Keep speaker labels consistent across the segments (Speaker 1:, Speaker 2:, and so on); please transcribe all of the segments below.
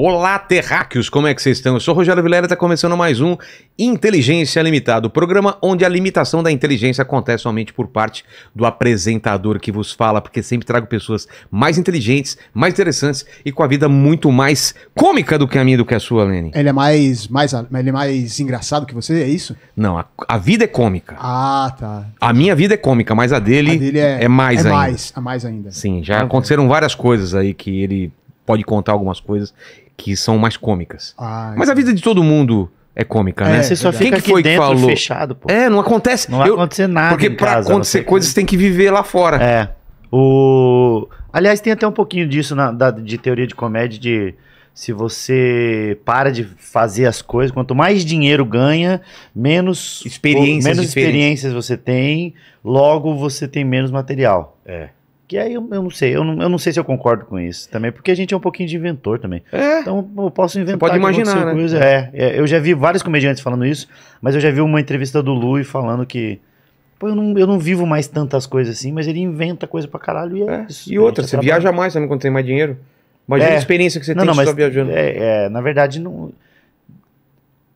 Speaker 1: Olá, terráqueos, como é que vocês estão? Eu sou Rogério Vilela, e está começando mais um Inteligência Limitada, o programa onde a limitação da inteligência acontece somente por parte do apresentador que vos fala, porque sempre trago pessoas mais inteligentes, mais interessantes e com a vida muito mais cômica do que a minha do que a sua, Lene.
Speaker 2: Ele é mais, mais, ele é mais engraçado que você, é isso?
Speaker 1: Não, a, a vida é cômica.
Speaker 2: Ah, tá.
Speaker 1: A minha vida é cômica, mas a dele, a dele é, é, mais é ainda. mais, é mais ainda. Sim, já tá aconteceram várias coisas aí que ele pode contar algumas coisas que são mais cômicas. Ah, Mas a vida de todo mundo é cômica, é, né? Você só Quem fica que foi que falou? fechado,
Speaker 3: pô. É, não acontece. Não vai acontecer nada Porque para acontecer coisas, que... você tem que viver lá fora. É. O... Aliás, tem até um pouquinho disso na, da, de teoria de comédia, de se você para de fazer as coisas, quanto mais dinheiro ganha, menos experiências, menos experiências você tem, logo você tem menos material. É. Que aí eu, eu não sei, eu não, eu não sei se eu concordo com isso também, porque a gente é um pouquinho de inventor também. É. Então eu posso inventar. Você pode imaginar, né? Coisa. É, é, eu já vi vários comediantes falando isso, mas eu já vi uma entrevista do Lu falando que Pô, eu não, eu não vivo mais tantas coisas assim, mas ele inventa coisa pra caralho e é, é isso. E outra, é, você trabalha. viaja mais também quando tem mais dinheiro. mas é, a experiência que você não, tem não, só viajando. É, é, na verdade, não.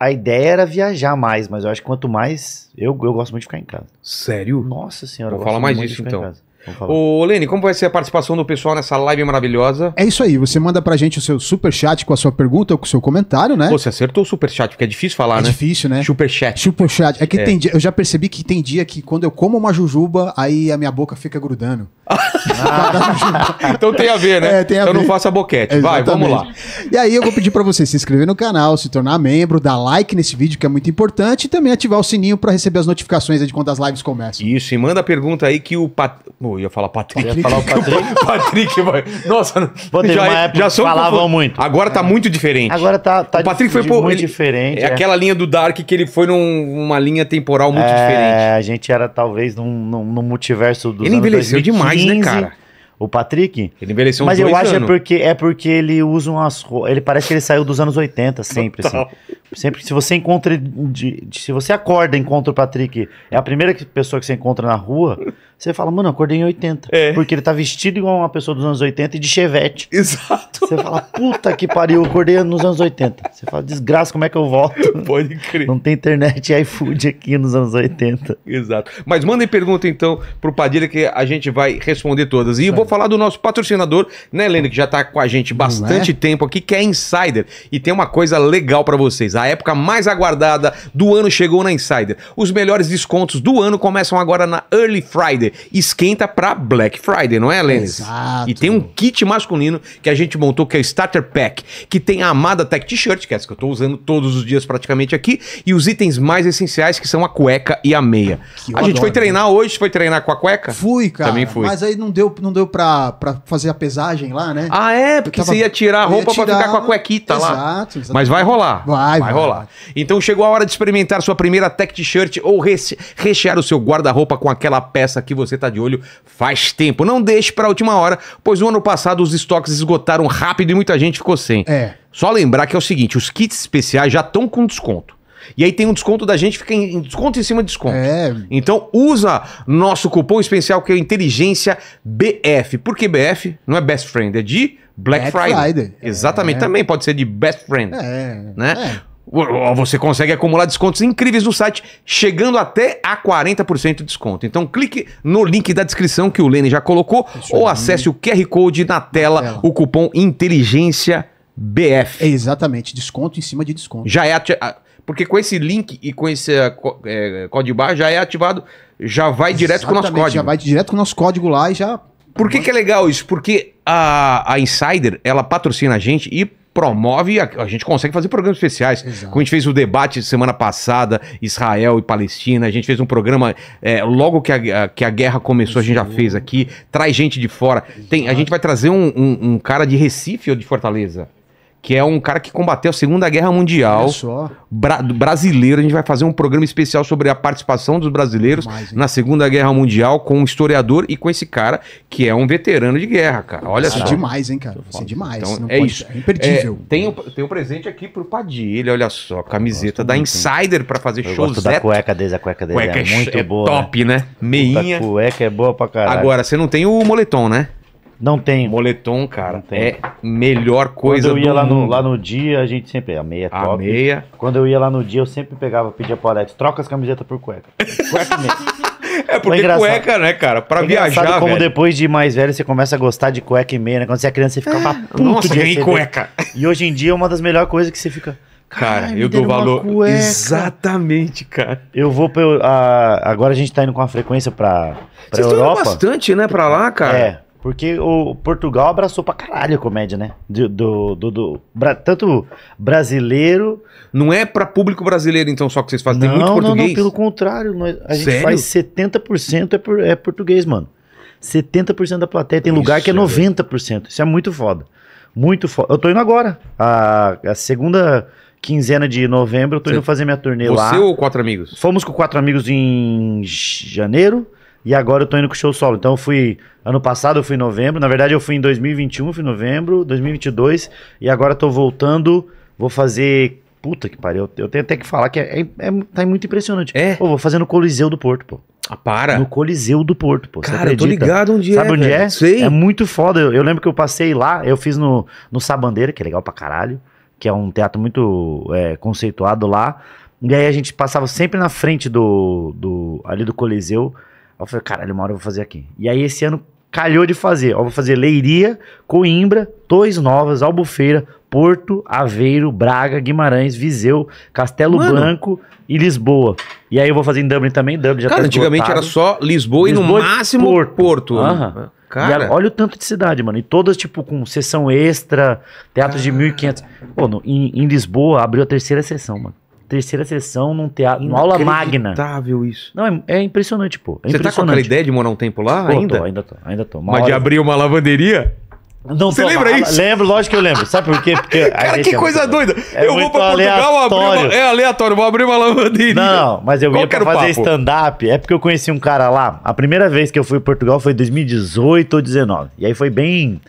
Speaker 3: A ideia era viajar mais, mas eu acho que quanto mais. Eu, eu gosto muito de ficar em casa. Sério? Nossa senhora. Vou falar mais disso então. Ô,
Speaker 1: Lene, como vai ser a participação do pessoal nessa live maravilhosa?
Speaker 2: É isso aí, você manda pra gente o seu super chat com a sua pergunta ou com o seu comentário, né? Pô,
Speaker 1: você acertou o super chat, porque é difícil falar, é né? É
Speaker 2: difícil, né? Super chat. Super chat. É que é. tem dia, eu já percebi que tem dia que quando eu como uma jujuba, aí a minha boca fica grudando.
Speaker 1: Ah. então tem a ver, né? É, tem a então ver. não faça boquete. Exatamente. Vai, vamos lá.
Speaker 2: E aí eu vou pedir para você se inscrever no canal, se tornar membro, dar like nesse vídeo que é muito importante e também ativar o sininho para receber as notificações de quando as lives começam.
Speaker 1: Isso, e manda a pergunta aí que o Pat... Ia falar Patrick. Ia falar o Patrick. Patrick, vai. Nossa, Pô, teve já, uma é- época já que falavam muito. Agora tá é. muito
Speaker 3: diferente. Agora tá, tá o Patrick foi pô, muito ele, diferente. É, é, aquela linha do Dark que ele foi numa num, linha temporal muito é, diferente. É, a gente era talvez num, num, num multiverso do. Ele envelheceu 2015, demais, né, cara? O Patrick. Ele envelheceu uns Mas eu acho é anos. é porque é porque ele usa umas ele parece que ele saiu dos anos 80 sempre assim. Total. assim. Sempre que se você encontra de, de, se você acorda encontra o Patrick, é a primeira pessoa que você encontra na rua, você fala, mano, acordei em 80. É. Porque ele tá vestido igual uma pessoa dos anos 80 e de chevette. Exato. Você fala, puta que pariu, acordei nos anos 80. Você fala, desgraça, como é que eu volto? Pode crer. Não tem internet e iFood aqui nos anos 80.
Speaker 1: Exato. Mas mandem pergunta então pro Padilha que a gente vai responder todas. E eu vou falar do nosso patrocinador, né, Helena, que já tá com a gente bastante é? tempo aqui, que é Insider. E tem uma coisa legal para vocês. A época mais aguardada do ano chegou na Insider. Os melhores descontos do ano começam agora na Early Friday esquenta para Black Friday, não é, Lênis? Exato. E tem um kit masculino que a gente montou, que é o Starter Pack, que tem a amada Tech T-shirt, que é essa que eu tô usando todos os dias praticamente aqui, e os itens mais essenciais, que são a cueca e a meia. Que a gente adoro, foi né? treinar hoje, foi treinar com a cueca? Fui, cara. Também fui. Mas aí
Speaker 2: não deu, não deu pra, pra fazer a pesagem lá, né? Ah, é? Porque tava... você ia tirar a roupa tirar... pra ficar com a
Speaker 1: cuequita Exato, lá. Exato. Mas vai rolar. Vai, vai, vai rolar. Então chegou a hora de experimentar sua primeira Tech T-shirt ou rechear o seu guarda-roupa com aquela peça que que você está de olho faz tempo. Não deixe para a última hora, pois o ano passado os estoques esgotaram rápido e muita gente ficou sem. É. Só lembrar que é o seguinte, os kits especiais já estão com desconto. E aí tem um desconto da gente, fica em desconto em cima de desconto. É. Então usa nosso cupom especial que é o Inteligência BF. Por que BF? Não é Best Friend, é de Black, Black Friday. Friday. Exatamente, é. também pode ser de Best Friend. É. Né? É. Você consegue acumular descontos incríveis no site, chegando até a 40% de desconto. Então clique no link da descrição que o Lene já colocou Isso ou acesse o QR Code na tela, na tela, o
Speaker 2: cupom Inteligência BF. É exatamente, desconto em cima de desconto.
Speaker 1: Já é porque com esse link e com esse é, código bar já é ativado, já vai exatamente, direto com o nosso código. Já vai
Speaker 2: direto com o nosso código lá e já.
Speaker 1: Por que, que é legal isso? Porque a, a Insider ela patrocina a gente e promove, a, a gente consegue fazer programas especiais. Exato. Como a gente fez o debate semana passada, Israel e Palestina, a gente fez um programa é, logo que a, a, que a guerra começou, a gente já fez aqui, traz gente de fora. Tem, a gente vai trazer um, um, um cara de Recife ou de Fortaleza que é um cara que combateu a Segunda Guerra Mundial. Bra brasileiro. A gente vai fazer um programa especial sobre a participação dos brasileiros na Segunda Guerra Mundial com um historiador e com esse cara, que é um veterano de guerra, cara. Olha isso. é demais,
Speaker 2: hein, cara? Isso é então, demais. Então, é pode... isso. É imperdível. É, tem, um, tem
Speaker 1: um presente aqui pro Padilha, olha só. Camiseta da Insider para fazer shows. Gosto da cueca desde a cueca dele. cueca é, é muito é boa. Né? Top,
Speaker 3: né? né? Meinha. A cueca é boa pra caralho. Agora, você
Speaker 1: não tem o moletom,
Speaker 3: né? Não tenho. Moletom, cara, é melhor coisa Quando eu ia lá mundo. no, lá no dia, a gente sempre... A meia top. A meia. Quando eu ia lá no dia, eu sempre pegava, pedia pro Alex, troca as camisetas por cueca. Cueca mesmo. É porque cueca, né, cara? Pra é viajar, como velho. depois de mais velho você começa a gostar de cueca e meia, né? Quando você é criança, você fica é. puto de ganhei cueca. E hoje em dia é uma das melhores coisas que você fica... Cara, eu dou valor. Exatamente, cara. Eu vou pra, agora a gente tá indo com a frequência pra, pra Vocês Europa. Vocês bastante, né, pra lá, cara? É. Porque o Portugal abraçou pra caralho a comédia, né? Do, do, do, do bra, tanto brasileiro. Não é pra público brasileiro, então, só que vocês fazem. Não, Tem muito português. Não, não, pelo contrário. Nós, a Sério? gente faz 70% é, por, é português, mano. 70% da plateia. Tem Isso lugar que é 90%. É Isso é muito foda. Muito foda. Eu tô indo agora. A, a segunda quinzena de novembro, eu tô indo fazer minha turnê você lá. Você ou quatro amigos? Fomos com quatro amigos em janeiro. E agora eu tô indo com o show solo. Então eu fui. Ano passado eu fui em novembro. Na verdade, eu fui em 2021, fui em novembro, 2022. E agora tô voltando. Vou fazer. Puta que pariu. Eu tenho até que falar que é, é, é tá muito impressionante. É? Pô, vou fazer no Coliseu do Porto, pô. Ah, para. No Coliseu do Porto, pô. Cara, eu tô ligado onde Sabe é. Sabe onde é? Sei. É muito foda. Eu, eu, lembro que eu passei lá, eu fiz no, no Sabandeira, que é legal pra caralho. Que é um teatro muito é, conceituado lá. E aí a gente passava sempre na frente do, do ali do Coliseu eu falei, caralho, uma hora eu vou fazer aqui. E aí esse ano calhou de fazer. Eu vou fazer Leiria, Coimbra, Torres Novas, Albufeira, Porto, Aveiro, Braga, Guimarães, Viseu, Castelo Mano. Branco e Lisboa. E aí eu vou fazer em Dublin também, Dublin já Cara, tá antigamente era só Lisboa, Lisboa, e no máximo Porto. Porto. Aham. Cara. olha o tanto de cidade, mano. E todas, tipo, com sessão extra, teatros ah. de 1.500. Pô, no, em, em Lisboa abriu a terceira sessão, mano terceira sessão num teatro, numa aula magna. isso. Não, é, é impressionante, pô. É Você tá com aquela ideia
Speaker 1: de morar um tempo lá Pô, ainda? tô, ainda
Speaker 3: tô, ainda tô. Uma Mas de abrir uma lavanderia? Não Você tô, lembra isso? Lembro, lógico que eu lembro. Sabe por quê? Porque Cara, que é coisa muito- doida. É eu vou muito pra Portugal, vou abrir uma... É
Speaker 1: aleatório, vou abrir uma lavanderia. Não, não, mas eu Qual ia pra fazer
Speaker 3: stand-up. É porque eu conheci um cara lá. A primeira vez que eu fui em Portugal foi em 2018 ou 2019. E aí foi bem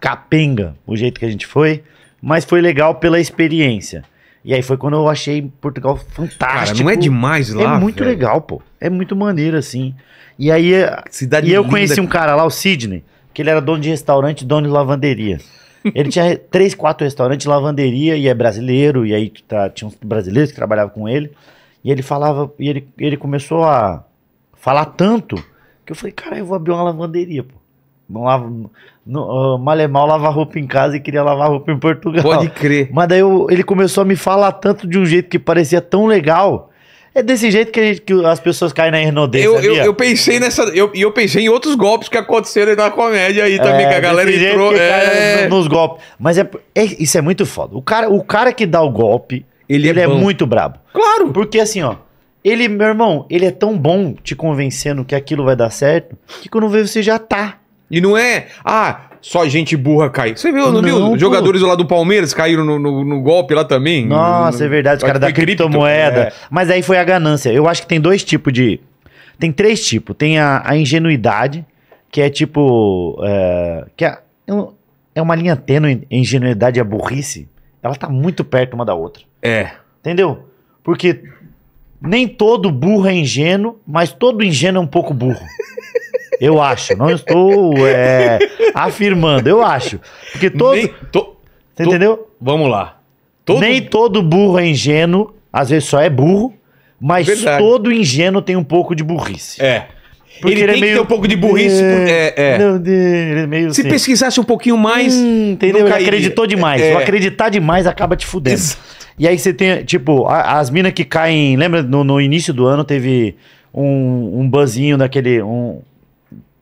Speaker 3: capenga o jeito que a gente foi. Mas foi legal pela experiência. E aí foi quando eu achei Portugal fantástico. Cara, não é demais lá? É muito legal, pô. É muito maneiro, assim. E aí. Eh, Cidade e eu linda. conheci um cara lá, o Sidney, que ele era dono de restaurante, dono de lavanderia. Ele tinha três, quatro restaurantes, lavanderia, e é brasileiro, e aí tá, tinha uns brasileiros que trabalhavam com ele. E ele falava, e ele, ele começou a falar tanto que eu falei, cara, eu vou abrir uma lavanderia, pô. Não lava, mal uh, é Malemal lava roupa em casa e queria lavar roupa em Portugal. Pode crer. Mas daí eu, ele começou a me falar tanto de um jeito que parecia tão legal. É desse jeito que, gente, que as pessoas caem na inodência. Eu, eu, eu,
Speaker 1: pensei nessa. Eu, eu pensei em outros golpes que aconteceram na comédia aí também, é, que a galera entrou. É... nos
Speaker 3: golpes. Mas é, é, isso é muito foda. O cara, o cara que dá o golpe, ele, é ele é, é muito brabo. Claro. Porque assim, ó. Ele, meu irmão, ele é tão bom te convencendo que aquilo vai dar certo que quando vê você já tá. E não é, ah, só gente burra cai. Você viu, não, não viu? Pô. Jogadores lá do
Speaker 1: Palmeiras caíram no, no, no golpe lá também. Nossa, no, é verdade, os caras da criptomoeda. Cripto, é.
Speaker 3: Mas aí foi a ganância. Eu acho que tem dois tipos de. Tem três tipos. Tem a, a ingenuidade, que é tipo. É, que é, é, é uma linha tênue, a ingenuidade e é a burrice. Ela tá muito perto uma da outra. É. Entendeu? Porque nem todo burro é ingênuo, mas todo ingênuo é um pouco burro. Eu acho, não estou é, afirmando, eu acho. Porque todo. Nem, to, to, entendeu? Vamos lá. Todo... Nem todo burro é ingênuo, às vezes só é burro, mas Verdade. todo ingênuo tem um pouco de burrice. É. Porque ele, ele é tem é meio... que ter um pouco de burrice. É, é, é. Não, é meio Se assim. pesquisasse um pouquinho mais. Hum, entendeu? Ele acreditou demais. É. O é. acreditar demais acaba te fudendo. E aí você tem, tipo, as minas que caem. Lembra no, no início do ano teve um, um buzzinho daquele. Um,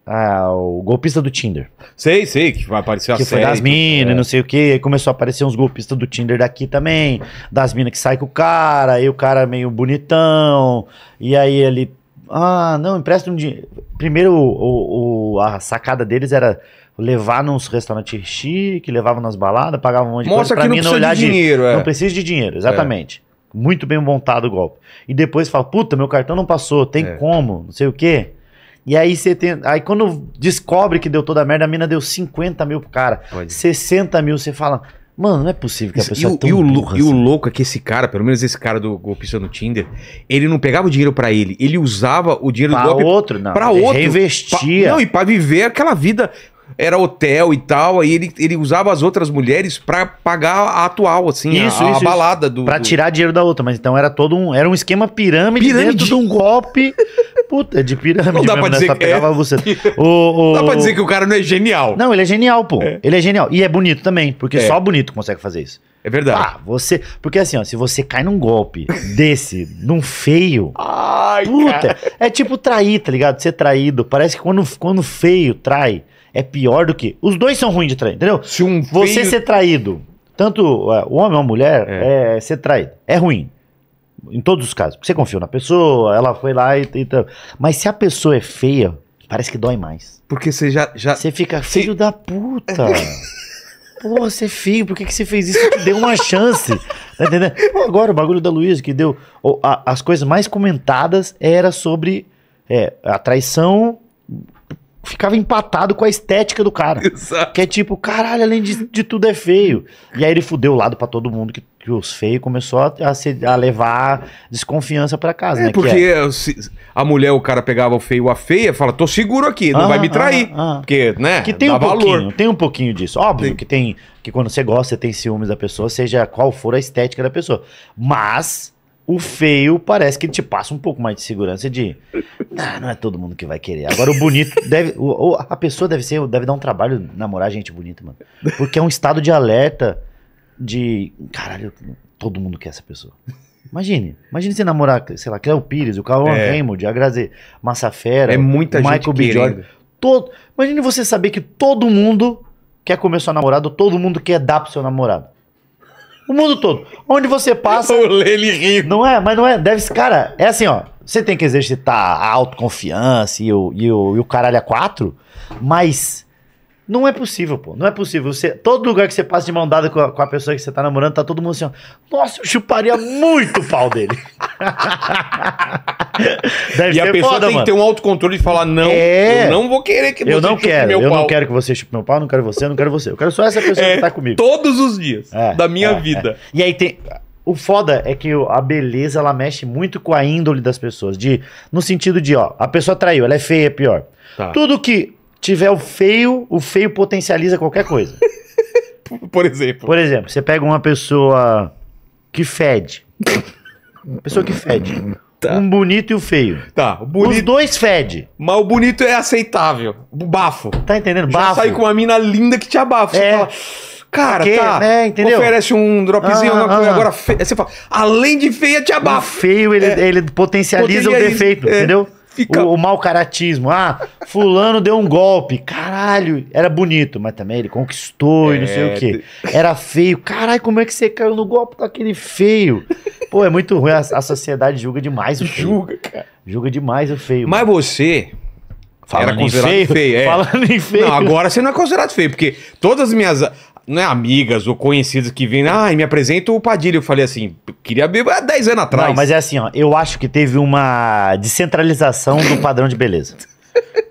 Speaker 3: ah, o golpista do Tinder.
Speaker 1: Sei, sei, que apareceu que a série. Que foi das minas,
Speaker 3: é. não sei o que. Aí começou a aparecer uns golpistas do Tinder daqui também. Das minas que sai com o cara, aí o cara é meio bonitão. E aí ele. Ah, não, empresta um dinheiro. Primeiro, o, o, a sacada deles era levar nos restaurantes chique, levavam nas baladas, pagavam um monte de Mostra coisa pra mim não, não olhar de dinheiro. De... É. Não precisa de dinheiro, exatamente. É. Muito bem montado o golpe. E depois fala: puta, meu cartão não passou, tem é. como, não sei o quê. E aí você tem. Aí quando descobre que deu toda a merda, a mina deu 50 mil pro cara. Pode. 60 mil, você fala. Mano, não é possível que a pessoa e, é tão e, o, assim. e o assim.
Speaker 1: louco é que esse cara, pelo menos esse cara do golpista no Tinder, ele não pegava o dinheiro para ele, ele usava o dinheiro pra do golpe outro, não. Pra ele outro, reinvestia. Pra, não, e pra viver aquela vida era hotel e tal, aí ele, ele usava as outras mulheres para pagar a atual, assim, isso, a, isso,
Speaker 3: balada do. Pra do... tirar dinheiro da outra, mas então era todo um. Era um esquema pirâmide, pirâmide. dentro de um golpe. Puta, de pirâmide. Não dá mesmo, pra né? dizer né? que. Pegava é. você. O, o... Não dá pra dizer que o cara não é genial. Não, ele é genial, pô. É. Ele é genial. E é bonito também, porque é. só bonito consegue fazer isso. É verdade. Ah, você. Porque assim, ó, se você cai num golpe desse, num feio. Ai, puta, cara. é tipo trair, tá ligado? Ser traído. Parece que quando, quando feio trai é pior do que. Os dois são ruins de trair, entendeu? Se um filho... Você ser traído, tanto é, o homem ou a mulher, é. é. ser traído. É ruim. Em todos os casos. Porque você confiou na pessoa, ela foi lá e. e mas se a pessoa é feia, parece que dói mais. Porque você já. já... Você fica filho da puta. É. Pô, você é feio, por que, que você fez isso? Eu deu uma chance. Tá entendendo? Agora, o bagulho da Luísa, que deu. A, as coisas mais comentadas era sobre é, a traição ficava empatado com a estética do cara. Exato. Que é tipo, caralho, além de, de tudo é feio. E aí ele fudeu o lado para todo mundo que, que os feios começou a, a, se, a levar desconfiança para casa, é, né? Porque
Speaker 1: é... a mulher, o cara pegava o feio, a feia, fala, tô seguro aqui, não ah, vai me trair. Ah, ah, porque, né? Que tem um pouquinho,
Speaker 3: tem um pouquinho disso. Óbvio tem. que tem. Que quando você gosta, você tem ciúmes da pessoa, seja qual for a estética da pessoa. Mas o feio parece que ele te passa um pouco mais de segurança de. Ah, não é todo mundo que vai querer. Agora o bonito deve. O, a pessoa deve ser, deve dar um trabalho namorar gente bonita, mano. Porque é um estado de alerta de. Caralho, todo mundo quer essa pessoa. Imagine, imagine você namorar, sei lá, Cleo Pires, o Calvin é. Raymond, a Grazi Massafera, é muita o gente Michael B. Jordan. Todo, imagine você saber que todo mundo quer comer seu namorado, todo mundo quer dar pro seu namorado. O mundo todo. Onde você passa. Eu Lele ele Não é, mas não é. Deve Cara, é assim, ó. Você tem que exercitar a autoconfiança e o, e o, e o caralho a quatro, mas não é possível, pô. Não é possível. Você, todo lugar que você passa de mão dada com a, com a pessoa que você tá namorando, tá todo mundo assim, ó, Nossa, eu chuparia muito o pau dele. e a pessoa foda, tem mano. que ter um autocontrole de falar, não, é... eu não vou querer que você eu não quero, meu eu pau. Eu não quero que você chupe meu pau, não quero você, não quero você. Eu quero só essa pessoa é, que tá comigo. Todos os dias é, da minha é, é. vida. E aí tem... O foda é que a beleza, ela mexe muito com a índole das pessoas. de No sentido de, ó, a pessoa traiu, ela é feia, é pior. Tá. Tudo que tiver o feio, o feio potencializa qualquer coisa. Por exemplo. Por exemplo, você pega uma pessoa que fede. Uma pessoa que fede. Tá. Um bonito e o um feio. Tá, o bonito. Os dois fede. Mas o bonito é aceitável. Bafo. Tá entendendo? Já bafo. sai com
Speaker 1: uma mina linda que te abafa. É. Você fala. Cara, que, tá. É, entendeu? Oferece um dropzinho, ah, ah, ah, agora
Speaker 3: Você fala, além de feia, te abafa. O feio, ele, é. ele potencializa, o defeito, é. entendeu? Fica... O, o mau caratismo. Ah, fulano deu um golpe. Caralho, era bonito, mas também ele conquistou é... e não sei o é, quê. Era feio. Caralho, como é que você caiu no golpe com aquele feio? Pô, é muito ruim. A, a sociedade julga demais o feio. Julga, cara. Julga demais o feio.
Speaker 1: Mas mano. você,
Speaker 3: Falando era considerado feio. feio é. Falando em feio. Não, agora
Speaker 1: você não é considerado feio, porque todas as minhas não é amigas ou conhecidas que vêm, ah, me apresenta o Padilha. Eu falei assim, queria beber há 10 anos
Speaker 3: atrás. Não, mas é assim, ó, eu acho que teve uma descentralização do padrão de beleza.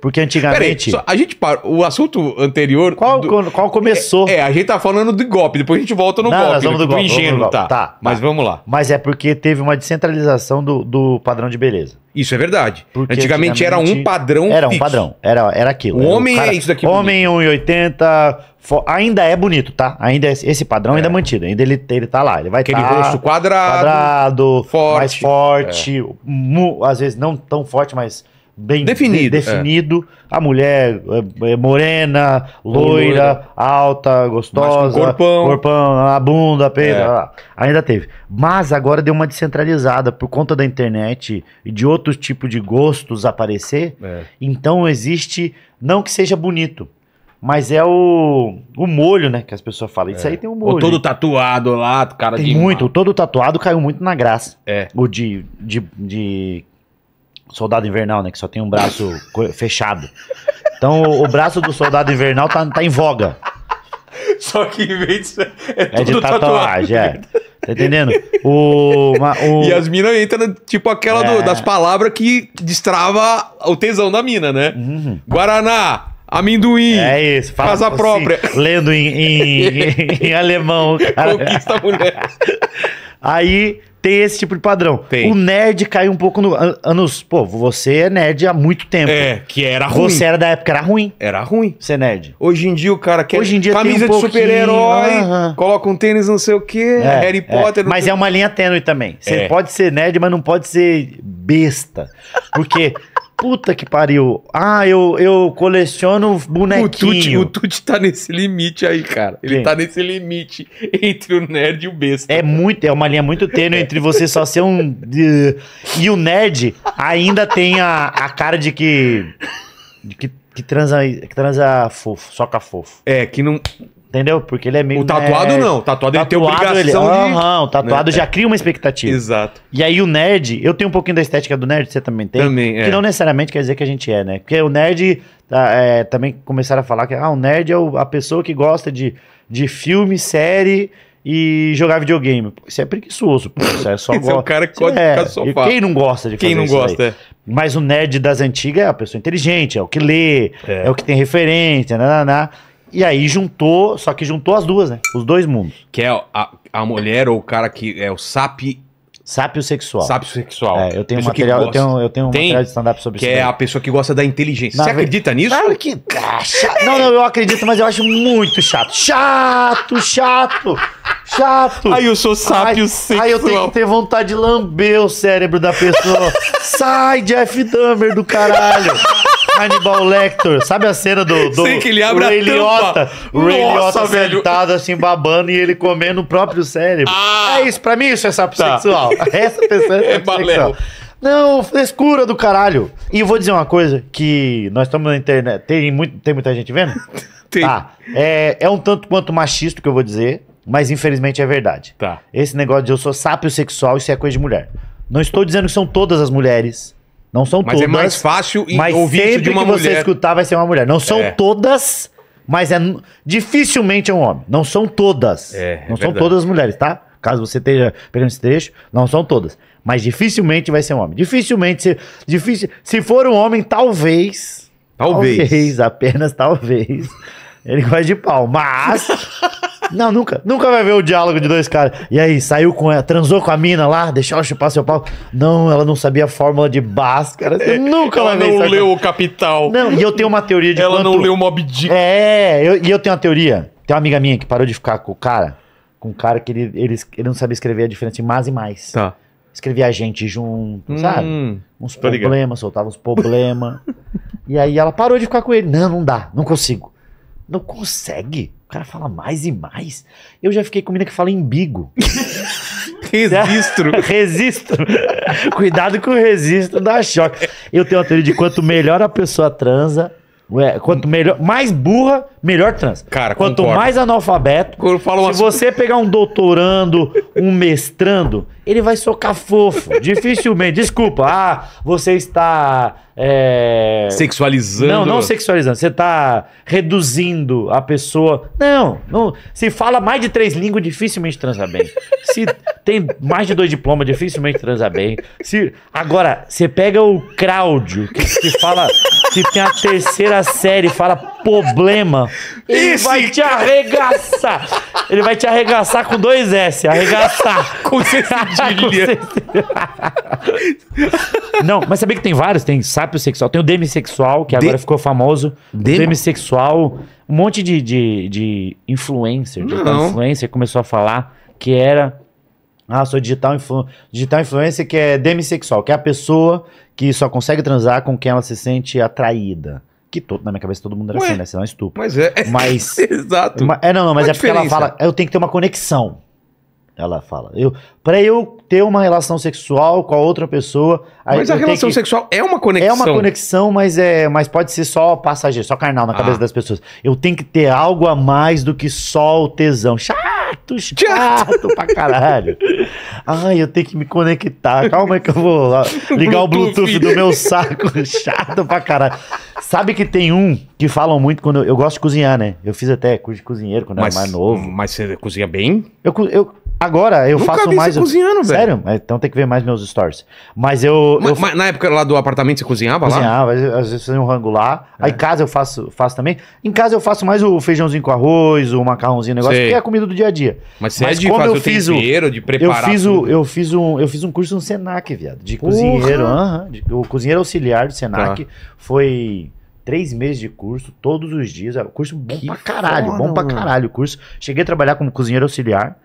Speaker 3: Porque antigamente. só,
Speaker 1: a gente para. O assunto anterior. Qual, do, qual começou? É, é, a gente tá falando do golpe, depois a gente volta no Não, golpe. Nós vamos né, do, tipo golpe, ingênuo, vamos tá. tá,
Speaker 3: tá, Mas tá. vamos lá. Mas é porque teve uma descentralização do, do padrão de beleza. Isso é verdade. antigamente, antigamente era um padrão. Era um fixo. padrão. Era, era aquilo. O era homem é cara, é isso daqui. Homem 1,80. Ainda é bonito, tá? Ainda é, esse padrão é. ainda é mantido. Ainda ele, ele tá lá. Ele vai Aquele tá, rosto quadrado. Quadrado. Forte. Mais forte. É. Mu, às vezes não tão forte, mas bem definido. De definido. É. A mulher é morena, loira, loira, alta, gostosa. corpão. Corpão, a bunda, pera É. Ainda teve. Mas agora deu uma descentralizada por conta da internet e de outros tipos de gostos aparecer. É. Então existe, não que seja bonito, mas é o, o molho, né? Que as pessoas falam. Isso é. aí tem um molho. O todo tatuado lá, cara tem de. Muito, o todo tatuado caiu muito na graça. É. O de, de, de Soldado Invernal, né? Que só tem um braço fechado. Então o, o, braço do Soldado Invernal tá, tá em voga.
Speaker 1: Só que em vez de. É, é de tatuagem, tatuagem, é.
Speaker 3: Tá entendendo? O, uma, o... E as
Speaker 1: minas entram, tipo, aquela é... do, das palavras que destrava o tesão da mina, né? Uhum. Guaraná, Amendoim. É isso.
Speaker 3: Fala casa assim, própria. Lendo em, em, em, em alemão. Cara. Conquista a mulher. Aí tem esse tipo de padrão. Tem. O nerd caiu um pouco no. Anos. Pô, você é nerd há muito tempo. É, que era ruim. Você era da época, era ruim Era ruim. ser é nerd. Hoje em dia o cara quer Hoje em dia tem camisa um de super-herói,
Speaker 1: coloca um tênis não sei o quê, É, é Harry é. Potter. Mas é uma
Speaker 3: linha tênue também. Você É. pode ser nerd, mas não pode ser besta. Porque Puta que pariu. Ah, eu, eu coleciono bonequinho. O Tuti, tá nesse limite aí, cara. Ele Sim. tá nesse limite entre o nerd e o besta. É muito, é uma linha muito tênue entre você só ser um. E o nerd ainda tem a, a cara de que. De que que transa, que transa fofo, soca fofo. É, que não. Entendeu? Porque ele é meio. O tatuado nerd. Né, não. O tatuado, ele tatuado tem obrigação ele, de. Não, o tatuado né? já é. cria uma expectativa. Exato. E aí o nerd, eu tenho um pouquinho da estética do nerd, você também tem. Também, é. Que não necessariamente quer dizer que a gente é, né? Porque o nerd. Tá, é, também começaram a falar que ah, o nerd é o, a pessoa que gosta de, de filme, série e jogar videogame. isso é preguiçoso, pô. Isso é só Esse é go... é o cara que gosta é, de sofá. Quem não gosta de quem fazer Quem não gosta, é. Mas o nerd das antigas é a pessoa inteligente, é o que lê, é, é o que tem referência, nananá. Né, né, e aí juntou, só que juntou as duas, né? Os dois mundos.
Speaker 1: Que é a, a mulher ou o cara que é o sapi Sápio sexual. Sápio sexual. É, eu tenho um material, eu tenho, eu tenho um material de stand-up sobre que isso. Que é a pessoa que gosta da inteligência. Na Você ve... acredita nisso? Claro
Speaker 3: que. Ah, chato. Não, não, eu acredito, mas eu acho muito chato. Chato, chato, chato. Aí eu sou sápio ai, sexual. Aí eu tenho que ter vontade de lamber o cérebro da pessoa. Sai, Jeff Dahmer do caralho. Hannibal Lecter. Sabe a cena do, do Sei que ele abre Ray a Liotta? Ray Liotta sentado assim, babando e ele comendo o próprio cérebro. Ah. é isso, pra mim isso é sapo tá. sexual. Essa pessoa é, é sexual. Não, frescura do caralho. E vou dizer uma coisa que nós estamos na internet. Tem, muito, tem muita gente vendo? tem. Tá. É, é um tanto quanto machista que eu vou dizer, mas infelizmente é verdade. Tá. Esse negócio de eu sou sápio sexual, isso é coisa de mulher. Não estou dizendo que são todas as mulheres não são mas todas. Mas é mais fácil mas ouvir sempre de uma que mulher. você escutar vai ser uma mulher. Não são é. todas, mas é dificilmente é um homem. Não são todas. É,
Speaker 1: é não é são verdade. todas
Speaker 3: as mulheres, tá? Caso você esteja pegando esse trecho, não são todas. Mas dificilmente vai ser um homem. Dificilmente se, difícil, se for um homem, talvez. Talvez. Talvez, apenas talvez. Ele gosta de pau. Mas. Não, nunca. Nunca vai ver o diálogo de dois caras. E aí, saiu com ela, transou com a mina lá, deixou ela chupar seu pau. Não, ela não sabia a fórmula de Bhaskara. nunca ela vai ver Ela não leu o Capital. Não, e eu tenho uma teoria de Ela quanto... não leu o Mob Dick. É, eu, e eu tenho uma teoria. Tem uma amiga minha que parou de ficar com o cara, com o cara que ele, ele, ele não sabia escrever a diferença de mais e mais. Tá escrevia a gente junto, hum, sabe? Uns problemas, soltava uns problemas. e aí ela parou de ficar com ele. Não, não dá, não consigo. Não consegue. O cara fala mais e mais. Eu já fiquei com mina que fala embigo. Registro. registro. Cuidado com o registro, dá choque. Eu tenho uma teoria de quanto melhor a pessoa transa, quanto melhor, mais burra, melhor trans Cara, Quanto concordo. mais analfabeto, se você pegar um doutorando, um mestrando, ele vai socar fofo. Dificilmente. Desculpa, ah, você está. É... Sexualizando. Não, não sexualizando. Você está reduzindo a pessoa. Não, não. Se fala mais de três línguas, dificilmente transa bem. Se tem mais de dois diplomas, dificilmente transa bem. Se... Agora, você pega o Cláudio, que, que fala. que tem a terceira série, fala problema. Ele Esse vai te arregaçar. Ele vai te arregaçar com dois S. Arregaçar. com C cedilha. Não, mas sabia que tem vários? Tem sápio sexual, tem o demissexual, que de... agora ficou famoso. Demo? Demissexual. Um monte de, de, de influencer, de influencer começou a falar que era... Ah, sou digital, influ... digital influencer que é demissexual, que é a pessoa que só consegue transar com quem ela se sente atraída. Que todo, na minha cabeça todo mundo era Ué, assim, né? Senão é estupro. Mas é. é mas, Exato. É, é, não, não, mas Qual é porque ela fala. Eu tenho que ter uma conexão. Ela fala, eu, para eu ter uma relação sexual com a outra pessoa. Mas a relação que... sexual é
Speaker 2: uma conexão. É uma conexão,
Speaker 3: mas é, mas pode ser só passageiro, só carnal na ah. cabeça das pessoas. Eu tenho que ter algo a mais do que só o tesão. Chato, chato, chato. pra caralho. Ai, eu tenho que me conectar. Calma aí que eu vou ligar o Bluetooth do meu saco. Chato pra caralho. Sabe que tem um que falam muito quando eu, eu gosto de cozinhar, né? Eu fiz até curso de cozinheiro quando mas, eu era mais novo.
Speaker 1: Mas você cozinha bem?
Speaker 3: Eu, eu Agora eu Nunca faço vi mais. Você cozinhando, velho. Sério? É, então tem que ver mais meus stories. Mas eu. Mas, eu mas na época lá do apartamento você cozinhava, lá? cozinhava, às vezes fazia um rango lá. Aí em é. casa eu faço, faço também. Em casa eu faço mais o feijãozinho com arroz, o macarrãozinho, o negócio, Sei. que é a comida do dia a dia. Mas você é de como fazer eu o fiz o- tempero, de Eu preparar fiz, o, eu, fiz um, eu fiz um curso no Senac, viado. De Porra! cozinheiro. de- o cozinheiro auxiliar do Senac. Tá. Foi três meses de curso, todos os dias. Era um curso bom Que pra caralho, bom pra caralho o curso. Cheguei a trabalhar como cozinheiro auxiliar.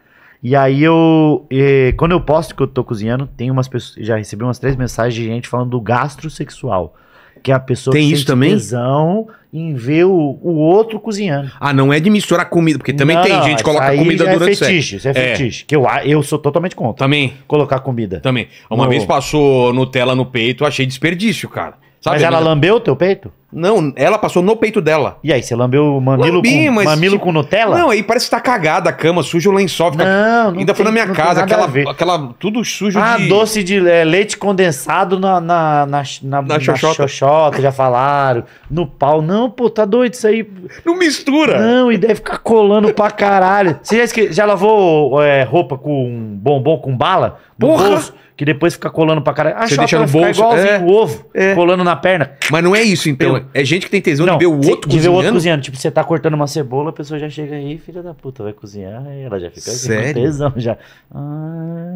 Speaker 3: E aí eu. E, quando eu posto que eu tô cozinhando, tem umas pessoas. Já recebi umas três mensagens de gente falando do gastrosexual. Que é a pessoa tem que isso também? tesão em ver o, o outro cozinhando.
Speaker 1: Ah, não é de misturar comida, porque também Não, tem gente que coloca aí comida já é durante Isso é fetiche, isso é fetiche. Que eu, eu sou totalmente contra. Também, Colocar comida. também. Uma No- vez passou Nutella no peito, eu achei desperdício, cara. Sabe? Mas ela né? lambeu
Speaker 3: o teu peito? Não, ela passou no peito dela. E aí, você lambeu o mamilo, Lambi, com, mas, mamilo tipo, com Nutella? Não,
Speaker 1: aí parece que tá cagada a cama, sujo o lençol. Fica, não, não Ainda tem, foi na minha casa, aquela, aquela. Tudo sujo ah, de. Ah,
Speaker 3: doce de é, leite condensado na, na, na, na, na xoxota. na, xoxota. já falaram. No pau. Não, pô, tá doido isso aí. Não mistura. Não, e deve ficar colando pra caralho. Você já, esque... já lavou é, roupa com bombom com bala? Porra! Bolso? que depois fica colando pra caralho. Você deixa no bolso. Igualzinho é. o ovo,
Speaker 1: é. colando na perna. Mas não é isso, então. É gente que tem tesão não, de ver o outro de cozinhando. De ver o outro cozinhando.
Speaker 3: Tipo, você tá cortando uma cebola, a pessoa já chega aí, filha da puta, vai cozinhar. E ela já fica Sério? com tesão já. Ah,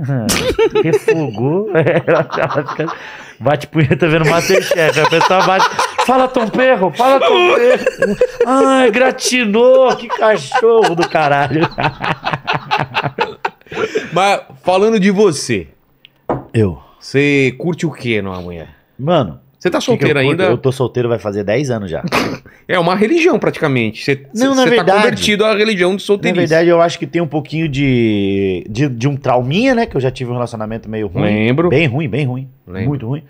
Speaker 3: refogou. ela fica. Bate punheta vendo Masterchef. A pessoa bate. Fala, Tom Perro! Fala, Tom Perro! Ai, ah, gratinou! Que cachorro do caralho! Mas
Speaker 1: falando de você. Eu. Você curte o que numa mulher? Mano, você tá solteiro eu, ainda? Eu tô
Speaker 3: solteiro, vai fazer 10 anos já.
Speaker 1: é uma religião, praticamente.
Speaker 3: Você, não, na tá verdade, tá convertido
Speaker 1: à religião do solteirismo. Na verdade,
Speaker 3: eu acho que tem um pouquinho de, de, de, um trauminha, né? Que eu já tive um relacionamento meio ruim. Lembro. Bem ruim, bem ruim. Lembro. Muito ruim.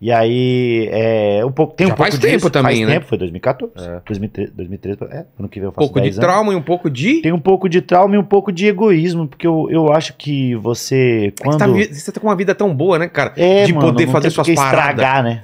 Speaker 3: E aí, é, um pouco, tem um já pouco faz disso, tempo também, faz né? tempo, foi 2014, é. 2013, 2013, é, ano que vem eu faço Um pouco de trauma e um pouco de... Tem um pouco de trauma e um pouco de egoísmo, porque eu, eu acho que você, quando... É que você, tá,
Speaker 1: você tá com uma vida tão boa, né, cara? É, de mano, poder fazer suas paradas. estragar, né?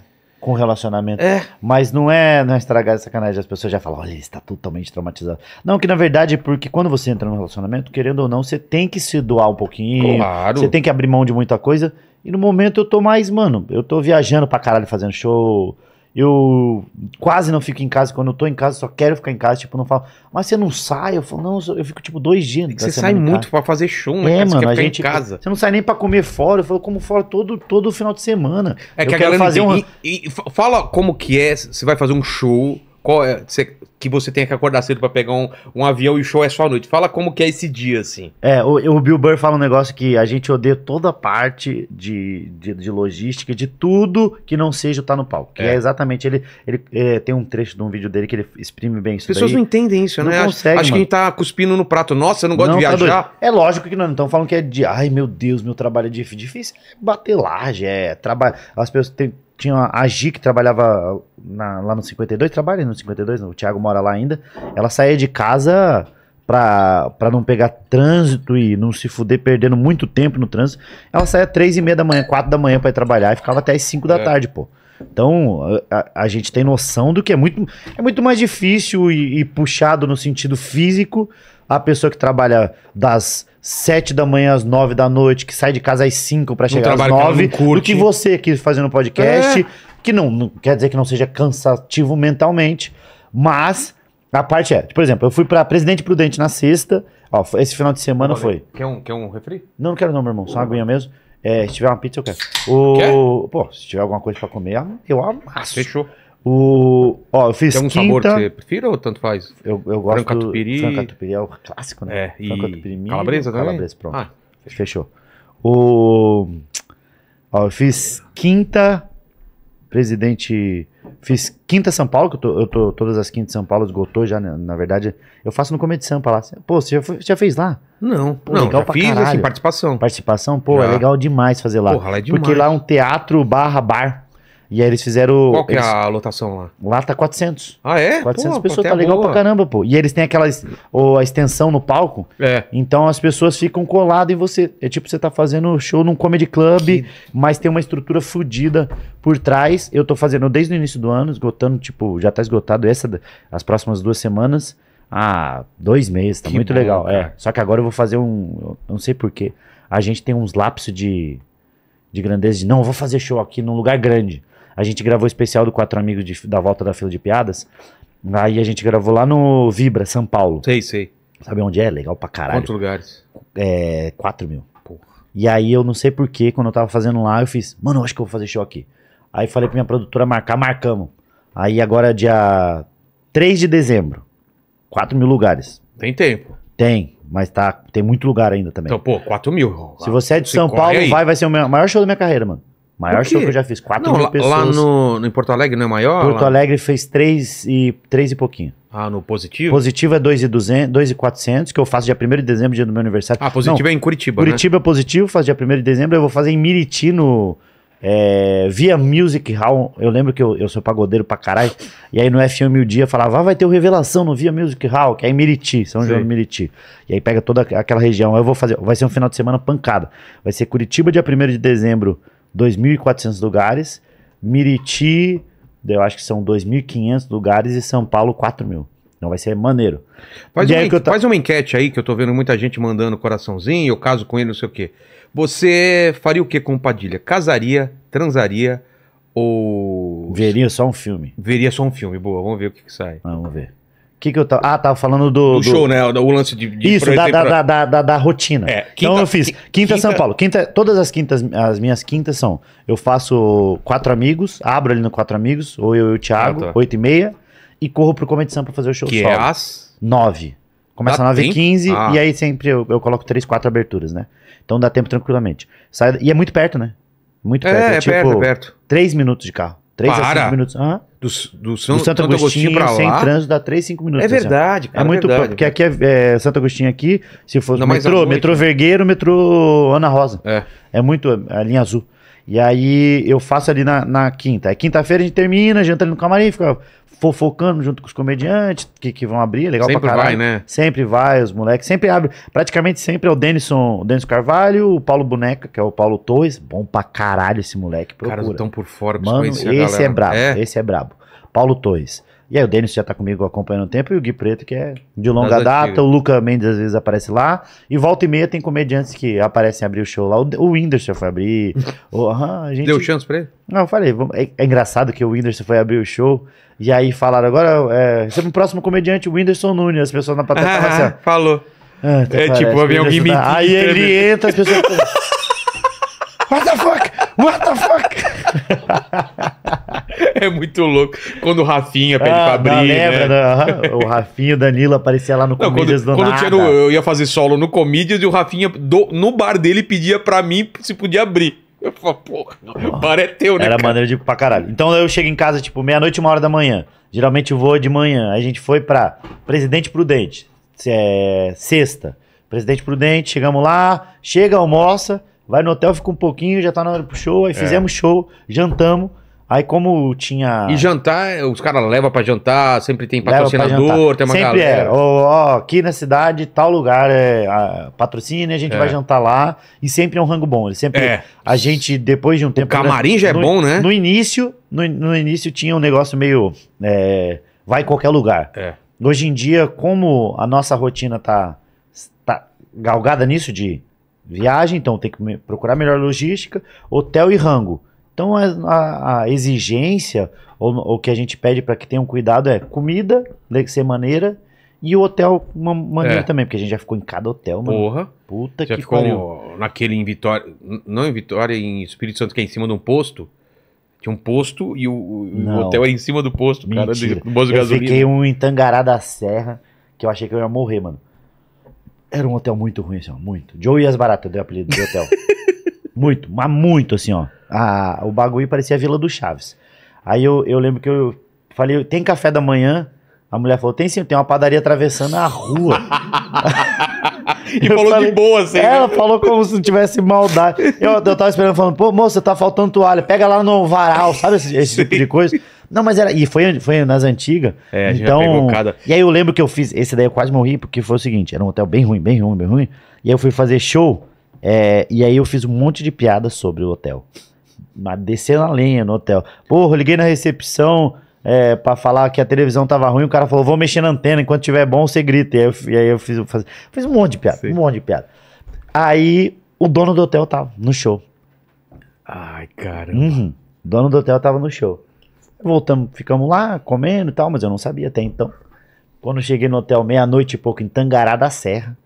Speaker 3: com relacionamento. É. Mas não é, não é estragar essa canagem, As pessoas já falam, olha, ele está totalmente traumatizado. Não, que na verdade é porque quando você entra num relacionamento, querendo ou não, você tem que se doar um pouquinho. Claro. Você tem que abrir mão de muita coisa. E no momento eu tô mais, mano, eu tô viajando pra caralho fazendo show eu quase não fico em casa. Quando eu tô em casa, só quero ficar em casa. Tipo, não falo, mas você não sai? Eu falo, não, eu fico tipo dois dias. É você sai muito para fazer show, né? É, cara? mano, a gente. Casa. Você não sai nem para comer fora. Eu falo, como fora todo, todo final de semana. É eu que quero a galera fazer um. E, e,
Speaker 1: fala como que é. Você vai fazer um show qual é, cê, que você tem que acordar cedo para pegar um, um, avião e o show é só à noite. Fala como que é esse dia, assim.
Speaker 3: É, o, o Bill Burr fala um negócio que a gente odeia toda parte de, de, de logística, de tudo que não seja estar tá no palco. Que é, é exatamente, ele, ele é, tem um trecho de um vídeo dele que ele exprime bem isso As pessoas daí. não
Speaker 1: entendem isso, não né? Consegue, acho, acho que a gente tá cuspindo no prato. Nossa, eu não gosto não, de tá viajar. Tá
Speaker 3: é lógico que não, então falam que é de, ai meu Deus, meu trabalho é difícil. É bater laje, é trabalho. As pessoas têm tinha a Gi que trabalhava na, lá no 52, trabalha no 52, o Thiago mora lá ainda. Ela saía de casa pra, pra não pegar trânsito e não se fuder perdendo muito tempo no trânsito. Ela saía três e meia da manhã, quatro da manhã para ir trabalhar e ficava até as cinco da é. tarde, pô. Então, a, a, gente tem noção do que é muito, é muito mais difícil e, e puxado no sentido físico a pessoa que trabalha das 7 da manhã às 9 da noite, que sai de casa às 5 para chegar às 9, do que você aqui fazendo podcast, é. que não, não, quer dizer que não seja cansativo mentalmente, mas a parte é, por exemplo, eu fui para Presidente Prudente na sexta, ó, esse final de semana Olha, foi. Quer um, quer um refri? Não, não quero não, meu irmão, só uma aguinha mesmo. É, se tiver uma pizza, eu quero. O, quer? Pô, se tiver alguma coisa para comer, eu amasso. Fechou. O, ó, eu fiz Tem um quinta, sabor que você
Speaker 1: prefira ou tanto faz? Eu, eu gosto
Speaker 3: frango catupiry. Frango catupiry é o clássico, né? É, e milho, calabresa também? Calabresa, pronto. Ah, fechou. fechou. O, ó, eu fiz quinta, presidente... Fiz quinta São Paulo, que eu tô, eu tô todas as quintas São Paulo, esgotou já, na, né? na verdade. Eu faço no comédia de Sampa lá. Pô, você já, foi, já fez lá? Não, pô, não, legal já pra fiz, assim, caralho. assim, participação. Participação, pô, é já. é legal demais fazer lá. Porra, lá é demais. Porque lá é um teatro barra bar. E aí eles fizeram. Qual que é eles... é a lotação lá? Lá tá 400. Ah, é? 400 pô, pessoas, tá é legal boa. pra caramba, pô. E eles têm aquelas. Ou a extensão no palco. É. Então as pessoas ficam coladas em você. É tipo você tá fazendo show num comedy club, que... mas tem uma estrutura fodida por trás. Eu tô fazendo desde o início do ano, esgotando, tipo, já tá esgotado essa, as próximas duas semanas. Ah, dois meses, tá que muito bom, legal. É. Cara. É. Só que agora eu vou fazer um. não sei porquê. A gente tem uns lapsos de, de grandeza de não, eu vou fazer show aqui num lugar grande. A gente gravou o especial do Quatro Amigos de, da Volta da Fila de Piadas. Aí a gente gravou lá no Vibra, São Paulo. Sei, sei. Sabe onde é? Legal pra caralho. Quantos lugares? É, 4 mil. Porra. E aí eu não sei porquê, quando eu tava fazendo lá, eu fiz, mano, eu acho que eu vou fazer show aqui. Aí falei pra minha produtora marcar, marcamos. Aí agora é dia 3 de dezembro. 4 mil lugares. Tem tempo. Tem, mas tá, tem muito lugar ainda também. Então, pô, 4 mil. Se você é de São Paulo, aí. vai, vai ser o maior show da minha carreira, mano. Maior show que eu já fiz, 4 não, mil lá, pessoas. Lá no,
Speaker 1: no Porto Alegre não é maior? Porto lá?
Speaker 3: Alegre fez 3 e, 3 e pouquinho.
Speaker 1: Ah, no Positivo? Positivo
Speaker 3: é 2,400, que eu faço dia 1 de dezembro, dia do meu aniversário. Ah, Positivo não, é em Curitiba, né? Curitiba né? é Positivo, faço dia 1 de dezembro. Eu vou fazer em Miriti, no... É, via Music Hall, eu lembro que eu, eu sou pagodeiro pra caralho, e aí no F1 Mil Dia falava, ah, vai ter o Revelação no Via Music Hall, que é em Miriti, São Sim. João de Miriti. E aí pega toda aquela região, eu vou fazer, vai ser um final de semana pancada. Vai ser Curitiba dia 1 de dezembro, 2.400 lugares, Miriti, eu acho que são 2.500 lugares e São Paulo 4 mil. Então vai ser maneiro. Faz, uma,
Speaker 1: faz uma enquete aí, que eu tô vendo muita gente mandando coraçãozinho, eu caso com ele, não sei o quê. Você faria o que com Padilha? Casaria, transaria ou... Veria só um filme. Veria só um filme, boa, vamos ver o que, que sai. Ah, vamos ver
Speaker 3: que, que eu tava. Ah, tava falando do. Do, do... show, né? O lance de. de Isso, da, da, da, da, da, rotina. É, quinta, então eu fiz. Quinta, é quinta, São Paulo. Quinta, todas as quintas, as minhas quintas são. Eu faço quatro amigos, abro ali no quatro amigos, ou eu e o Thiago, ah, tá. oito e meia, e corro pro Comedy Sampa fazer o show que solo. É às Nove.
Speaker 2: Começa às ah, 9h15 ah. e aí
Speaker 3: sempre eu, eu coloco três, quatro aberturas, né? Então dá tempo tranquilamente. Sai, e é muito perto, né? Muito é, perto. É, é, é tipo, perto, é perto. Três minutos de carro. Três Para. a cinco minutos. Uhum do, do, São, do Santo, Agostinho, Agostinho para lá. Sem trânsito dá 3, 5 minutos. É assim, verdade, cara, É, muito é verdade. Porque aqui é, é, Santo Agostinho aqui, se fosse metrô, metrô né? Vergueiro, metrô Ana Rosa. É. É muito a linha azul. E aí eu faço ali na, na quinta. é quinta-feira a gente termina, a gente entra ali no camarim, fica fofocando junto com os comediantes que, que vão abrir, legal sempre pra caralho. Sempre vai, né? Sempre vai, os moleques sempre abrem. Praticamente sempre é o Denison, o Denison Carvalho, o Paulo Boneca, que é o Paulo Torres. Bom pra caralho esse moleque, procura. Caras estão por fora, Mano, esse é brabo, é? esse é brabo. Paulo Torres. E aí o Denis já está comigo acompanhando o tempo e o Gui Preto, que é de longa data. O Luca Mendes às vezes aparece lá. E volta e meia tem comediantes que aparecem abrir o show lá. O, o Whindersson foi abrir. o, ah, gente... Deu chance pra ele? Não, eu falei. É, é, engraçado que o Whindersson foi abrir o show. E aí falaram, agora é, sempre o próximo comediante, o Whindersson Nunes. As pessoas na plateia ah, assim,
Speaker 1: Falou. Ah, então é parece, tipo, havia alguém me. Tá, aí ele entra, as pessoas. What the fuck? What the fuck?
Speaker 3: é muito louco. Quando o
Speaker 1: Rafinha pede ah, pra abrir. Lembra, né? O
Speaker 3: Rafinha e o Danilo aparecia lá no não, do quando nada. eu
Speaker 1: ia fazer solo no Comedians e o Rafinha, do, no bar dele, pedia pra mim se podia abrir. Eu falo, porra, o bar é teu, né? Era
Speaker 3: cara? maneiro de pra caralho. Então eu chego em casa, tipo, meia-noite, uma hora da manhã. Geralmente eu vou de manhã. A gente foi pra Presidente Prudente. É, sexta. Presidente Prudente, chegamos lá, chega, almoça. Vai no hotel, fica um pouquinho, já tá na hora pro show. Aí é. fizemos show, jantamos. Aí como tinha... E
Speaker 1: jantar, os caras levam pra jantar, sempre tem patrocinador, tem uma sempre galera. Sempre
Speaker 3: é, oh, aqui na cidade, tal lugar é a, patrocina, a gente é. vai jantar lá. E sempre é um rango bom, ele sempre... É. A gente, depois de um o tempo... Né, camarim já é bom, né? No início, no, no, início tinha um negócio meio... É, vai qualquer lugar. É. Hoje em dia, como a nossa rotina tá, tá galgada nisso de viagem, então tem que procurar melhor logística, hotel e rango. Então a, a exigência, ou o que a gente pede para que tenham um cuidado é comida, tem que ser maneira, e o hotel uma maneira é. também, porque a gente já ficou em cada hotel, mano. Porra. Puta já que ficou
Speaker 1: pariu. naquele em Vitória, não em Vitória, em Espírito Santo, que é em cima de um posto. Tinha um posto e o, o hotel era em cima do posto, Mentira. cara, do, do Eu gasolina. fiquei um
Speaker 3: em Tangará da Serra, que eu achei que eu ia morrer, mano. Era um hotel muito ruim, assim, ó, muito. Joe e as Baratas deu o apelido do hotel. muito, mas muito, assim, ó. A, o bagulho parecia a Vila do Chaves. Aí eu, eu lembro que eu falei, tem café da manhã? A mulher falou, tem sim, tem uma padaria atravessando a rua. e falou falei, de boa, assim. Né? Ela né? falou como se não tivesse maldade. Eu, eu tava esperando, falando, pô, moça, tá faltando toalha, pega lá no varal, sabe esse, esse tipo de coisa? Não, mas era. E foi, foi nas antigas. É, então, cada... E aí eu lembro que eu fiz. Esse daí eu quase morri, porque foi o seguinte: era um hotel bem ruim, bem ruim, bem ruim. E aí eu fui fazer show. É, e aí eu fiz um monte de piada sobre o hotel. descer na lenha no hotel. Porra, eu liguei na recepção é, para falar que a televisão tava ruim, o cara falou, vou mexer na antena, enquanto tiver bom você grita. E aí eu, e aí eu fiz, faz, fiz um monte de piada, Sim. um monte de piada. Aí o dono do hotel tava no show. Ai, caramba. Uhum, dono do hotel tava no show. Voltamos, ficamos lá comendo e tal, mas eu não sabia até então. Quando cheguei no hotel meia-noite e pouco em Tangará da Serra,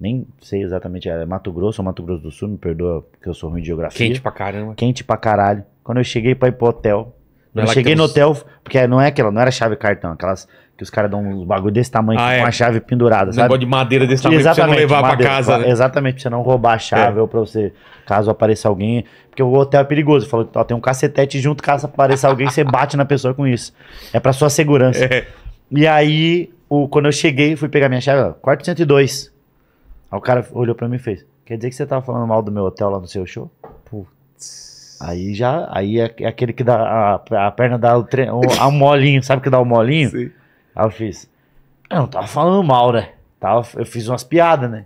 Speaker 3: nem sei exatamente, era é Mato Grosso ou Mato Grosso do Sul, me perdoa porque eu sou ruim de geografia. Quente pra caramba. Quente pra caralho. Quando eu cheguei pra ir pro hotel, não é eu cheguei no hotel, porque não é aquela, não era chave cartão, aquelas que os caras dão uns bagulho desse tamanho ah, com é. uma chave pendurada, um sabe? Negócio de madeira desse tamanho exatamente, pra você não levar madeira, pra casa. né? Exatamente, pra você não roubar a chave é. ou pra você, caso apareça alguém. Porque o hotel é perigoso. Falou, ó, tem um cacetete junto, caso apareça alguém, você bate na pessoa com isso. É pra sua segurança. É. E aí, o, quando eu cheguei, fui pegar minha chave, ó, quarto 102. Aí o cara olhou pra mim e fez, quer dizer que você tava falando mal do meu hotel lá no seu show? Putz. Aí já, aí é, é aquele que dá a, a perna dá o, tre, o, a um molinho, sabe que dá o um molinho? Sim. Aí eu fiz, eu não tava falando mal, né? Tava, eu fiz umas piadas, né?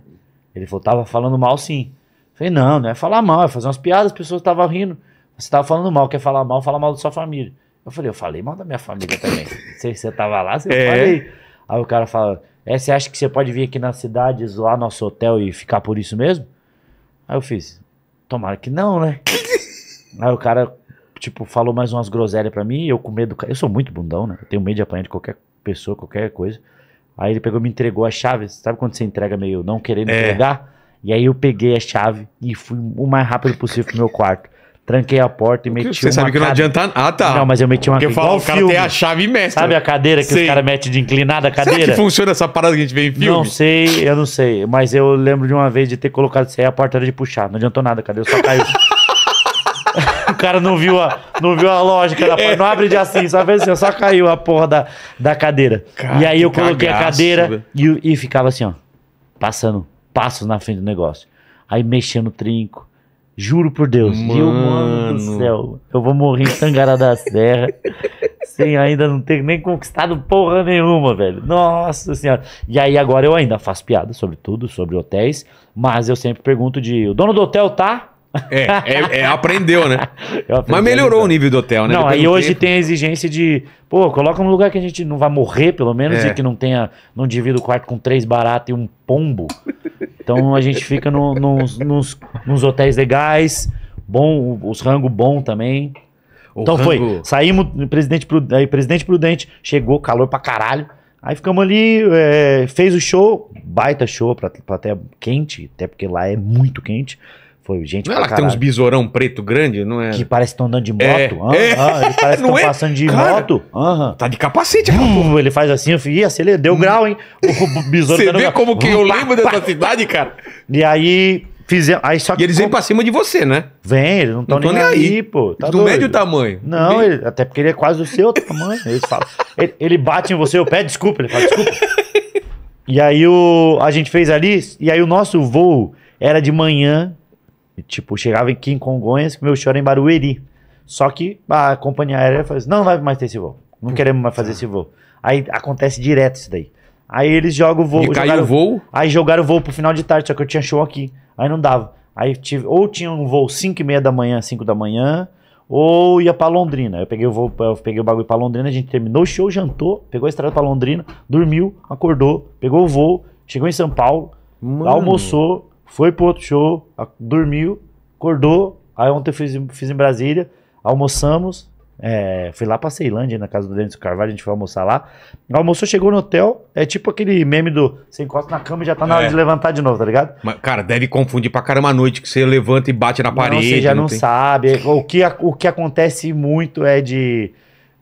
Speaker 3: Ele falou, tava falando mal sim. Eu falei, não, não é falar mal, é fazer umas piadas, as pessoas estavam rindo. Você tava falando mal, quer falar mal, fala mal da sua família. Eu falei, eu falei mal da minha família também. você, você tava lá, você é. falei. Aí o cara fala, é, você acha que você pode vir aqui na cidade, zoar nosso hotel e ficar por isso mesmo? Aí eu fiz, tomara que não, né? Aí o cara, tipo, falou mais umas groselhas pra mim, eu com medo. Eu sou muito bundão, né? Eu tenho medo de apanhar de qualquer pessoa, qualquer coisa. Aí ele pegou me entregou a chave. Sabe quando você entrega meio não querendo é. entregar? E aí eu peguei a chave e fui o mais rápido possível pro meu quarto. Tranquei a porta e meti Você uma sabe que não adianta Ah, tá. Não, mas eu meti uma Porque eu falo, o cara filme. tem a chave mestra. Sabe a cadeira que sei. os caras metem de inclinada a cadeira? Será que funciona essa parada que a gente vê em filme? Não sei, eu não sei. Mas eu lembro de uma vez de ter colocado isso aí, a porta era de puxar. Não adiantou nada, cadê? Eu só caiu. cara não viu a, não viu a lógica da porra. Não abre de assim, só fez assim, só caiu a porra da, da cadeira. Cara, e aí eu coloquei cagaço, a cadeira e, e, ficava assim, ó. Passando passos na frente do negócio. Aí mexendo o trinco. Juro por Deus. Mano. Meu mano do céu. Eu vou morrer em Tangará da Serra. sem ainda não ter nem conquistado porra nenhuma, velho. Nossa senhora. E aí agora eu ainda faço piada sobre tudo, sobre hotéis. Mas eu sempre pergunto de... O dono do hotel tá?
Speaker 1: É, é, é, aprendeu, né? Mas melhorou o nível do hotel, né? Não, Depois aí hoje tempo.
Speaker 3: tem a exigência de, pô, coloca num lugar que a gente não vai morrer, pelo menos, é. e que não tenha, não divida o quarto com três baratas e um pombo. Então a gente fica no, nos, nos, nos, hotéis legais, bom, os rango bom também. O então rango... foi, saímos, Presidente Prudente, aí, Presidente Prudente, chegou calor pra caralho. Aí ficamos ali, é, fez o show, baita show pra até quente, até porque lá é muito quente. Foi gente Não é lá que tem uns
Speaker 1: besourão preto grande, não é? Que parece que estão andando de é, moto. É, ah, é. Ah, ele parece que estão é? passando
Speaker 3: de Cara, moto. Tá de capacete aquela hum, Ele faz assim, eu falei, acelera, deu hum. grau, hein? O besouro Você tá vê grau. como que eu lembro dessa cidade, cara? E aí... Fizemos, aí só que e eles vêm como... pra cima
Speaker 1: de você, né?
Speaker 3: Vem, eles não estão nem, nem, aí, aí pô. Tá do médio tamanho. Não, ele, até porque ele é quase do seu tamanho. Eles falam. ele, ele bate em você, eu pede desculpa. Ele fala, desculpa. E aí o, a gente fez ali, e aí o nosso voo era de manhã, tipo, chegava aqui em Congonhas, que meu show era em Barueri. Só que a companhia aérea falou assim, não vai mais ter esse voo. Não queremos mais fazer esse voo. Aí acontece direto isso daí. Aí eles jogam o voo. E caiu o voo? Aí jogaram o voo pro final de tarde, só que eu tinha show aqui. Aí não dava. Aí tive, ou tinha um voo 5 e meia da manhã, 5 da manhã, ou ia pra Londrina. Eu peguei o voo, eu peguei o bagulho pra Londrina, a gente terminou o show, jantou, pegou a estrada pra Londrina, dormiu, acordou, pegou o voo, chegou em São Paulo, Mano. almoçou, foi pro outro show, dormiu, acordou. Aí ontem eu fiz, fiz em Brasília, almoçamos. É, fui lá pra Ceilândia, na casa do Denis Carvalho, a gente foi almoçar lá. Almoçou, chegou no hotel, é tipo aquele meme do você encosta na cama e já tá na hora é. de levantar de novo, tá ligado?
Speaker 1: Mas, cara, deve confundir pra caramba a noite que você levanta e bate na não, parede. Você já não, não tem...
Speaker 3: sabe. O que, o que acontece muito é de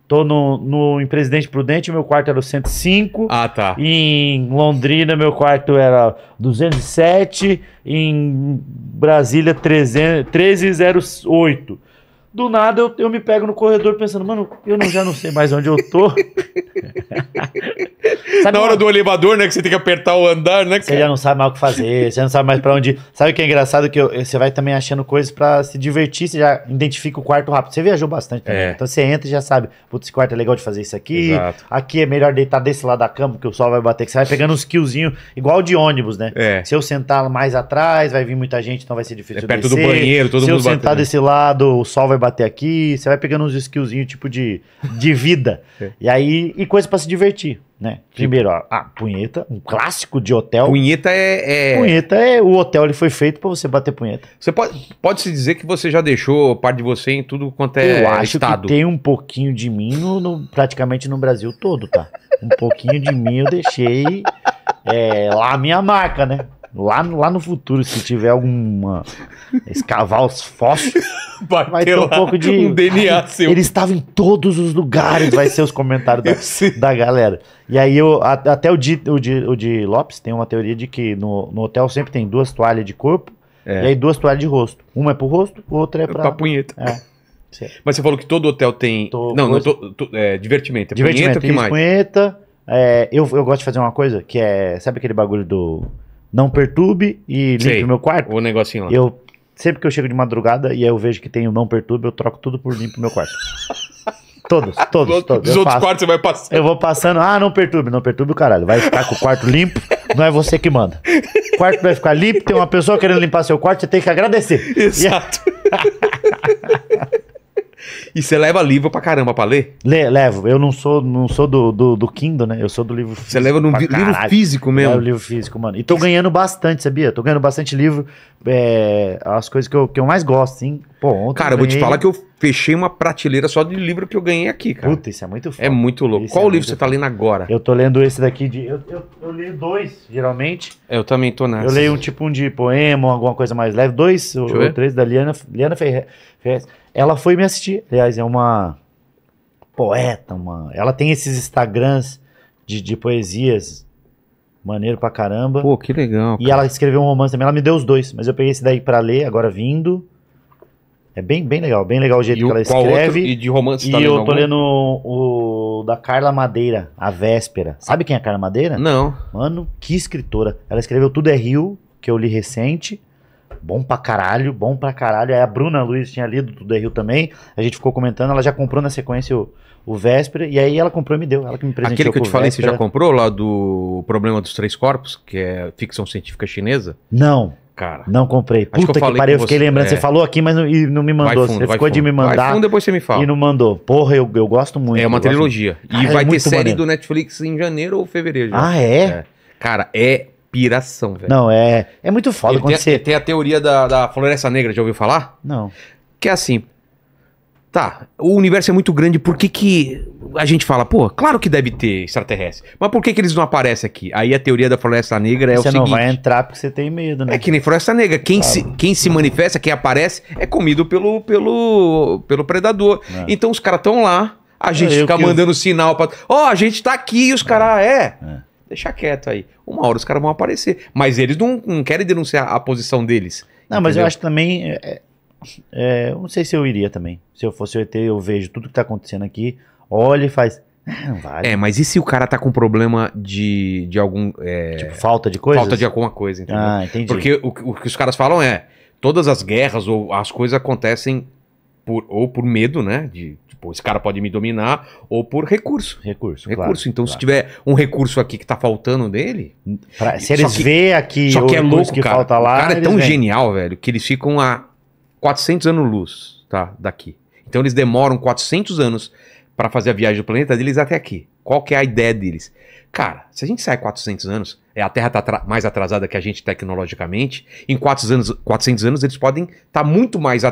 Speaker 3: Tô no, no, em Presidente Prudente, meu quarto era o 105. Ah, tá. Em Londrina, meu quarto era 207. Em Brasília, 300, 1308 do nada eu, eu me pego no corredor pensando, mano, eu não, já não sei mais onde eu tô. Na hora do elevador, né? Que você tem que apertar o andar, né? Você já não sabe mais o que fazer, você não sabe mais pra onde Sabe o que é engraçado? Que eu, você vai também achando coisas pra se divertir, você já identifica o quarto rápido. Você viajou bastante também. É. Então você entra e já sabe, putz, esse quarto é legal de fazer isso aqui. Exato. Aqui é melhor deitar desse lado da cama, porque o sol vai bater. Que você vai pegando uns killzinhos, igual de ônibus, né? É. Se eu sentar mais atrás, vai vir muita gente, então vai ser difícil é perto descer. do banheiro, todo se mundo Se eu sentar desse lado, o sol vai bater bater aqui, você vai pegando uns skillzinhos tipo de, de vida. É. E aí, e coisa para se divertir, né? Primeiro, ó, punheta, um clássico de hotel. Punheta é, é... Punheta é. O hotel ele foi feito para você bater punheta. Você pode,
Speaker 1: pode se dizer que você já deixou parte de você em tudo quanto é. Eu acho estado. que tem
Speaker 3: um pouquinho de mim no, no, praticamente no Brasil todo, tá? Um pouquinho de mim eu deixei é, lá a minha marca, né? Lá, lá no futuro, se tiver alguma. escavar os fósseis, vai, vai ter um pouco de. Um DNA ai, seu. Ele estava em todos os lugares, vai ser os comentários da, da galera. E aí, eu, até o de, o, de, o de Lopes tem uma teoria de que no, no hotel sempre tem duas toalhas de corpo é. e aí duas toalhas de rosto. Uma é pro rosto, outra é pra. pra punheta. É.
Speaker 1: Mas você falou que todo hotel tem. Tô, não, não, tô, tô, é, divertimento. É divertimento, punheta, que mais?
Speaker 3: punheta. É, eu, eu gosto de fazer uma coisa que é. Sabe aquele bagulho do não perturbe e limpe o meu quarto. O negocinho lá. Eu, sempre que eu chego de madrugada e aí eu vejo que tem o não perturbe, eu troco tudo por limpo o meu quarto. Todos, todos, todos. Dos outros passo. quartos você vai passando. Eu vou passando, ah, não perturbe, não perturbe o caralho. Vai ficar com o quarto limpo, não é você que manda. O quarto vai ficar limpo, tem uma pessoa querendo limpar seu quarto, você tem que agradecer. Exato. E... É-
Speaker 1: E você leva livro pra caramba pra ler?
Speaker 3: Le, levo. Eu não sou, não sou do, do, do, Kindle, né? Eu sou do livro físico. Você leva no livro físico mesmo? É, o livro físico, mano. E tô ganhando bastante, sabia? Tô ganhando bastante livro. É, as coisas que eu, que eu mais gosto, sim. Pô, ontem Cara, eu ganhei... vou te falar que eu fechei uma
Speaker 1: prateleira só de livro que eu ganhei aqui, cara. Puta, isso é muito é foda. É muito louco. Isso Qual é livro você foda. tá lendo agora?
Speaker 3: Eu tô lendo esse daqui de. Eu, eu, eu leio dois, geralmente. É, eu também tô nessa. Eu leio um tipo um de poema, alguma coisa mais leve. Dois ou, ou três da Liana, Liana Ferreira. Ferre... Ela foi me assistir. Aliás, é uma poeta, uma. Ela tem esses Instagrams de, de poesias. Maneiro pra caramba. Pô, que legal. E ela escreveu um romance também. Ela me deu os dois, mas eu peguei esse daí pra ler, agora vindo. É bem, bem legal, bem legal o jeito e que ela escreve. Outro? E de romance tá E tá eu tô algum? lendo o, o da Carla Madeira, A Véspera. Sabe quem é a Carla Madeira? Não. Mano, que escritora. Ela escreveu Tudo é Rio, que eu li recente. Bom pra caralho, bom pra caralho. Aí a Bruna Luiz tinha lido do The Hill também. A gente ficou comentando, ela já comprou na sequência o, o Véspera. E aí ela comprou e me deu. Ela que me presenteou. Aquele que eu te falei, Véspera. você já
Speaker 1: comprou lá do Problema dos Três Corpos,
Speaker 3: que é ficção científica chinesa? Não. Cara. Não comprei. Puta que, eu falei que pariu, eu fiquei você, lembrando. É. Você falou aqui, mas não, e não me mandou. Fundo, você ficou fundo. de me mandar. Vai fundo, depois você me fala. E não mandou. Porra, eu, eu gosto muito. É uma trilogia. E é vai é ter série maneiro. do
Speaker 1: Netflix em janeiro ou fevereiro. Já. Ah, é? é? Cara, é piração, velho. Não, é, é muito foda quando tem, você... Tem a teoria da, da floresta negra, já ouviu falar? Não. Que é assim, tá, o universo é muito grande, por que que a gente fala, pô, claro que deve ter extraterrestre, mas por que que eles não aparecem aqui? Aí a teoria da Floresta
Speaker 3: Negra é você o seguinte... Você não vai entrar porque você tem medo, né? É que
Speaker 1: nem Floresta Negra, quem, claro. se, quem se manifesta, quem aparece, é comido pelo, pelo, pelo predador. É. Então os caras estão lá, a é, gente eu fica mandando eu... sinal pra... Ó, oh, a gente tá aqui, e os caras, é... é deixa quieto aí. Uma hora os caras vão aparecer. Mas eles não, não querem denunciar a posição
Speaker 3: deles. Não, entendeu? mas eu acho também. É, é, é, eu não sei se eu iria também. Se eu fosse o ET, eu vejo tudo que tá acontecendo aqui, olha e faz. não vale. É, mas e se o cara tá com problema de, de algum. É, tipo,
Speaker 1: falta de coisa? Falta de alguma coisa, entendeu? Ah, entendi. Porque o, o que os caras falam é: todas as guerras ou as coisas acontecem por, ou por medo, né? De Pô, tipo, esse cara pode me dominar, ou por recurso. Recurso, Recurso. Então, claro, então, claro. se tiver um recurso aqui que tá faltando dele. Pra, se eles vê
Speaker 3: aqui só que é louco, que cara. falta lá. O cara é tão genial,
Speaker 1: velho, que eles ficam a 400 anos-luz tá, daqui. Então, eles demoram 400 anos para fazer a viagem do planeta deles até aqui. Qual que é a ideia deles? Cara, se a gente sai 400 anos, é, a Terra está mais atrasada que a gente tecnologicamente. Em 400 anos, 400 anos eles podem estar tá muito mais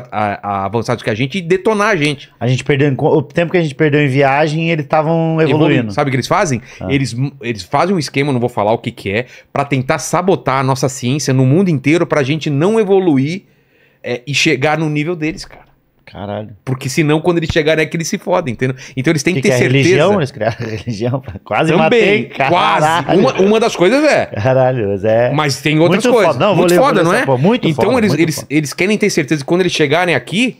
Speaker 1: avançados que a gente e detonar a gente. A gente perdeu o tempo que a gente perdeu em viagem, eles estavam evoluindo. evoluindo. Sabe o que eles fazem? Ah. Eles, eles fazem um esquema, não vou falar o que, que é, para tentar sabotar a nossa ciência no mundo inteiro para a gente não evoluir é, e chegar no nível deles, cara. Caralho. Porque senão, quando eles chegarem aqui, eles se fodem, entendeu? Então eles têm que, que ter que é, certeza. Religião,
Speaker 3: eles criaram religião. Quase Também, matei. Quase. Uma, uma, das coisas é. Caralho, mas é. Mas tem outras muito coisas. Foda. Não, muito vou foda, ler, não é? muito então foda, eles, muito eles,
Speaker 1: foda. eles querem ter certeza que quando eles chegarem aqui,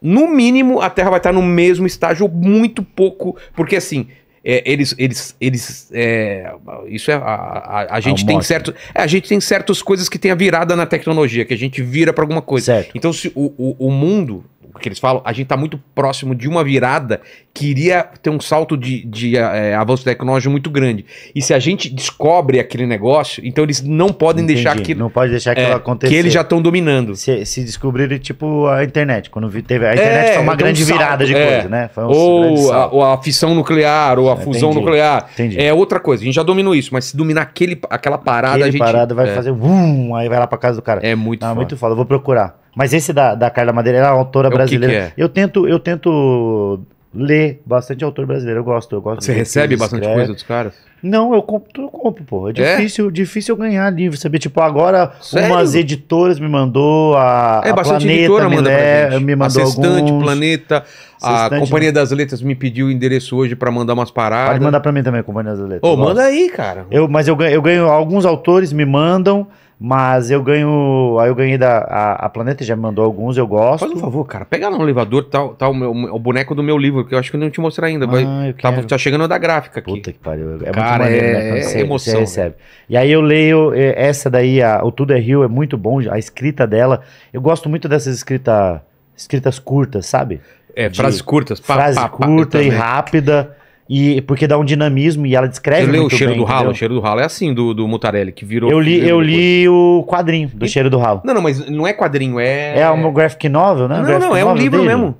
Speaker 1: no mínimo, a Terra vai estar no mesmo estágio, muito pouco. Porque assim, é, eles eles eles é, isso é a, a, a gente Almoço. tem certo é, a gente tem certas coisas que tem a virada na tecnologia que a gente vira para alguma coisa certo. então se o, o, o, mundo que eles falam, a gente está muito próximo de uma virada que iria ter um salto de, de é, avanço tecnológico muito grande. E se a gente descobre aquele negócio, então eles não podem Entendi. deixar aquilo. Não pode deixar aquilo é, acontecer. Que eles já
Speaker 3: estão dominando. Se, se descobrirem, tipo, a internet. Quando teve. A é, internet é, foi uma grande um virada de é. coisa, né? Um ou, a,
Speaker 1: ou, a, fissão nuclear, ou a fusão Entendi. nuclear. Entendi. É outra coisa. A gente já dominou isso, mas se dominar aquele, aquela parada, aquele a gente. parada vai é. fazer.
Speaker 3: um aí vai lá para casa do cara. É muito ah, foda. muito foda. Eu vou procurar. Mas esse da, da Carla Madeira, ela é uma autora é o brasileira. Que que é? Eu tento, eu tento ler bastante autor brasileiro. Eu gosto, eu gosto. Você recebe bastante escreve. coisa dos caras? Não, eu compro, eu compro, pô. É difícil, é? difícil ganhar livro, sabe? Tipo, agora Sério? umas editoras me mandou a, é, a bastante Planeta editora me, manda le, me mandou Acestante, alguns. Planeta,
Speaker 1: a né? Companhia das Letras me pediu o endereço
Speaker 3: hoje para mandar umas paradas. Pode mandar para mim também, Companhia das Letras. Ô, oh, manda aí, cara. Eu, mas eu ganho, eu ganho, alguns autores me mandam mas eu ganho. Aí eu ganhei da. A, a, Planeta já me mandou alguns, eu gosto. Faz um favor, cara.
Speaker 1: Pega lá no elevador, tá, tá o, meu, o boneco do meu livro, que eu acho que eu não te mostrei ainda. Ah, tá, tá, chegando da gráfica aqui. Puta que pariu. É cara, muito maneiro, né, é, né? Você, é emoção. Você né? recebe.
Speaker 3: E aí eu leio é, essa daí, a, o Tudo é Rio, é muito bom, a escrita dela. Eu gosto muito dessas escrita, escritas curtas, sabe? É, frases curtas. Pá, frase pá, curta e rápida. E porque dá um dinamismo e ela descreve. Você leu o cheiro bem, do ralo? Entendeu? O
Speaker 1: cheiro do ralo é assim, do, do Mutarelli,
Speaker 3: que virou. Eu li, eu li o quadrinho do e... cheiro do ralo. Não, não, mas não é quadrinho, é. É um graphic novel, né? Não, não, é um livro dele. mesmo.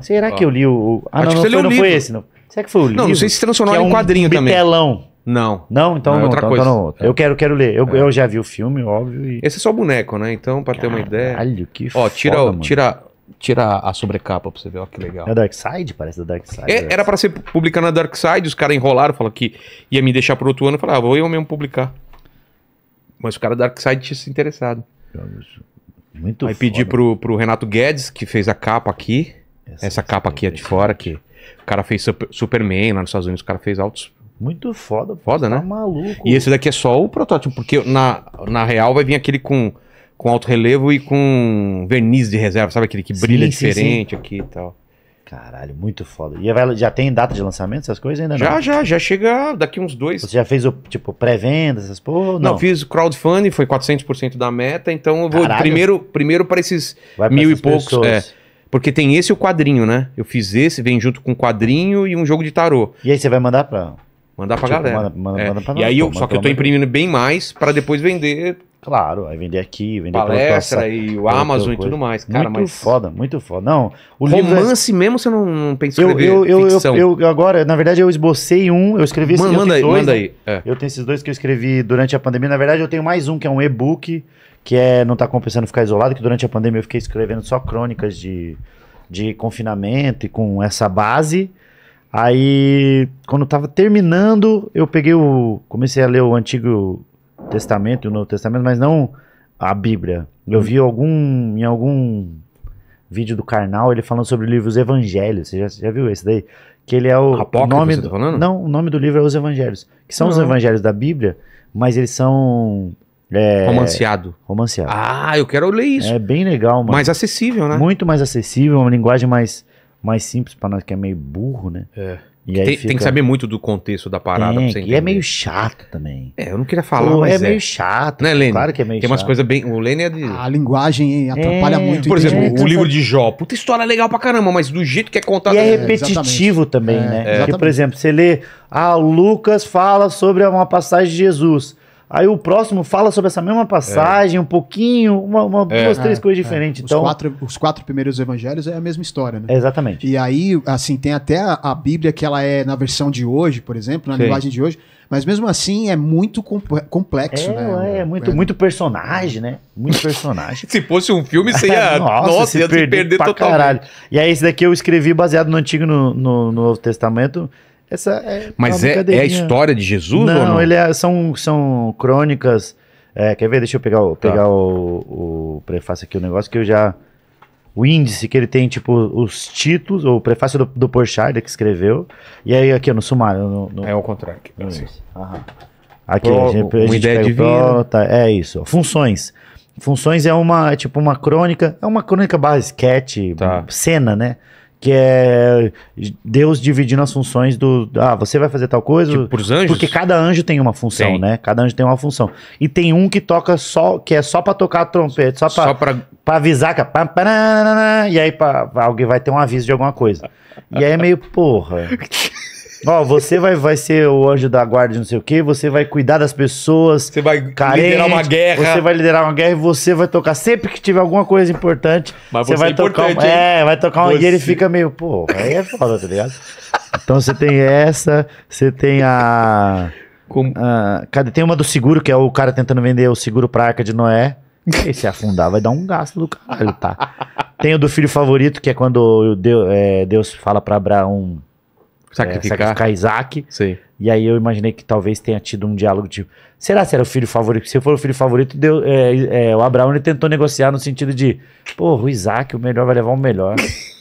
Speaker 3: Será que eu li o. Ah, Acho não, não, foi, não foi esse, não. Será que foi o livro? Não, não sei se transformou é em um quadrinho também. Telão. Não. Não, então não, é não, outra então, coisa. Então não. É. Eu quero, quero ler. Eu, é. eu já vi o filme, óbvio. E... Esse é só boneco, né? Então, pra ter uma ideia. Olha que Ó, tira,
Speaker 1: tira Tira a sobrecapa pra você ver, ó que legal. É Dark Side? Parece da Dark Side. É, era pra ser publicada na Dark Side, os caras enrolaram, falaram que ia me deixar pro outro ano. Eu falei, ah, vou eu mesmo publicar. Mas o cara da Dark Side tinha se interessado. Muito Aí foda. pedi pro, pro Renato Guedes, que fez a capa aqui. Essa, essa capa aqui é de fora, que o cara fez super, Superman lá nos Estados Unidos, o cara fez altos
Speaker 3: muito foda, foda, tá né? Tá maluco. E
Speaker 1: esse daqui é só o protótipo, porque na, na real vai vir aquele com com alto relevo e com verniz de reserva,
Speaker 3: sabe aquele que sim, brilha sim, diferente sim. aqui e tal. Caralho, muito foda. E já tem data de lançamento, essas coisas ainda não? Já, já, já chega daqui uns dois. Você já fez o, tipo, pré-venda, essas porra? Não, não
Speaker 1: fiz crowdfunding, foi 400% da meta, então eu vou Caralho. primeiro,
Speaker 3: primeiro para esses
Speaker 1: Vai mil e poucos. É, porque tem esse e o quadrinho, né? Eu fiz esse, vem junto com o quadrinho e um jogo de
Speaker 3: tarô. E aí você vai mandar pra.
Speaker 1: Mandar pra tipo, galera. Manda, manda, é. manda pra e aí eu, pô, só que eu tô imprimindo bem mais
Speaker 3: para depois vender Claro, aí vender aqui, vender palestra tua, e o Amazon e tudo mais, cara, muito mas... foda, muito foda. Não, o é- romance é... mesmo você não, pensou? pensa eu, eu, eu, Eu, eu, agora, na verdade, eu esbocei um, eu escrevi manda, aí, dois. Manda aí. É. Eu tenho esses dois que eu escrevi durante a pandemia. Na verdade, eu tenho mais um que é um e-book que é não tá compensando ficar isolado, que durante a pandemia eu fiquei escrevendo só crônicas de, de confinamento e com essa base. Aí, quando eu tava terminando, eu peguei o. Comecei a ler o antigo Testamento e o Novo Testamento, mas não a Bíblia. Eu vi algum em algum vídeo do Carnal ele falando sobre o livro Os Evangelhos. Você já, já viu esse daí? Que ele é o Apócrifo, nome você tá falando? Não, o nome do livro é Os Evangelhos, que são não. os evangelhos da Bíblia, mas eles são é, romanceado. Romanceado. Ah, eu quero ler isso. É bem legal, mano. Mais acessível, né? Muito mais acessível, uma linguagem mais mais simples para nós que é meio burro, né? É. Tem, fica... tem, que saber
Speaker 1: muito do contexto da parada tem, pra você entender. E é meio chato também. É, eu não queria falar, Pô, mas é, é meio chato. Né, Lênin? Claro que é meio Tem umas coisas
Speaker 2: bem... O Lênin é de... A linguagem
Speaker 3: atrapalha
Speaker 1: é, muito. Por né? exemplo, é, o livro de Jó. Puta história legal pra caramba, mas do jeito que é contado... E é, é repetitivo
Speaker 3: também, é, né? Porque, por exemplo, você lê... Ah, Lucas fala sobre uma passagem de Jesus... Aí o próximo fala sobre essa mesma passagem, é. um pouquinho, uma, uma é. duas, três é, coisas é. diferentes. Então... Os, quatro, os
Speaker 2: quatro primeiros evangelhos é a mesma história, né?
Speaker 3: exatamente. E
Speaker 2: aí, assim, tem até a, a, Bíblia que ela é na versão de hoje, por exemplo, na Sim. linguagem de hoje, mas mesmo assim é muito complexo, é, né? É, muito,
Speaker 1: é.
Speaker 3: muito personagem, né? Muito personagem.
Speaker 1: se fosse um filme, você ia, nossa, nossa, se ia perder, se perder totalmente. Caralho.
Speaker 3: E aí, esse daqui eu escrevi baseado no Antigo no, no, no Novo Testamento essa é Mas é, é, a história de Jesus? Não, não? Ele é, são, são crônicas. É, quer ver? Deixa eu pegar, o, tá. pegar o, o prefácio aqui, o negócio que eu já. O índice que ele tem, tipo, os títulos, o prefácio do, do Porchardt que escreveu. E aí aqui, no sumário. No, no... É o contrário. Aqui, assim. Aham. Aqui, Pro, a gente, a gente ideia pega divina. Tá, é isso. Funções. Funções é uma, é tipo uma crônica, é uma crônica base sketch, tá. cena, né? que é Deus dividindo as funções do. Ah, você vai fazer tal coisa. Tipo, pros anjos? Porque cada anjo tem uma função, tem. né? Cada anjo tem uma função. E tem um que toca só, que é só para tocar a trompete, só para pra... pra avisar que. É e aí pra... alguém vai ter um aviso de alguma coisa. E aí é meio, porra. Ó, você vai, vai ser o anjo da guarda de não sei o quê, você vai cuidar das pessoas. Você vai carente, liderar uma guerra. Você vai liderar uma guerra e você vai tocar. Sempre que tiver alguma coisa importante, Mas você, você vai é tocar. Um, é, vai tocar um você... e ele fica meio, pô, aí é foda, tá ligado? Então você tem essa, você tem a. Como... a cadê? Tem uma do seguro, que é o cara tentando vender o seguro pra arca de Noé. E se afundar, vai dar um gasto do caralho, tá? Tem o do filho favorito, que é quando Deus, é, Deus fala pra Abraão sacrificar, é, sacrificar Isaac. Sim. E aí eu imaginei que talvez tenha tido um diálogo tipo: será que era o filho favorito? Se for o filho favorito, deu, é, é, o Abraão ele tentou negociar no sentido de: porra, o Isaac, o melhor vai levar o melhor.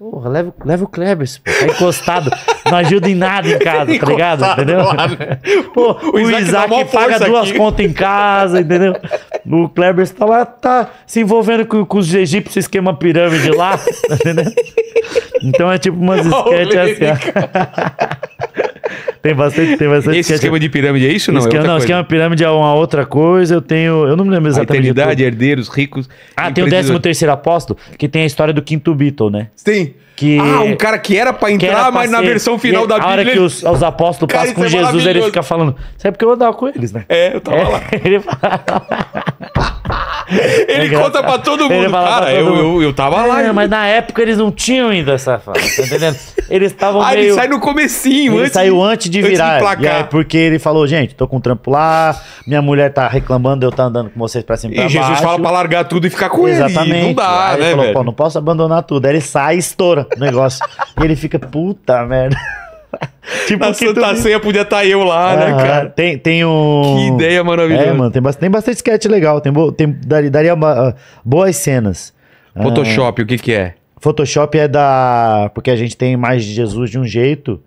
Speaker 3: Porra, leva, leva o Klebers, pô. Tá encostado. não ajuda em nada em casa, tá ligado? Entendeu? Né? pô, o, o Isaac, Isaac paga duas aqui. contas em casa, entendeu? O Klebers tá lá, tá se envolvendo com, com os egípcios, esquema pirâmide lá, entendeu? Então é tipo umas esquetes assim tem bastante, tem bastante. Esse é esquema de pirâmide é isso não? É esquema, é não, coisa. esquema pirâmide é uma outra coisa. Eu tenho, eu não me lembro exatamente. A eternidade, herdeiros, ricos. Ah, tem o 13 terceiro apóstolo, que tem a história do quinto Beatle, né? Sim. Que... Ah, um cara que era pra entrar, era pra mas ser... na versão final da Bíblia... A hora que os, os apóstolos passam com é Jesus, ele fica falando, sabe porque eu andava com eles, né? É, eu tava é, lá. Ele fala... Ele é conta pra todo mundo. cara, eu, mundo. eu, eu tava é, lá. mas na época eles não tinham ainda essa fase, tá entendendo? Eles estavam ah, meio... ele sai no comecinho. Ele antes, saiu antes de virar. Antes de porque ele falou, gente, tô com um trampo lá, minha mulher tá reclamando eu tô tá andando com vocês pra cima e pra Jesus baixo. fala pra largar
Speaker 1: tudo e ficar com Exatamente. ele. Não dá, Aí né, ele falou, velho? pô, não
Speaker 3: posso abandonar tudo. Aí ele sai e estoura o negócio. e ele fica, puta merda.
Speaker 1: Tipo Na Santa tu... Ceia podia estar tá eu lá, né, ah, né, cara?
Speaker 3: Tem, tem um... Que
Speaker 1: ideia maravilhosa. É, mano,
Speaker 3: tem bastante, tem bastante sketch legal. Tem, bo... tem, daria uh, boas cenas. Ah, Photoshop, ah, o que que é? Photoshop é da... Porque a gente tem mais de Jesus de um jeito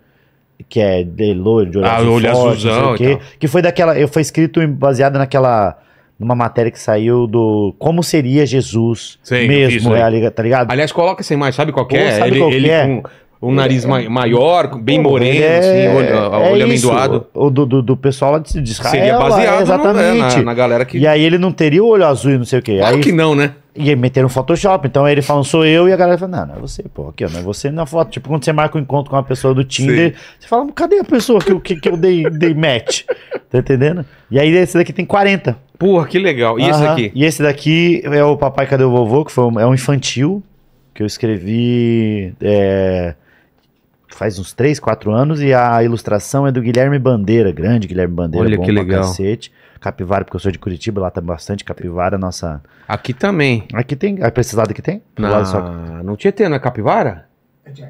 Speaker 3: que é de loiro, ah, de olho ah, olho azulzão, quê, que foi daquela, foi escrito baseado naquela numa matéria que saiu do como seria Jesus Sim, mesmo, é, tá ligado?
Speaker 1: Aliás, coloca sem mais, sabe qual é? Pô, sabe ele, qual ele é? Com, um nariz é, é. maior, bem moreno, é, assim, olho, é olho amendoado.
Speaker 3: O do, do, do, pessoal lá de Israel. Seria baseado é, exatamente. No, na, na, galera que... E aí ele não teria o olho azul e não sei o quê. Claro aí, que não, né? E aí meteram Photoshop. Então ele falando, sou eu, e a galera fala, não, não é você, pô, aqui, ó, não é você na foto. Tipo, quando você marca um encontro com uma pessoa do Tinder, Sim. você fala, cadê a pessoa que, que, que eu dei, dei match? Tá entendendo? E aí esse daqui tem 40. Porra,
Speaker 1: que legal. E uh -huh. esse daqui?
Speaker 3: E esse daqui é o Papai Cadê o Vovô, que foi um, é um infantil que eu escrevi. É, faz uns 3, 4 anos e a ilustração é do Guilherme Bandeira, grande Guilherme Bandeira. Olha que legal. Cacete. Capivara, porque eu sou de Curitiba, lá tem tá bastante capivara, nossa. Aqui também. Aqui tem. Aí ah, pra esse lado tem? Pro só... Não tinha tendo, na né? é, capivara?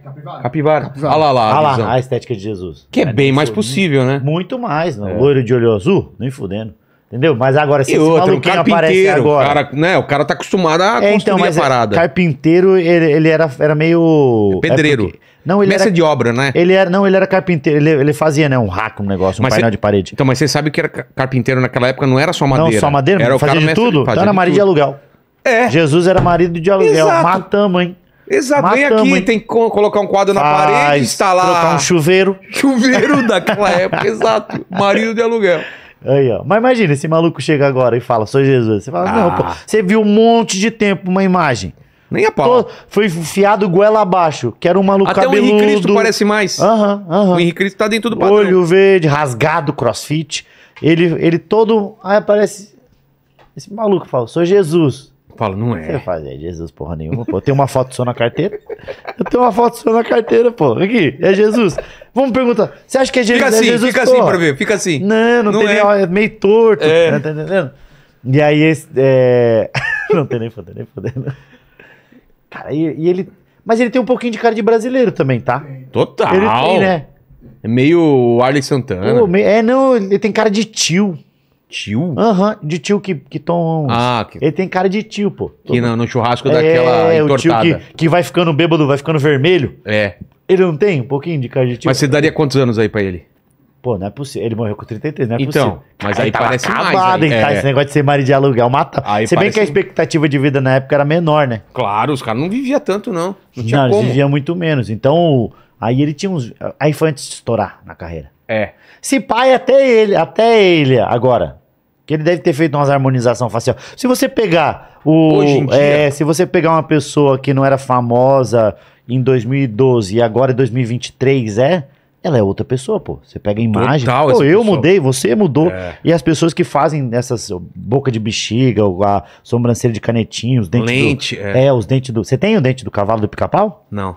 Speaker 3: Capivara. Capivara. Olha lá, lá, lá a estética de Jesus. Que é, é bem mais possível, né? Muito mais, não. Né? É. Loiro de olho azul, nem fudendo. Entendeu? Mas agora, se e esse outro, maluquinho aparece agora... O cara,
Speaker 1: né, o cara tá acostumado a é, então, construir então, mas a é parada. É,
Speaker 3: carpinteiro, ele, ele, era, era meio... É pedreiro. Porque, não, ele Mestre era, de obra, né? Ele era, não, ele era carpinteiro, ele, ele fazia, né, um rack, um negócio, um mas painel cê, de
Speaker 1: parede. Então, mas você sabe que era carpinteiro naquela época não era só madeira. Não, só madeira, era fazia de tudo. Fazia então era marido de, de
Speaker 3: aluguel. É. Jesus era marido de aluguel, Exato. matamos, hein? Exato, Matamos, vem aqui, hein? tem
Speaker 1: que colocar um quadro na Faz, parede, instalar... Colocar um chuveiro. Chuveiro daquela época, exato. Marido de aluguel.
Speaker 3: Aí, ó. Mas imagina, esse maluco chega agora e fala, sou Jesus. Você fala, ah. não, pô, você viu um monte de tempo uma imagem. Nem a pau. foi enfiado goela abaixo, que era um maluco Até cabeludo. o Henrique Cristo parece mais. Aham, aham. O Henrique Cristo tá dentro do padrão. Olho verde, rasgado, crossfit. Ele, ele todo... Aí aparece esse maluco fala, sou Jesus. Paulo, não é. Você faz, é Jesus porra nenhuma, pô. Eu tenho uma foto só na carteira. Eu tenho uma foto só na carteira, pô. Aqui, é Jesus. Vamos perguntar, você acha que é, é assim, Jesus? Fica assim, é Jesus, fica porra? assim pra ver, fica assim. Não, não, não tem é. Nem, é meio torto, é. tá entendendo? E aí, esse, é... não tem nem foda nem foder. Cara, e, e ele. Mas ele tem um pouquinho de cara de brasileiro também, tá? Total. Ele tem, né?
Speaker 1: É meio Arley Santana.
Speaker 3: Pô, é, não, ele tem cara de tio. Tio? Aham, de tio que, que toma. uns- Ah, que, Ele tem cara de tio, pô. que no, churrasco daquela é, o tio que, que vai ficando bêbado, vai ficando vermelho. É. Ele não tem um pouquinho de cara de tio? Mas você daria quantos anos aí pra ele? Pô, não é possível. Ele morreu com 33, não é então, possível. Então, mas aí, aí parece acabado, mais. Hein, é. Esse negócio de ser marido de aluguel mata. Aí Se bem que a expectativa de vida na época era menor, né?
Speaker 1: Claro, os caras não
Speaker 3: viviam tanto, não. Não, tinha como. eles viviam muito menos. Então, aí ele tinha uns... Aí foi antes de estourar na carreira. É. Se pai até ele, até ele agora. Que ele deve ter feito umas harmonização facial. Se você pegar o... Hoje em dia... É, se você pegar uma pessoa que não era famosa em 2012 e agora em 2023 é ela é outra pessoa, pô. Você pega a imagem, Total, pô, eu pessoa. mudei, você mudou. É. E as pessoas que fazem essas boca de bexiga, a sobrancelha de canetinho, os dentes Lente, do, é. é. os dentes do... Você tem o dente do cavalo do pica-pau? Não.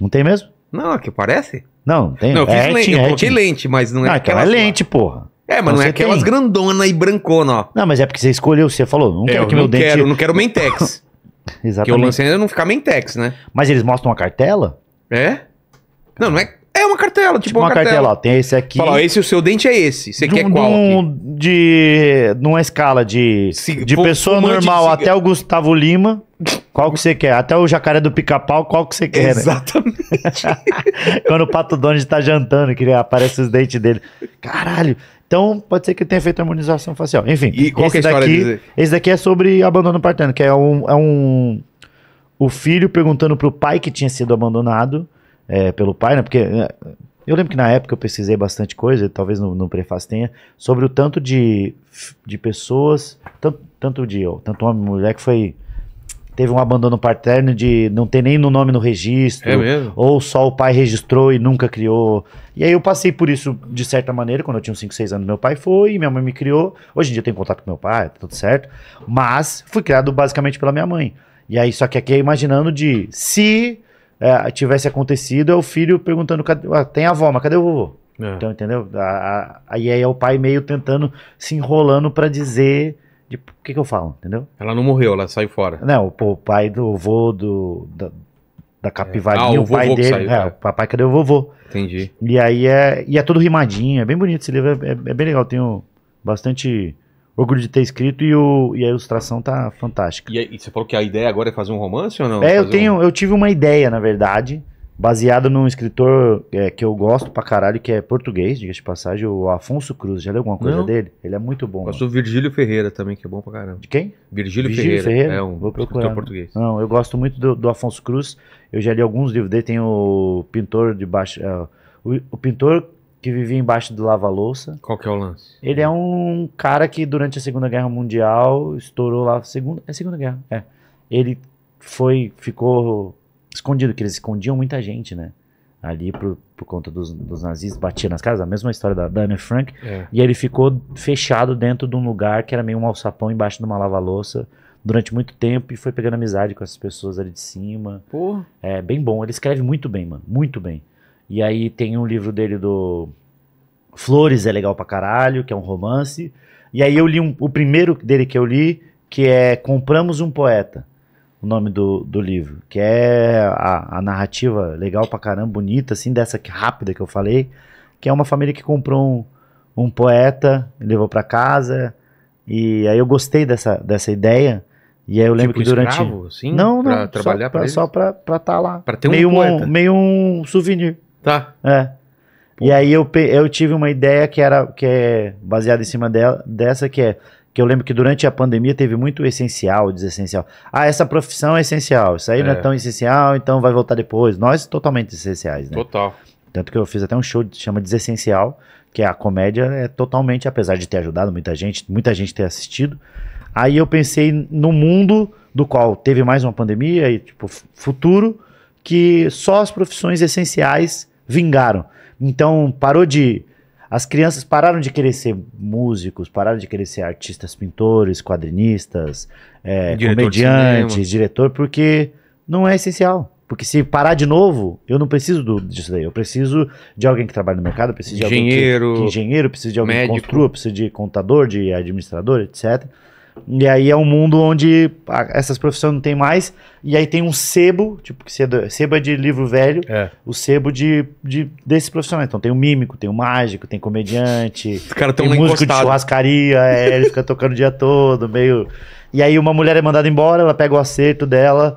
Speaker 3: Não tem mesmo? Não, que parece. Não, tem. Não, eu, é, lente, eu coloquei lente, mas não é não, aquela então é lente, porra. É, mas então não é aquelas tem. grandona e brancona, ó. Não, mas é porque você escolheu, você falou, não quero é, eu que não meu quero, dente... não quero mentex. Exatamente. Que o lance ainda não ficar mentex, né? Mas eles mostram a cartela?
Speaker 1: É? Não, não é é uma cartela, tipo, tipo uma, uma cartela. cartela.
Speaker 3: tem esse aqui. Fala, ó, esse o seu dente é esse. Você quer qual? Num, de numa escala de, Sim, de pessoa normal de até o Gustavo Lima. Qual que você quer? Até o jacaré do pica-pau, qual que você quer? Né? Exatamente. Né? Quando o Pato Donald tá jantando, que aparece os dentes dele. Caralho. Então, pode ser que tenha feito harmonização facial. Enfim, e qual esse, que é daqui, esse daqui é sobre abandono paterno, que é um, é um... O filho perguntando pro pai que tinha sido abandonado é, pelo pai, né? Porque é, eu lembro que na época eu pesquisei bastante coisa, talvez no, no prefácio tenha, sobre o tanto de, de pessoas, tanto, tanto de tanto homem e mulher que foi teve um abandono paterno de não ter nem no nome no registro. É mesmo? Ou só o pai registrou e nunca criou. E aí eu passei por isso de certa maneira, quando eu tinha uns 5, 6 anos, meu pai foi, minha mãe me criou. Hoje em dia eu tenho contato com meu pai, tá tudo certo. Mas fui criado basicamente pela minha mãe. E aí, só que aqui é imaginando de se é, tivesse acontecido, é o filho perguntando, ah, tem a avó, mas cadê o vovô? É. Então, entendeu? Aí é o pai meio tentando, se enrolando para dizer de o que, que, eu falo, entendeu? Ela não morreu, ela saiu fora. Não, é. ah, o, o pai do avô do, da, da capivarinha, é. ah, o, o pai dele. Saiu, é, o é. papai cadê o vovô? Entendi. E aí é, e é tudo rimadinho, é bem bonito esse livro, é, é, é bem legal, tem bastante orgulho de ter escrito e, o, e a ilustração tá fantástica.
Speaker 1: E, e, você falou que a ideia agora é fazer um romance ou não? É, eu tenho,
Speaker 3: um... eu tive uma ideia, na verdade, baseada num escritor é, que eu gosto pra caralho, que é português, diga de passagem, o Afonso Cruz. Já leu alguma coisa não. dele? Ele é muito bom. Gosto
Speaker 1: do Virgílio Ferreira também, que é bom pra caramba. De quem?
Speaker 3: Virgílio, Virgílio Ferreira. Ferreira. É um Vou procurar. escritor português. Não, eu gosto muito do, do, Afonso Cruz. Eu já li alguns livros dele, tem o Pintor de Baixo... É, o, o Pintor que vivia embaixo do lava-louça. Qual que é o lance? Ele é um cara que durante a Segunda Guerra Mundial estourou lá, segunda, é Segunda Guerra, é. Ele foi, ficou escondido, que eles escondiam muita gente, né? Ali por, por conta dos, dos nazistas, batia nas casas, a mesma história da, Dana Anne Frank. É. E ele ficou fechado dentro de um lugar que era meio um alçapão embaixo de uma lava-louça durante muito tempo e foi pegando amizade com essas pessoas ali de cima. Porra. É bem bom, ele escreve muito bem, mano, muito bem. E aí tem um livro dele do Flores é legal pra caralho, que é um romance. E aí eu li um, o primeiro dele que eu li, que é Compramos um Poeta, o nome do, do livro. Que é a, a narrativa legal pra caramba, bonita, assim, dessa que, rápida que eu falei. Que é uma família que comprou um, um poeta, levou para casa. E aí eu gostei dessa, dessa ideia. E aí eu lembro tipo que durante. Escravo, assim, não, não. Pra trabalhar pra, pra Só pra estar tá lá. Pra ter um meio poeta. Um, meio um souvenir. Tá. É. E aí eu, eu tive uma ideia que era que é baseada em cima dela, dessa que é que eu lembro que durante a pandemia teve muito essencial, desessencial. Ah, essa profissão é essencial, isso aí é. não é tão essencial, então vai voltar depois. Nós totalmente essenciais, né? Total. Tanto que eu fiz até um show que chama Desessencial, que é a comédia é totalmente, apesar de ter ajudado muita gente, muita gente ter assistido. Aí eu pensei no mundo do qual teve mais uma pandemia e tipo futuro que só as profissões essenciais vingaram. Então parou de. As crianças pararam de querer ser músicos, pararam de querer ser artistas, pintores, quadrinistas, é, diretor comediantes, diretor, porque não é essencial. Porque se parar de novo, eu não preciso do, disso daí. Eu preciso de alguém que trabalhe no mercado, eu preciso de engenheiro, alguém que, que engenheiro, preciso de alguém médico. que construa, preciso de contador, de administrador, etc. E aí é um mundo onde ah, essas profissões não tem mais. E aí tem um sebo, tipo, que sebo é de livro velho, é. o sebo de, de, desses profissionais. Então tem o mímico, tem o mágico, tem comediante, Os cara tem músico encostado. de churrascaria, é, ele fica tocando o dia todo, meio... E aí uma mulher é mandada embora, ela pega o acerto dela,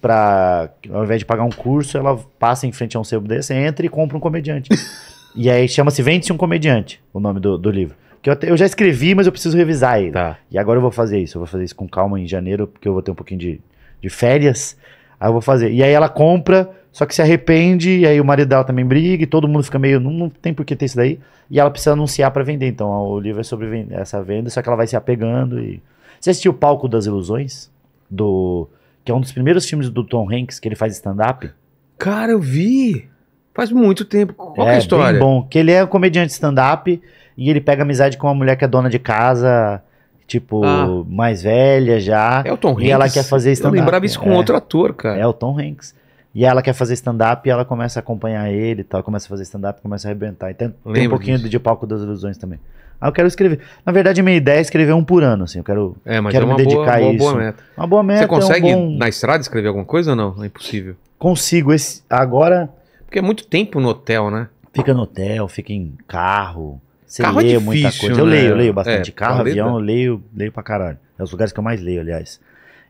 Speaker 3: pra, ao invés de pagar um curso, ela passa em frente a um sebo desse, entra e compra um comediante. e aí chama-se Vende-se um Comediante, o nome do, do livro. Que eu, eu já escrevi, mas eu preciso revisar ele. Tá. E agora eu vou fazer isso. Eu vou fazer isso com calma em janeiro, porque eu vou ter um pouquinho de, de férias. Aí eu vou fazer. E aí ela compra, só que se arrepende, e aí o marido dela também briga, e todo mundo fica meio. Não, não tem por que ter isso daí. E ela precisa anunciar para vender. Então o livro é sobre essa venda, só que ela vai se apegando. e... Você assistiu o Palco das Ilusões? Do. Que é um dos primeiros filmes do Tom Hanks que ele faz stand-up. Cara, eu vi! Faz muito tempo. Qual é, é a é, história? Bem bom, que ele é um comediante stand-up e ele pega amizade com uma mulher que é dona de casa, tipo, ah. mais velha já. É o Tom Hanks. E ela quer fazer stand-up. Eu lembrava isso com é. outro ator, cara. É o Tom Hanks. E ela quer fazer stand-up e ela começa a acompanhar ele e tal, começa a fazer stand-up, começa a arrebentar. E tem, tem um pouquinho disso. de palco das ilusões também. Ah, eu quero escrever. Na verdade, minha ideia é escrever um por ano, assim. Eu quero, é, mas quero é uma me dedicar boa, a isso. Boa meta. Uma boa meta. Você consegue é um bom...
Speaker 1: na estrada escrever alguma coisa ou não? É
Speaker 3: impossível. Consigo. Esse, agora. Porque é muito tempo no hotel, né? Fica no hotel, fica em carro. Você carro é lê é difícil, muita coisa. Né? Eu leio, eu leio bastante. É, carro, é avião, eu leio, leio pra caralho. É os lugares que eu mais leio, aliás.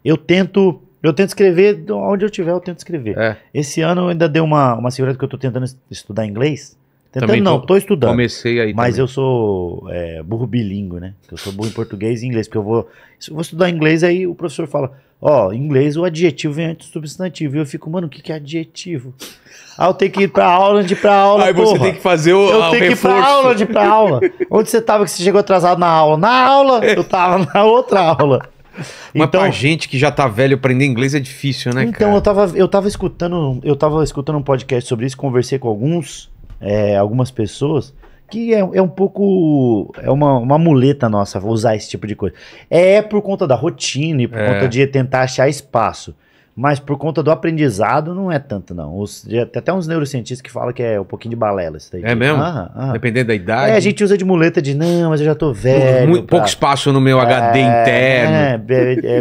Speaker 3: Eu tento. Eu tento escrever onde eu tiver, eu tento escrever. É. Esse ano eu ainda dei uma, uma segurada que eu tô tentando estudar inglês. Tentando tô, não, tô estudando. Comecei aí Mas também. eu sou é, burro bilíngue, né? Eu sou burro em português e inglês, porque eu vou, eu vou estudar inglês, aí o professor fala, ó, oh, em inglês o adjetivo vem antes do substantivo. E eu fico, mano, o que, que é adjetivo? Ah, eu tenho que ir pra aula, de ir pra aula, Aí porra. você tem que fazer o Eu ah, tenho que ir pra aula, de ir pra aula. Onde você tava que você chegou atrasado na aula? Na aula! Eu tava na outra aula. Mas
Speaker 1: então, pra gente que já tá velho aprender inglês é difícil, né, então,
Speaker 3: cara? Então, eu tava, eu tava escutando, eu tava escutando um podcast sobre isso, conversei com alguns é, algumas pessoas que é, é, um pouco. É uma, uma muleta nossa usar esse tipo de coisa. É por conta da rotina e por é. conta de tentar achar espaço mas por conta do aprendizado não é tanto, não. Os, tem até uns neurocientistas que falam que é um pouquinho de balela isso daí. É mesmo? Dependendo da idade. É, a gente usa de muleta de, não, mas eu já tô velho. Muito, pra... Tá. Pouco espaço no meu é, HD interno. É, é, é,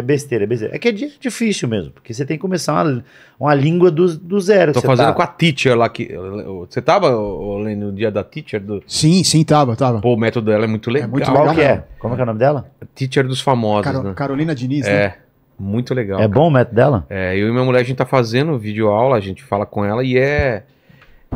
Speaker 3: besteira, é besteira. É que é difícil mesmo, porque você tem que começar uma, uma língua do, do zero. Tô fazendo tá. com a
Speaker 1: teacher lá que.
Speaker 3: Você tava, Lene, no dia da
Speaker 1: teacher? Do...
Speaker 2: Sim, sim, tava, tava. Pô, o método dela é muito legal. É muito legal. Qual que é? Como é que é o nome dela? Teacher dos famosos.
Speaker 1: né? Carolina Diniz, né? é. né? Muito legal.
Speaker 3: É cara. bom o método dela?
Speaker 1: É, eu e minha mulher, a gente tá fazendo vídeo aula, a gente fala com ela e é.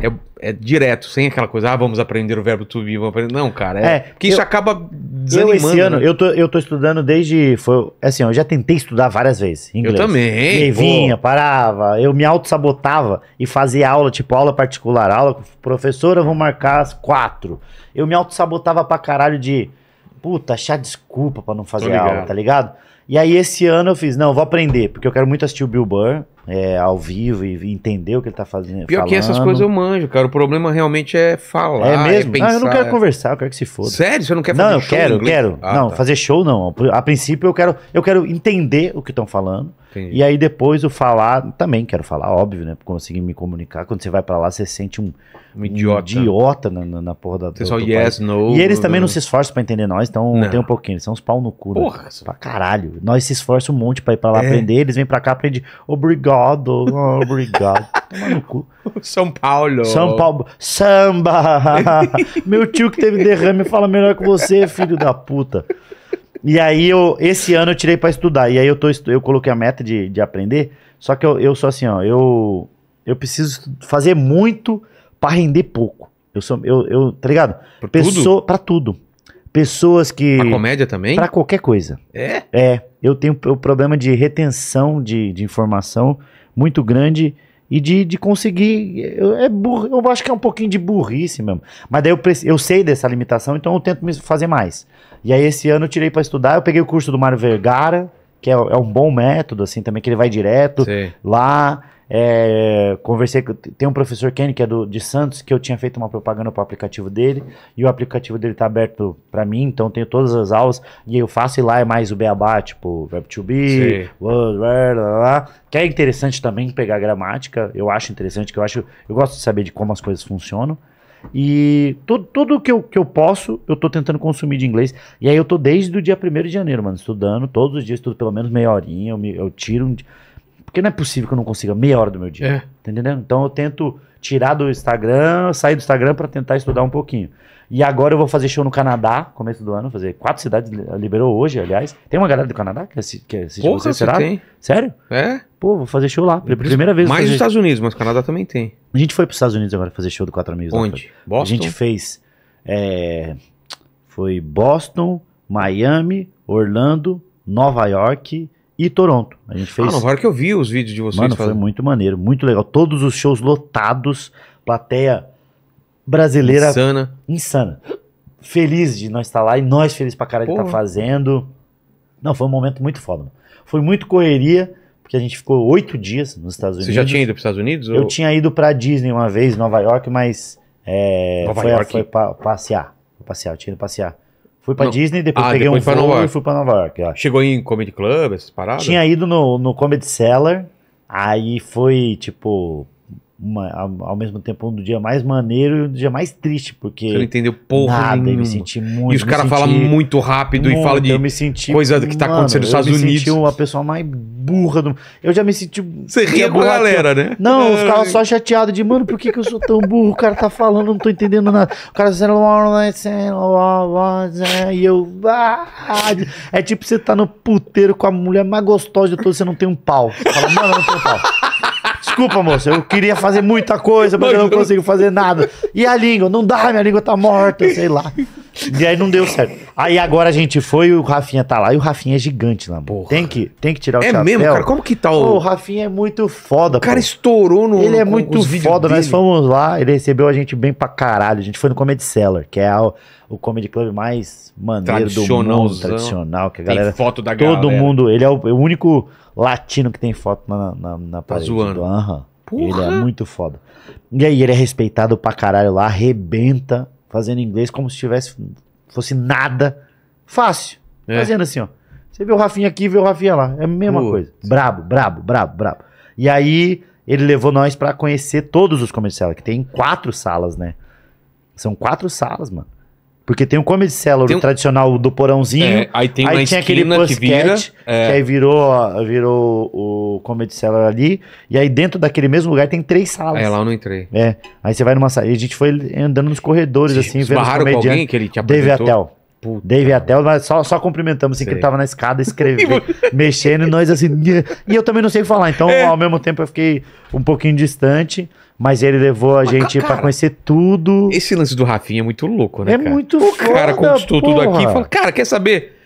Speaker 1: É, é, direto, sem aquela coisa, ah, vamos aprender o verbo to be, vamos aprender. Não, cara, é, é porque eu, isso acaba desanimando. Eu esse né? ano, né?
Speaker 3: eu, tô, eu tô estudando desde, foi, assim, eu já tentei estudar várias vezes inglês. Eu também. E vinha, parava, eu me auto-sabotava e fazia aula, tipo aula particular, aula com professora, vou marcar as quatro. Eu me auto-sabotava pra caralho de, puta, achar desculpa pra não fazer aula, tá ligado? E aí esse ano eu fiz, não, eu vou aprender, porque eu quero muito assistir o Bill Burr é, ao vivo e entender o que ele tá fazendo. Pior falando. que essas coisas eu
Speaker 1: manjo, cara. O problema realmente é falar. É mesmo? É pensar, não, eu não quero é... conversar,
Speaker 3: eu quero que se foda. Sério? Você não quer fazer não, show? Não, eu quero, eu quero. Ah, não, tá. fazer show não. A princípio eu quero, eu quero entender o que estão falando. Entendi. E aí depois o falar, também quero falar, óbvio, né? Conseguir me comunicar. Quando você vai para lá, você sente um, um idiota, um idiota na, na, na, porra da. Você só yes, no, E eles também não, não se esforçam para entender nós, então não. tem um pouquinho. Eles são uns pau no cu. Né? Porra. Né? Pra caralho. Nós se esforçamos um monte para ir para lá é. aprender, eles vêm para cá aprender. Obrigado obrigado, obrigado.
Speaker 1: São Paulo. São Paulo.
Speaker 3: Samba! Meu tio que teve derrame fala melhor que você, filho da puta. E aí eu, esse ano eu tirei para estudar. E aí eu, tô, eu coloquei a meta de, de aprender. Só que eu, eu sou assim, ó, eu, eu preciso fazer muito para render pouco. Eu sou, eu, eu tá ligado? Pra Pessoa, tudo? Pra tudo. Pessoas que. Pra comédia também? Pra qualquer coisa. É? É eu tenho o problema de retenção de, de informação muito grande e de, de conseguir. Eu, é burro, eu acho que é um pouquinho de burrice mesmo. Mas daí eu, eu sei dessa limitação, então eu tento fazer mais. E aí esse ano eu tirei para estudar, eu peguei o curso do Mário Vergara, que é, é, um bom método, assim, também, que ele vai direto Sim. lá. É, conversei com. Tem um professor Kenny, que é do, de Santos, que eu tinha feito uma propaganda para o aplicativo dele, e o aplicativo dele está aberto para mim, então tenho todas as aulas, e eu faço e lá é mais o beabá, tipo Web2B, World, blá, blá, blá, que é interessante também pegar gramática, eu acho interessante, que eu acho. Eu gosto de saber de como as coisas funcionam. E tudo, tudo que, eu, que eu posso, eu tô tentando consumir de inglês. E aí eu tô desde o dia 1 de janeiro, mano, estudando, todos os dias, estudo pelo menos meia horinha, eu, me, eu tiro um. Porque não é possível que eu não consiga meia hora do meu dia. É. Tá entendendo? Então eu tento tirar do Instagram, sair do Instagram para tentar estudar um pouquinho. E agora eu vou fazer show no Canadá, começo do ano, fazer quatro cidades, liberou hoje, aliás. Tem uma galera do Canadá que assiste, que assiste Porra, você, será? Tem. Sério? É? Pô, vou fazer show lá, primeira vez. Mais nos Estados Unidos, mas Canadá também tem. A gente foi para os Estados Unidos agora fazer show do Quatro Amigos. Onde? Boston? A gente fez, é, foi Boston, Miami, Orlando, Nova York, e Toronto. A gente fez. Ah, Nova
Speaker 1: que eu vi os vídeos de vocês. Mano, fazendo. foi
Speaker 3: muito maneiro, muito legal. Todos os shows lotados, plateia brasileira insana, insana. Feliz de nós estar tá lá e nós felizes pra cara de estar tá fazendo. Não, foi um momento muito foda. Mano. Foi muito correria, porque a gente ficou oito dias nos Estados Unidos. Você já tinha ido para Estados Unidos? Eu ou... tinha ido para Disney uma vez, Nova York, mas é, Nova foi, York. foi passear. Passear, eu tinha ido passear. Fui pra não. Disney, depois ah, peguei depois um foi voo e fui pra Nova York. Acho. Chegou em Comedy Club, essas paradas? Tinha ido no, no Comedy Cellar, aí foi, tipo, uma, ao, mesmo tempo um do dia mais maneiro e um dia mais triste, porque. Você não entendeu porra nada, me senti muito. E os caras falam muito rápido muito, e falam de senti, coisa que tá mano, acontecendo nos Estados Unidos. Eu me senti uma pessoa mais burra. Do... Eu já me senti. Você ria com é a galera, né? Não, é, eu ficava é. só chateado de, mano, por que, que eu sou tão burro? O cara tá falando, não tô entendendo nada. O cara e eu. Ah! É tipo você tá no puteiro com a mulher mais gostosa de todos, você não tem um pau. fala, mano, eu não tenho pau. Desculpa, moça, eu queria fazer muita coisa, mas eu não consigo fazer nada. E a língua? Não dá, minha língua tá morta, sei lá. E aí não deu certo. Aí agora a gente foi e o Rafinha tá lá. E o Rafinha é gigante, lá, Tem que, tem que tirar o é chapéu. É mesmo, cara? Como que tá o... Pô, o Rafinha é muito foda, O cara pô. estourou no... Ele é muito foda. Nós fomos lá, ele recebeu a gente bem pra caralho. A gente foi no Comedy Cellar, que é a, o comedy club mais maneiro do mundo. Tradicional. Que a galera... Tem foto da todo galera. Todo mundo. Ele é o, é o, único latino que tem foto na, na, na tá parede. Tá zoando. Aham. Uhum. Ele é muito foda. E aí, ele é respeitado pra caralho lá, arrebenta fazendo inglês como se tivesse fosse nada. Fácil. É. Fazendo assim, ó. Você vê o Rafinha aqui, vê o Rafinha lá. É a mesma coisa. Brabo, brabo, brabo, brabo. E aí ele levou nós para conhecer todos os comerciais, que tem quatro salas, né? São quatro salas, mano. Porque tem o Comedy Cellar, um... tradicional do Porãozinho. É, aí tem, aí aquele Pussycat, que, vira, é... que aí virou, virou o Comedy Cellar ali. E aí dentro daquele mesmo lugar tem três salas. É, lá eu não entrei. É. Aí você vai numa sala. E a gente foi andando nos corredores, Sim, assim, vendo os comediantes. alguém que ele te apresentou? Dave Atel. Puta Dave Attell, nós só, só cumprimentamos assim, Sei. que ele tava na escada escrevendo, mexendo, e nós assim. E eu também não sei falar, então é. ao mesmo tempo eu fiquei um pouquinho distante. Mas ele levou a mas, gente cara, pra conhecer tudo. Esse lance do Rafinha é muito louco, né? É cara? muito o foda. O cara conquistou porra. tudo aqui e falou:
Speaker 1: Cara, quer saber?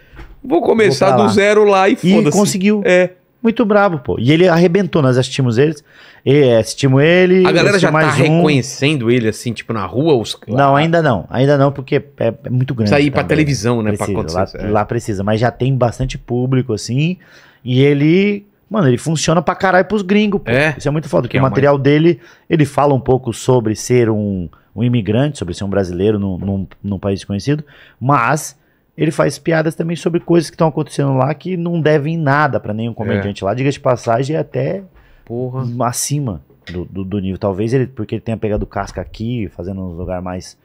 Speaker 1: Vou começar Vou do zero lá e foda-se. E
Speaker 3: conseguiu. É. Muito bravo, pô. E ele arrebentou, nós assistimos eles. E, é, assistimos ele. A galera já tá um. reconhecendo
Speaker 1: ele, assim, tipo, na rua? Os... Não, ah,
Speaker 3: ainda não. Ainda não, porque é, é muito grande. Isso aí pra televisão, né? Precisa, pra acontecer. Lá, é. lá precisa, mas já tem bastante público, assim. E ele Mano, ele funciona pra caralho pros gringos, pô. É. Isso é muito foda, porque é o material dele, ele fala um pouco sobre ser um, um imigrante, sobre ser um brasileiro num, num, num país desconhecido, mas ele faz piadas também sobre coisas que estão acontecendo lá que não devem nada para nenhum comediante é. lá. Diga de passagem, é até Porra. acima do, do, do, nível. Talvez ele, porque ele tenha pegado casca aqui, fazendo um lugar mais,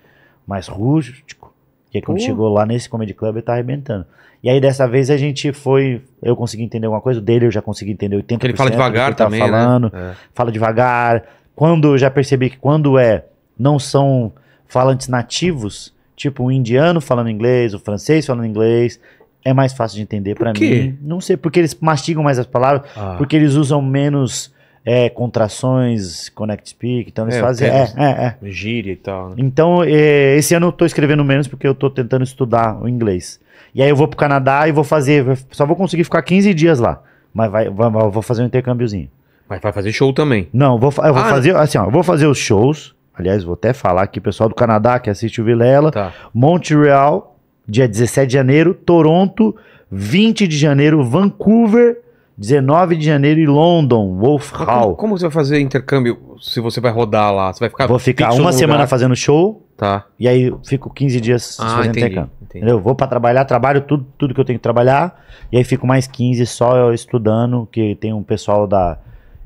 Speaker 3: mais rústico, que é quando chegou lá nesse Comedy Club ele tá arrebentando. E aí dessa vez a gente foi, eu consegui entender alguma coisa dele, eu já consegui entender 80%. Porque ele fala devagar tá também, né? falando, né? é. Fala devagar. Quando já percebi que quando é não são falantes nativos, tipo um indiano falando inglês, o um francês falando inglês, é mais fácil de entender para mim. Não sei, porque eles mastigam mais as palavras, ah. porque eles usam menos é, contrações, connect speak, então eles é, fazem. É, é, é.
Speaker 1: Gíria e tal. Né?
Speaker 3: Então, é, esse ano eu tô escrevendo menos porque eu tô tentando estudar o inglês. E aí eu vou pro Canadá e vou fazer. Só vou conseguir ficar 15 dias lá. Mas vai, vai, vai vou fazer um intercâmbiozinho. Mas vai
Speaker 1: fazer show também.
Speaker 3: Não, vou, eu vou ah, fazer assim, ó, eu vou fazer os shows. Aliás, vou até falar aqui, pessoal do Canadá que assiste o Vilela. Tá. Montreal, dia 17 de janeiro, Toronto, 20 de janeiro, Vancouver, 19 de janeiro e London, Wolf Hall. Como,
Speaker 1: como, você vai fazer intercâmbio se você vai rodar lá? Você vai ficar Vou ficar uma semana fazendo show, Tá. E aí
Speaker 3: fico 15 dias ah, entendi, entendi. Vou para trabalhar, trabalho tudo, tudo que eu tenho que trabalhar. E aí fico mais 15 só estudando, que tem um pessoal da.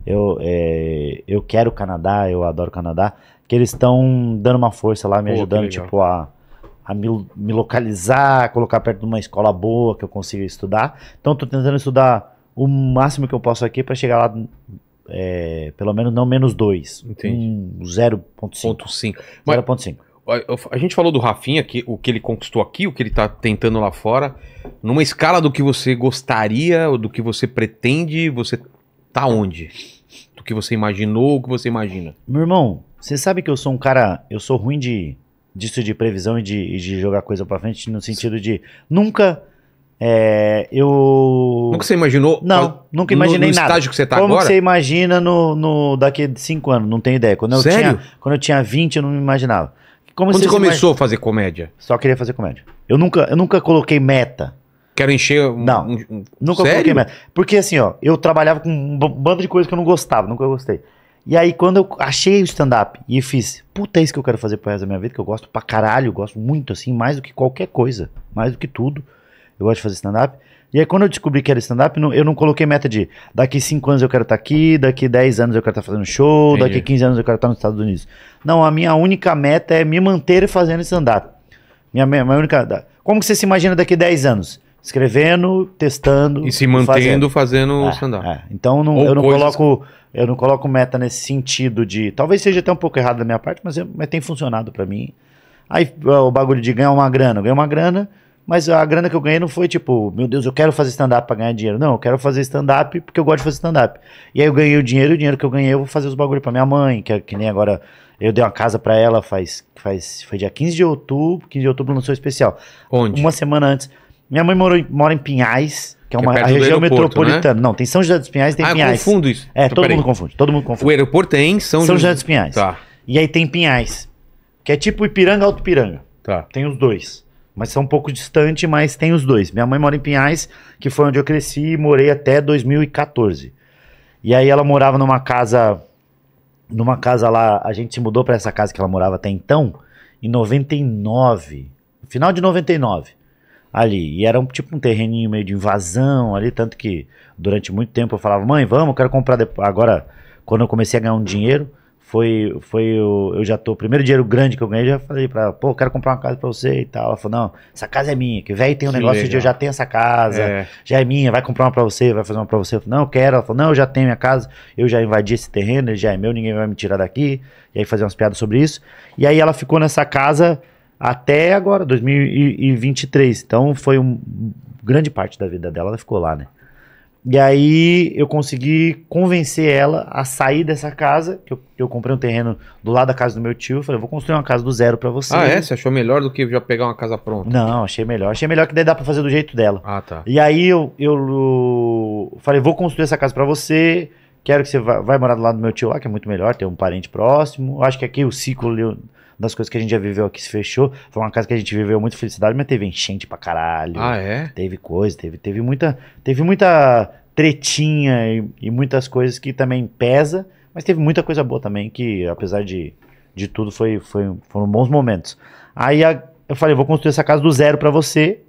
Speaker 3: Eu, é, eu quero Canadá, eu adoro Canadá. Que eles estão dando uma força lá, me Pô, ajudando, tipo, a, a me, me localizar, colocar perto de uma escola boa que eu consiga estudar. Então tô tentando estudar o máximo que eu posso aqui para chegar lá é, pelo menos não menos 2. Entendi. Um 0.5. 0.5 a, gente falou
Speaker 1: do Rafinha, que, o que ele conquistou aqui, o que ele tá tentando lá fora. Numa escala do que você gostaria, ou do que você pretende, você tá onde? Do que você imaginou,
Speaker 3: o que você imagina? Meu irmão, você sabe que eu sou um cara. Eu sou ruim de disso de previsão e de, de jogar coisa para frente, no sentido de nunca. É, eu. Nunca você imaginou? Não, nunca imaginei no, no nada. estágio que você tá Como agora? você imagina no, no, daqui de 5 anos? Não tenho ideia. Quando eu, Sério? Tinha, quando eu tinha 20, eu não imaginava. Quando você começou a fazer comédia? Só queria fazer comédia. Eu nunca, eu nunca coloquei meta. Quero encher um, Não, um, um, nunca sério? coloquei meta. Porque assim, ó, eu trabalhava com um bando de coisas que eu não gostava, nunca gostei. E aí, quando eu achei o stand-up e fiz, puta, é isso que eu quero fazer pro resto da minha vida, que eu gosto pra caralho, eu gosto muito, assim, mais do que qualquer coisa, mais do que tudo. Eu gosto de fazer stand-up. E aí, quando eu descobri que era stand-up, eu não coloquei meta de daqui 5 anos eu quero estar tá aqui, daqui 10 anos eu quero estar tá fazendo show, Entendi. daqui 15 anos eu quero estar tá nos Estados Unidos. Não, a minha única meta é me manter fazendo stand-up. Minha, minha, minha única. Como que você se imagina daqui 10 anos? escrevendo, testando e se mantendo fazendo, fazendo é, stand-up. É. Então não, eu não coisas... coloco eu não coloco meta nesse sentido de talvez seja até um pouco errado da minha parte, mas, eu, mas tem funcionado para mim. Aí o bagulho de ganhar uma grana, ganhar uma grana, mas a grana que eu ganhei não foi tipo, meu Deus, eu quero fazer stand-up pra ganhar dinheiro. Não, eu quero fazer stand-up porque eu gosto de fazer stand-up. E aí eu ganhei o dinheiro, e o dinheiro que eu ganhei eu vou fazer os bagulho pra minha mãe, que, é que nem agora eu dei uma casa pra ela faz, faz. Foi dia 15 de outubro, 15 de outubro lançou especial. Onde? Uma semana antes. Minha mãe morou, mora em Pinhais, que é uma que é região metropolitana. Né? Não, tem São José dos Pinhais tem ah, Pinhais. Ah, confundo isso. É, então, todo mundo aí. confunde, todo mundo confunde. O aeroporto tem é São, São José dos Pinhais. Tá. E aí tem Pinhais, que é tipo Ipiranga, Alto Piranga. Tá. Tem os dois mas são um pouco distante, mas tem os dois. Minha mãe mora em Pinhais, que foi onde eu cresci e morei até 2014. E aí ela morava numa casa numa casa lá, a gente se mudou para essa casa que ela morava até então em 99, final de 99. Ali, e era um tipo um terreninho meio de invasão ali, tanto que durante muito tempo eu falava: "Mãe, vamos, eu quero comprar depois. agora quando eu comecei a ganhar um dinheiro, foi, foi o, eu já tô, o primeiro dinheiro grande que eu ganhei, eu já falei pra ela, pô, eu quero comprar uma casa pra você e tal. Ela falou, não, essa casa é minha, que velho tem um que negócio legal. de eu já tenho essa casa, é. já é minha, vai comprar uma pra você, vai fazer uma pra você. Eu falei, não, eu quero. Ela falou, não, eu já tenho minha casa, eu já invadi esse terreno, ele já é meu, ninguém vai me tirar daqui. E aí fazer umas piadas sobre isso. E aí ela ficou nessa casa até agora, 2023. Então foi um grande parte da vida dela, ela ficou lá, né? E aí eu consegui convencer ela a sair dessa casa, que eu, eu, comprei um terreno do lado da casa do meu tio. Falei, vou construir uma casa do zero para você. Ah, é? Você achou melhor do que já pegar uma casa pronta? Não, achei melhor. Achei melhor que daí dá pra fazer do jeito dela. Ah, tá. E aí eu, eu falei, vou construir essa casa para você. Quero que você vá, vai morar do lado do meu tio lá, que é muito melhor, ter um parente próximo. Acho que aqui o ciclo das coisas que a gente já viveu aqui se fechou. Foi uma casa que a gente viveu muita felicidade, mas teve enchente pra caralho. Ah, é? Teve coisa, teve, teve muita. Teve muita tretinha e, e muitas coisas que também pesa, mas teve muita coisa boa também, que apesar de, de tudo, foi, foi, foram bons momentos. Aí a, eu falei, vou construir essa casa do zero para você.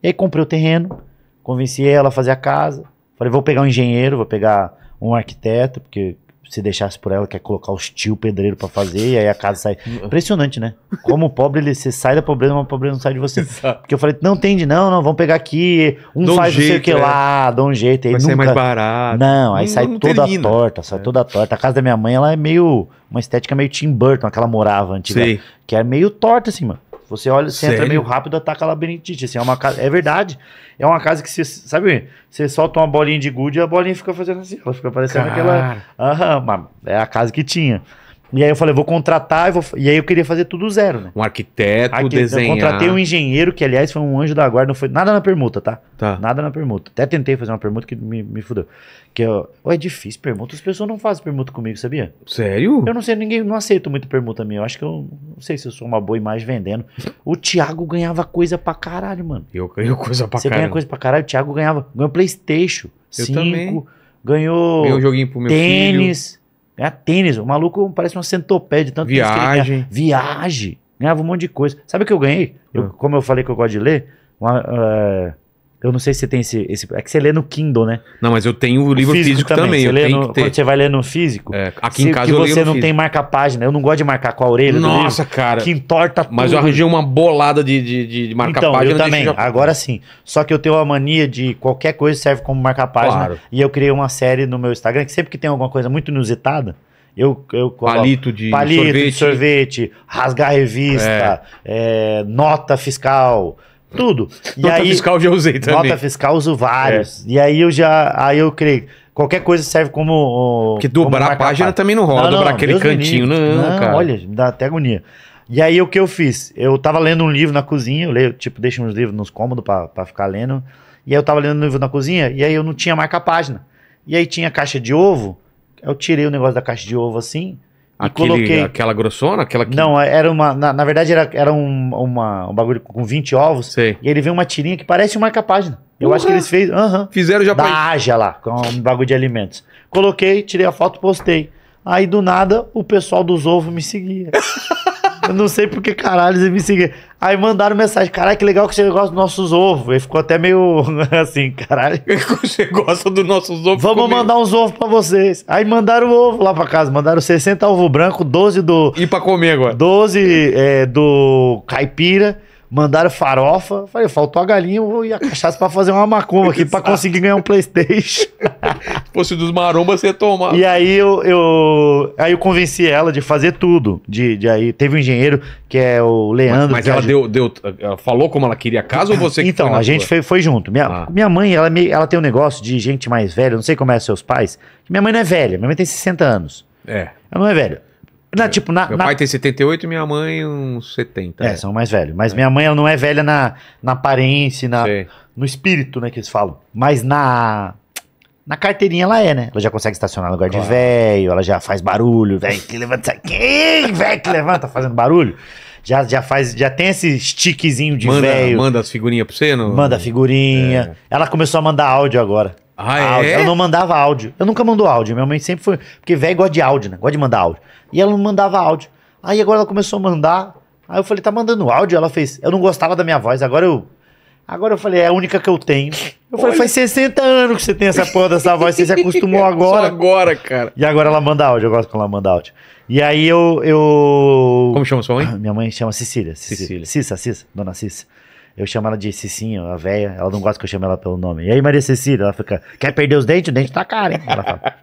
Speaker 3: E aí comprei o terreno, convenci ela a fazer a casa. Falei, vou pegar um engenheiro, vou pegar um arquiteto, porque se deixasse por ela, quer colocar os tio pedreiro para fazer, e aí a casa sai. Impressionante, né? Como o pobre ele se sai da pobreza, mas o pobre não sai de você. Exato. Porque eu falei, não tende, não, não, vamos pegar aqui, um faz um jeito, não sei o que é. lá, dá um jeito. Aí Vai nunca... mais barato. Não, aí não, sai não toda termina. torta, sai é. toda torta. A casa da minha mãe, ela é meio, uma estética meio Tim Burton, aquela morava antiga, Sim. que é meio torta assim, mano. Você olha, você Sério? entra meio rápido, ataca a labirintite. Assim, é uma casa, é verdade. É uma casa que você, sabe, você solta uma bolinha de gude e a bolinha fica fazendo assim, ela fica parecendo Cara. aquela, aham, é a casa que tinha. E aí eu falei, vou contratar, vou... e aí eu queria fazer tudo zero, né? Um arquiteto, arquiteto desenhar... Eu contratei um engenheiro, que aliás foi um anjo da guarda, não foi nada na permuta, tá? tá. Nada na permuta. Até tentei fazer uma permuta que me, me fudeu. Que eu... Oh, é difícil permuta, as pessoas não fazem permuta comigo, sabia? Sério? Eu não sei, ninguém, não aceito muito permuta minha, eu acho que eu não sei se eu sou uma boa imagem vendendo. O Thiago ganhava coisa pra caralho, mano. Eu ganho coisa pra Você caralho. Você ganha coisa pra caralho, o Thiago ganhava, ganhou Playstation, 5, ganhou... Ganhou um joguinho pro meu tênis, filho. Ganhar é tênis, o maluco parece uma centopé de tanto Viagem. Tênis Viagem. Ganhava um monte de coisa. Sabe o que eu ganhei? Eu, ah. como eu falei que eu gosto de ler, uma, uh, eu não sei se você tem esse, esse. É que você lê no Kindle, né?
Speaker 1: Não, mas eu tenho o livro físico, físico, também. Você, lê no, você vai ler no físico. É, aqui em casa que eu você não físico. tem
Speaker 3: marca-página. Eu não gosto de marcar com a orelha. Nossa, cara. Que entorta tudo. Mas eu arranjei uma
Speaker 1: bolada de, de, de marca-página. Então, eu também. Já... Agora sim.
Speaker 3: Só que eu tenho uma mania de qualquer coisa serve como marca-página. Claro. E eu criei uma série no meu Instagram que sempre que tem alguma coisa muito inusitada. Eu, eu palito de palito sorvete. de sorvete, rasgar revista, é. É, nota fiscal, tudo. E nota aí, fiscal já usei também. Nota fiscal uso vários. É. E aí eu já. Aí eu creio. Qualquer coisa serve como. Porque dobrar como a página também não rola, não, dobrar aquele Deus cantinho, não, não, cara. Olha, me dá até agonia. E aí o que eu fiz? Eu tava lendo um livro na cozinha, eu leio, tipo, deixo uns livros nos cômodos para ficar lendo. E aí eu tava lendo um livro na cozinha, e aí eu não tinha marca-página. E aí tinha caixa de ovo, eu tirei o negócio da caixa de ovo assim,
Speaker 1: Aquele, coloquei... Aquela grossona? Aquela que... Não,
Speaker 3: era uma. Na, na verdade, era, era um, uma, um bagulho com 20 ovos. Sei. E ele veio uma tirinha que parece um marca-página. Eu uhum. acho que eles fez, uhum, fizeram já para Aja lá, com um bagulho de alimentos. Coloquei, tirei a foto, postei. Aí do nada o pessoal dos ovos me seguia. Eu não sei porque caralho eles me seguiram. Aí mandaram mensagem, caralho, que legal que você gosta dos nossos ovos. Ele ficou até meio assim, caralho. Você gosta dos nossos ovos? Vamos comigo. mandar uns ovos pra vocês. Aí mandaram ovo lá pra casa, mandaram 60 ovo branco, 12 do... E pra comer agora? 12 é, do caipira mandaram farofa. Falei, faltou a galinha e a cachaça para fazer uma macumba aqui para conseguir ganhar um Playstation. Se fosse dos marombas, você ia tomar. E aí eu, eu, aí eu convenci ela de fazer tudo. De, de aí teve um engenheiro que é o Leandro. Mas, mas é ela deu,
Speaker 1: deu, ela falou como ela queria a casa ou você Então, a gente foi,
Speaker 3: foi, junto. Minha, ah. minha mãe, ela, é me, ela tem um negócio de gente mais velha, não sei como é seus pais. Minha mãe não é velha, minha mãe tem 60 anos. É. Ela não é velha. Na, tipo, na, Meu na... pai
Speaker 1: tem 78 e minha mãe uns 70. É, é.
Speaker 3: são mais velhos. Mas é. minha mãe ela não é velha na, na aparência, na, no espírito, né, que eles falam. Mas na na carteirinha ela é, né? Ela já consegue estacionar no lugar claro. de velho, ela já faz barulho, velho que levanta quem velho que levanta fazendo barulho. Já, já faz, já tem esse stickzinho de velho. Manda
Speaker 1: as figurinhas pra você, não? Manda
Speaker 3: figurinha. É. Ela começou a mandar áudio agora. Ah, ah, é? Eu não mandava áudio. Eu nunca mandou áudio. Minha mãe sempre foi. Porque velho gosta de áudio, né? Gosta de mandar áudio. E ela não mandava áudio. Aí agora ela começou a mandar. Aí eu falei, tá mandando áudio? Ela fez. Eu não gostava da minha voz, agora eu. Agora eu falei, é a única que eu tenho. Eu falei, Olha. faz 60 anos que você tem essa porra dessa voz, você se acostumou agora. Só agora, cara. E agora ela manda áudio, eu gosto quando ela manda áudio. E aí eu. eu... Como chama sua mãe? Ah, minha mãe chama Cecília. Cecília. Cissa, Cissa, dona Cissa. Eu chamo ela de Cicinho, a velha. Ela não gosta que eu chame ela pelo nome. E aí, Maria Cecília, ela fica, quer perder os dentes? O dente tá caro, hein? Ela fala.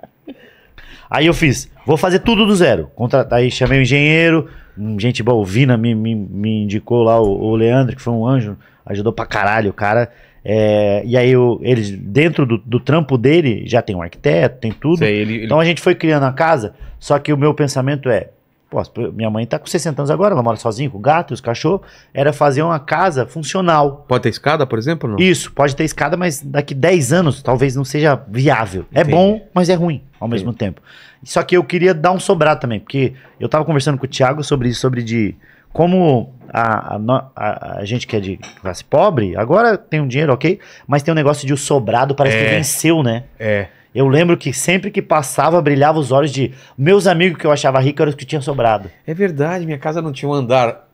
Speaker 3: Aí eu fiz, vou fazer tudo do zero. Contra... Aí chamei o um engenheiro, gente boa, o Vina me, me, me indicou lá, o, o, Leandro, que foi um anjo, ajudou pra caralho o cara. É, e aí eu, eles, dentro do, do, trampo dele, já tem um arquiteto, tem tudo. Sei, ele, ele... Então a gente foi criando a casa, só que o meu pensamento é, Pô, minha mãe tá com 60 anos agora, ela mora sozinha com gato e os cachorros. Era fazer uma casa funcional. Pode
Speaker 1: ter escada, por exemplo?
Speaker 3: Não? Isso, pode ter escada, mas daqui 10 anos talvez não seja viável. É Entendi. É bom, mas é ruim ao mesmo tempo. Só que eu queria dar um sobrado também, porque eu tava conversando com o Thiago sobre isso, sobre de como a, a, a, a, gente que é de classe pobre, agora tem um dinheiro, ok, mas tem um negócio de o sobrado, parece é, que venceu, né? É. Eu lembro que sempre que passava, brilhava os olhos de meus amigos que eu achava ricos eram os que tinham sobrado. É verdade, minha casa não tinha um andar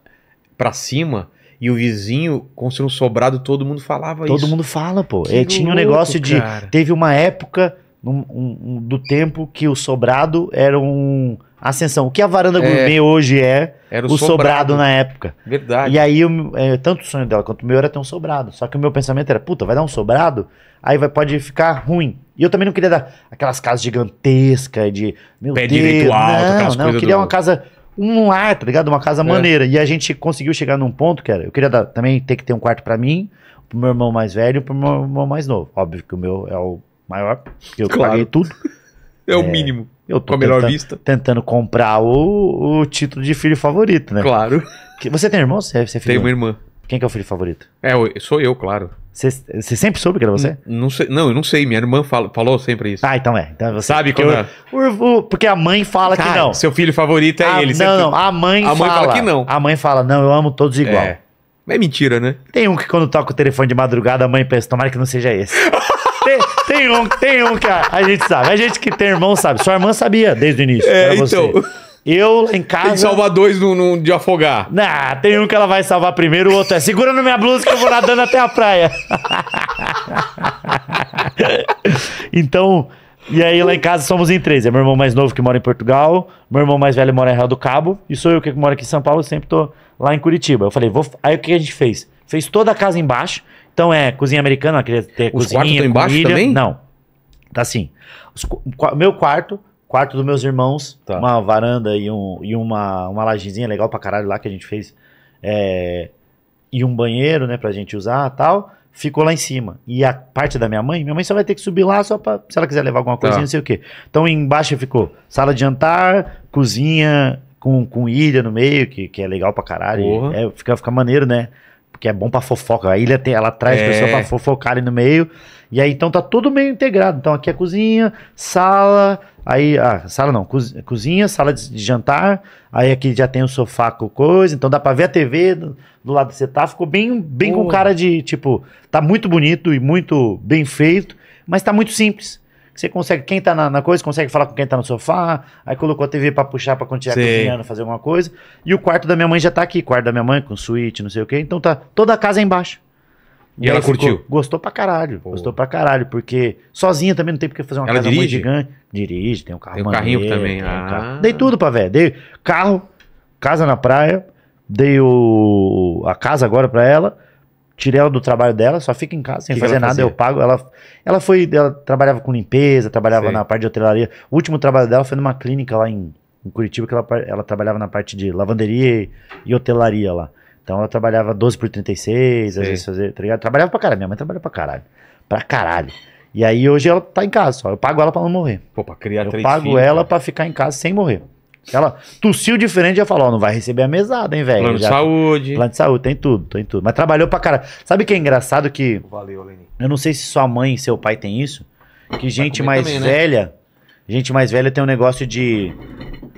Speaker 3: para cima e o vizinho com seu sobrado, todo mundo falava todo isso. Todo mundo fala, pô. Que e é, tinha louco, um negócio de. Teve uma época um, um, do tempo que o sobrado era um ascensão. O que a varanda é, gourmet hoje é, era o, o sobrado. sobrado. na época. Verdade. E aí, eu, é, tanto o sonho dela quanto o meu era ter um sobrado. Só que o meu pensamento era, puta, vai dar um sobrado? Aí vai, pode ficar ruim. E eu também não queria dar aquelas casas gigantescas de. Meu Pé Deus, direito alto, não, não, eu queria do... uma casa. Um ar, tá ligado? Uma casa é. maneira. E a gente conseguiu chegar num ponto, que era. Eu queria dar, também ter que ter um quarto para mim, pro meu irmão mais velho e pro meu irmão mais novo. Óbvio que o meu é o maior, porque eu claro. paguei tudo. é o é. mínimo. Eu tô com a melhor tentando, vista. Tentando comprar o, o título de filho favorito, né? Claro. Que, você tem irmão? Você, você é filho? Tenho uma
Speaker 1: irmã. Quem que é o filho favorito? É, sou eu, claro.
Speaker 3: Você sempre soube que era você? não, sei, não, eu
Speaker 1: não sei. Minha irmã fala, falou sempre isso. Ah, então é. Então é você, Sabe porque quando.
Speaker 3: Eu, eu, porque a mãe fala Cara, que ah, não.
Speaker 1: Seu filho favorito é a, ah, ele. Não, não. A mãe, a fala, mãe fala que não.
Speaker 3: A mãe fala, não, eu amo todos igual. É. É mentira, né? Tem um que quando toca o telefone de madrugada, a mãe pensa, tomara que não seja esse. tem, tem, um, tem um que a, a, gente sabe. A gente que tem irmão sabe. Sua irmã sabia desde o início. É, então. Eu em casa. Tem que salvar dois no num de afogar. Nah, tem um que ela vai salvar primeiro, o outro é segura na minha blusa que eu vou nadando até a praia. então, e aí lá em casa somos em três. É meu irmão mais novo que mora em Portugal, meu irmão mais velho mora em Real do Cabo, e sou eu que moro aqui em São Paulo, sempre tô lá em Curitiba. Eu falei, vou. Aí o que a gente fez? Fez toda a casa embaixo, então é cozinha americana, queria é ter Os cozinha, quartos estão embaixo também? Não. Tá assim. Os, meu quarto, quarto dos meus irmãos, tá. uma varanda e, um, e uma, uma lajezinha legal pra caralho lá que a gente fez. É, e um banheiro, né, pra gente usar tal. Ficou lá em cima. E a parte da minha mãe, minha mãe só vai ter que subir lá só pra, se ela quiser levar alguma tá. coisinha, tá. não sei o quê. Então embaixo ficou sala de jantar, cozinha com, com ilha no meio, que, que é legal pra caralho. É, fica, fica maneiro, né? que é bom pra fofoca. A ilha tem, ela traz é. pessoas pra fofocar ali no meio. E aí, então, tá tudo meio integrado. Então, aqui é cozinha, sala, aí... Ah, sala não, cozinha, sala de, jantar. Aí aqui já tem o sofá com coisa. Então, dá pra ver a TV do, do lado que você tá. Ficou bem, bem com cara de, tipo... Tá muito bonito e muito bem feito, mas tá muito simples. Você consegue, quem tá na, na, coisa, consegue falar com quem tá no sofá, aí colocou a TV pra puxar pra continuar caminhando, cozinhando, fazer alguma coisa. E o quarto da minha mãe já tá aqui, quarto da minha mãe, com suíte, não sei o quê. Então tá toda a casa embaixo. E, e ela curtiu? gostou pra caralho. Pô. Gostou pra caralho, porque sozinha também não tem porque fazer uma ela casa dirige? muito gigante. Dirige, tem um carro Tem um maneiro, carrinho também. Ah. Um carro. Dei tudo pra ver. Dei carro, casa na praia, dei o, a casa agora pra ela tirei ela do trabalho dela, só fica em casa sem que fazer nada, fazia? eu pago. Ela, ela foi, ela trabalhava com limpeza, trabalhava Sei. na parte de hotelaria. O último trabalho dela foi numa clínica lá em, em Curitiba, que ela, ela trabalhava na parte de lavanderia e, e hotelaria lá. Então ela trabalhava 12 por 36, Sei. às vezes fazia, tá ligado? Trabalhava pra caralho, minha mãe trabalhava pra caralho. Pra caralho. E aí hoje ela tá em casa só. Eu pago ela pra não morrer. Pô, pra criar eu três Eu pago ela cara. pra ficar em casa sem morrer. Ela tossiu diferente, já falou, oh, não vai receber a mesada, hein, velho. Plano já, de saúde. Plano de saúde, tem tudo, tem tudo. Mas trabalhou pra caralho. Sabe que é engraçado que... Valeu, Eu não sei se sua mãe e seu pai tem isso, que gente mais também, né? velha... Né? Gente mais velha tem um negócio de...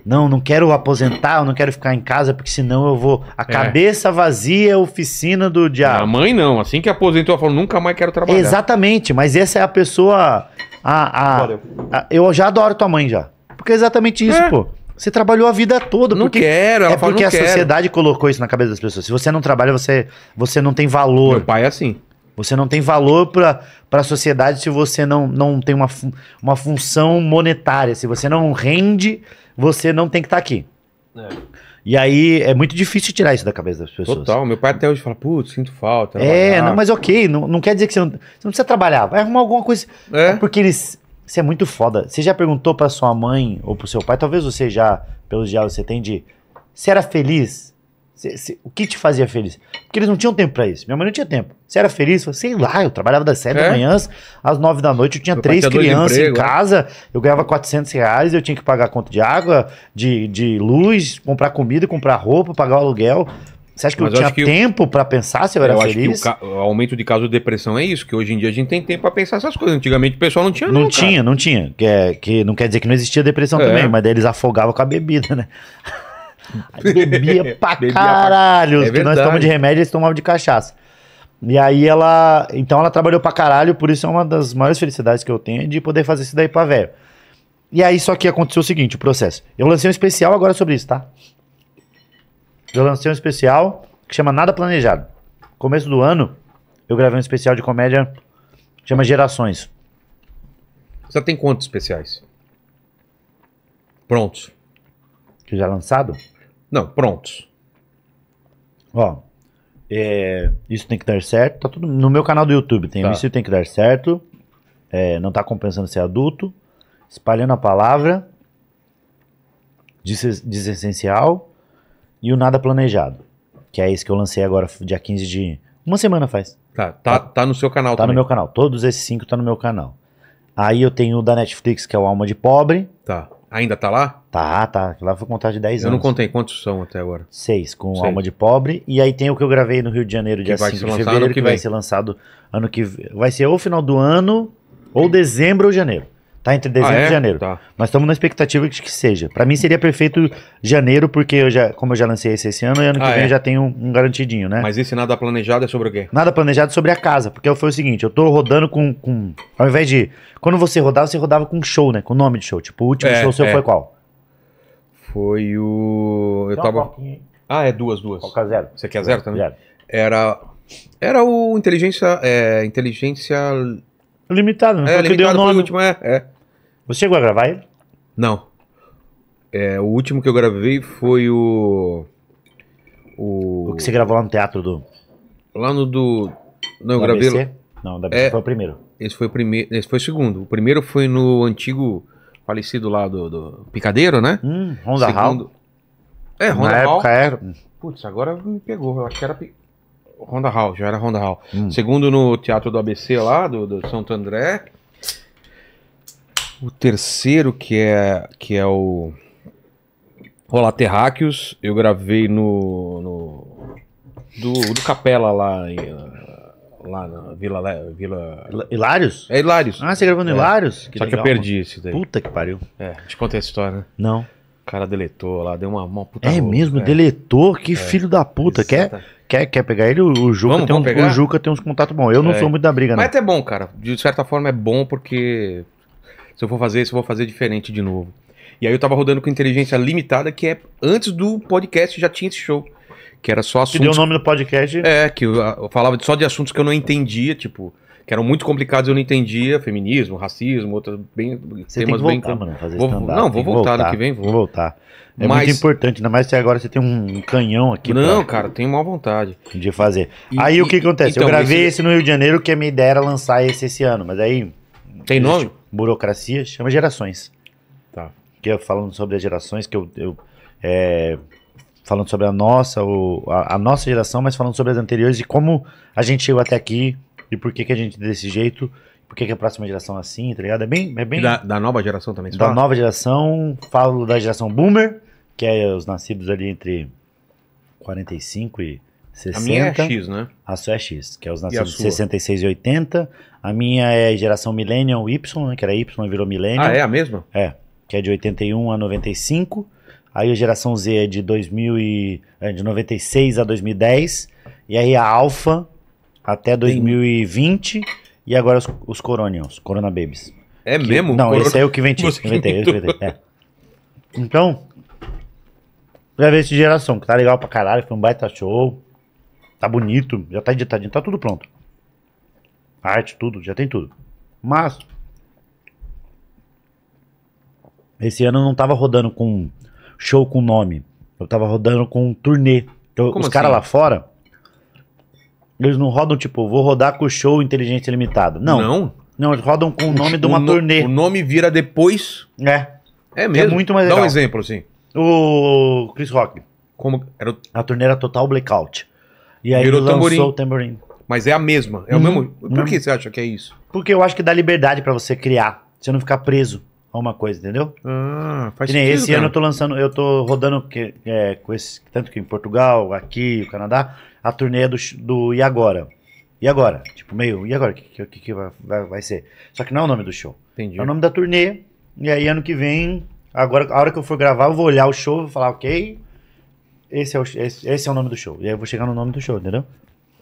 Speaker 3: Não, não quero aposentar, eu não quero ficar em casa, porque senão eu vou. A é. cabeça vazia é oficina do diabo. A mãe não, assim que aposentou, ela falou: nunca mais quero trabalhar. Exatamente, mas essa é a pessoa. A, a, a eu já adoro tua mãe já. Porque é exatamente isso, é. pô. Você trabalhou a vida toda. Não quero, ela é fala, porque a quero. sociedade colocou isso na cabeça das pessoas. Se você não trabalha, você, você não tem valor. Meu pai é assim. Você não tem valor para a sociedade se você não, não tem uma, uma função monetária. Se você não rende, você não tem que estar tá aqui. É. E aí é muito difícil tirar isso da cabeça das pessoas. Total. Meu pai até hoje fala, putz, sinto falta. É, não, mas ok, não, não quer dizer que você não, você não precisa trabalhar. Vai arrumar alguma coisa. É. é porque eles isso é muito foda. Você já perguntou para sua mãe ou pro seu pai? Talvez você já, pelos diálogos que você tem, de. Você era feliz? o que te fazia feliz? Porque eles não tinham tempo para isso. Minha mãe não tinha tempo. Você era feliz? Eu, sei lá, eu trabalhava das 7 é? da manhã às 9 da noite. Eu tinha eu três crianças emprego, em né? casa. Eu ganhava 400 reais. Eu tinha que pagar conta de água, de, de luz, comprar comida, comprar roupa, pagar o aluguel. Você acha que Mas eu tinha que tempo eu... para pensar se eu era eu feliz? Acho que
Speaker 1: o, ca... o, aumento de caso de depressão é isso, que hoje em dia a gente tem tempo para pensar essas coisas.
Speaker 3: Antigamente o pessoal não tinha Não, não tinha, cara. não tinha. Que, é, que não quer dizer que não existia depressão é. também, mas daí eles afogavam com a bebida, né? Aí bebia pra bebia caralho. Pra... É que nós tomamos de remédio, eles tomavam de cachaça. E aí ela. Então ela trabalhou pra caralho, por isso é uma das maiores felicidades que eu tenho é de poder fazer isso daí pra velho. E aí, só que aconteceu o seguinte, o processo. Eu lancei um especial agora sobre isso, tá? eu lancei um especial que chama Nada Planejado. Começo do ano, eu gravei um especial de comédia que chama Gerações. Você tem quantos especiais? Prontos. Que já lançado? Não, prontos. Ó, é, isso tem que dar certo. Tá tudo no meu canal do YouTube. Tem tá. isso tem que dar certo. É, não tá compensando ser adulto. Espalhando a palavra. Diz, diz essencial e o Nada Planejado, que é esse que eu lancei agora, dia 15 de. Uma semana faz. Tá, tá, tá,
Speaker 1: tá no seu canal
Speaker 3: tá também. Tá no meu canal. Todos esses cinco tá no meu canal. Aí eu tenho o da Netflix, que é o Alma de Pobre. Tá.
Speaker 1: Ainda tá lá?
Speaker 3: Tá, tá. Lá foi contar de 10 anos. Eu não contei quantos são até agora. Seis, com Seis. Alma de Pobre. E aí tem o que eu gravei no Rio de Janeiro, dia 5 de fevereiro, que, que vai ser lançado ano que... Vai ser ou final do ano, ou dezembro ou janeiro. Tá entre dezembro ah, é? e janeiro. Tá. Mas estamos na expectativa de que seja. Para mim seria perfeito janeiro, porque eu já, como eu já lancei esse esse ano, e ano que ah, vem é? eu já tenho um, garantidinho, né? Mas esse
Speaker 1: nada planejado é sobre o quê?
Speaker 3: Nada planejado é sobre a casa, porque foi o seguinte, eu tô rodando com, com ao invés de quando você rodava, você rodava com show, né? Com nome de show. Tipo, o último é, show seu é. foi qual? Foi o eu tava
Speaker 2: um
Speaker 1: Ah, é duas, duas. Coca é zero. Você quer zero também? Zero. Era era o inteligência inteligência Limitado, né? É, limitado, o nome. Último, é, é.
Speaker 3: Você chegou a gravar ele? Não. É, o último que eu gravei foi o. O, o que você gravou lá no teatro do.
Speaker 1: Lá no do. Não, eu gravei. ABC? Não, da ABC é, foi o primeiro. Esse foi o primeiro. Esse foi o segundo. O primeiro foi no antigo falecido lá do, do Picadeiro, né? Hum, Honda segundo... Hall. É, Honda Na Hall. época era. Putz, agora me pegou. Eu acho que era Honda Hall, já era Honda Hall. Hum. Segundo no teatro do ABC lá, do, do Santo André. O terceiro, que é, que é o. Olá, Terráqueos. Eu gravei no. no do, do Capela lá em, lá na Vila. Vila... Hilários? É Hilários. Ah, você gravou no é. Hilários? Que Só legal, que eu perdi esse daí. Puta que pariu. É, te contei essa história, né? Não. O cara
Speaker 3: deletou lá, deu uma, uma puta. É roupa, mesmo, é. deletou, que é. filho da puta. Quer, quer, quer pegar ele? O, Juca, vamos, tem vamos um, pegar? o Juca tem uns contatos bons. Eu não é. sou muito da briga, né? Mas
Speaker 1: até bom, cara. De certa forma é bom porque se eu for fazer isso, eu vou fazer diferente de novo. E aí eu tava rodando com inteligência limitada, que é antes do podcast já tinha esse show. Que era só assuntos. Que deu o nome
Speaker 3: do podcast. É,
Speaker 1: que eu, eu falava só de assuntos que eu não entendia, tipo que eram muito complicados eu não entendia feminismo racismo outras bem Você temas tem que voltar, bem mano, fazer vou, não vou voltar, voltar ano que vem
Speaker 3: vou, voltar é mas... muito importante ainda mais se agora você tem um canhão aqui não pra... cara tenho maior vontade de fazer e, aí e, o que acontece então, eu gravei esse... esse... no Rio de Janeiro que a minha ideia era lançar esse esse ano mas aí tem nome burocracia, chama gerações. Tá. Que eu é falando sobre as gerações, que eu, eu é, falando sobre a nossa, o, a, a, nossa geração, mas falando sobre as anteriores e como a gente chegou até aqui e por que, que a gente é desse jeito, por que, que a próxima geração é assim, tá ligado? É bem. É bem da, da, nova geração também, Da fala? nova geração, falo da geração boomer, que é os nascidos ali entre 45 e 60, a minha é X, né? A sua é X, que é os nascidos de 66 e 80. A minha é geração Millennium Y, né, que era Y e virou Millennium. Ah, é a mesma? É, que é de 81 a 95. Aí a geração Z é de, 2000 e, é de 96 a 2010. E aí a Alpha até 2020. Sim. E agora os, os Coronions, Corona Babies. É que, mesmo? Não, esse é o que inventei. inventei, inventei é. Então, já ver essa geração, que tá legal pra caralho, foi um baita show. Tá bonito, já tá editadinho, tá tudo pronto. arte, tudo, já tem tudo. Mas esse ano eu não tava rodando com show com nome. Eu tava rodando com um turnê. os assim? caras lá fora, eles não rodam tipo, vou rodar com o show Inteligência Limitada. Não. Não? Não, eles rodam com o nome o de uma no, turnê. O nome vira depois. É. É, é mesmo. É muito mais legal. Dá um exemplo, assim. O Chris Rock. Como era o... A turnê era Total Blackout. E aí Virou lançou tamborim. o
Speaker 1: tamborim. Mas é a mesma.
Speaker 3: É o uhum. mesmo. Por uhum. que você
Speaker 1: acha que é isso?
Speaker 3: Porque eu acho que dá liberdade pra você criar. Você não ficar preso a uma coisa, entendeu? Ah, faz Que nem sentido, esse cara. ano eu tô lançando, eu tô rodando que- é, com esse, tanto que em Portugal, aqui, o Canadá, a turnê do, do E Agora. E agora? Tipo, meio, e agora? O que, que, que- que vai, vai- vai ser? Só que não é o nome do show. Entendi. É o nome da turnê. E aí ano que vem, agora, a hora que eu for gravar, eu vou olhar o show, vou falar, ok, esse é, o, esse, esse é o nome do show. E aí eu vou chegar no nome do show, entendeu?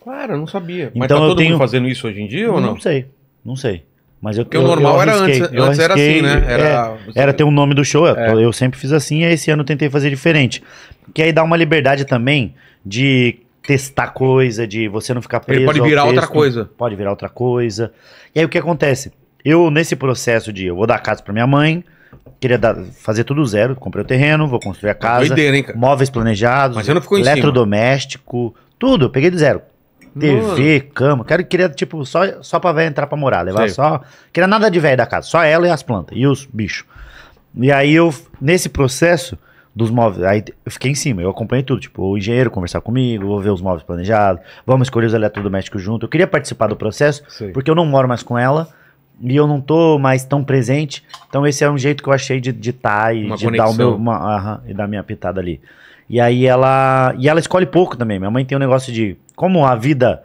Speaker 1: Claro, eu não sabia. Então Mas tá todo eu tenho... mundo
Speaker 3: fazendo isso hoje em dia ou não? Não sei, não sei. Mas eu, Porque eu, o normal eu arrisquei, era antes, eu antes era assim, né? Era, é, era ter um nome do show, é. é. eu sempre fiz assim, e esse ano eu tentei fazer diferente. Que aí dá uma liberdade também de testar coisa, de você não ficar preso. Ele pode virar texto, outra coisa. Pode virar outra coisa. E aí o que acontece? Eu, nesse processo de eu vou dar casa pra minha mãe, Queria dar, fazer tudo zero. Comprei o terreno, vou construir a casa. Doideira, hein, cara? Móveis planejados. Mas eu não ficou em Eletrodoméstico. Tudo. Eu peguei do zero. TV, Mano. cama. Quero, queria, tipo, só, só pra velha entrar pra morar. Levar Sei. só. Queria nada de velho da casa. Só ela e as plantas. E os bichos. E aí eu, nesse processo dos móveis, aí eu fiquei em cima, eu acompanhei tudo, tipo, o engenheiro conversar comigo, vou ver os móveis planejados, vamos escolher os eletrodomésticos junto. Eu queria participar do processo, porque eu não moro mais com ela, e eu não tô mais tão presente. Então esse é um jeito que eu achei de estar tá e uma de dar o meu uma, e dar minha pitada ali. E aí ela e ela escolhe pouco também. Minha mãe tem um negócio de como a vida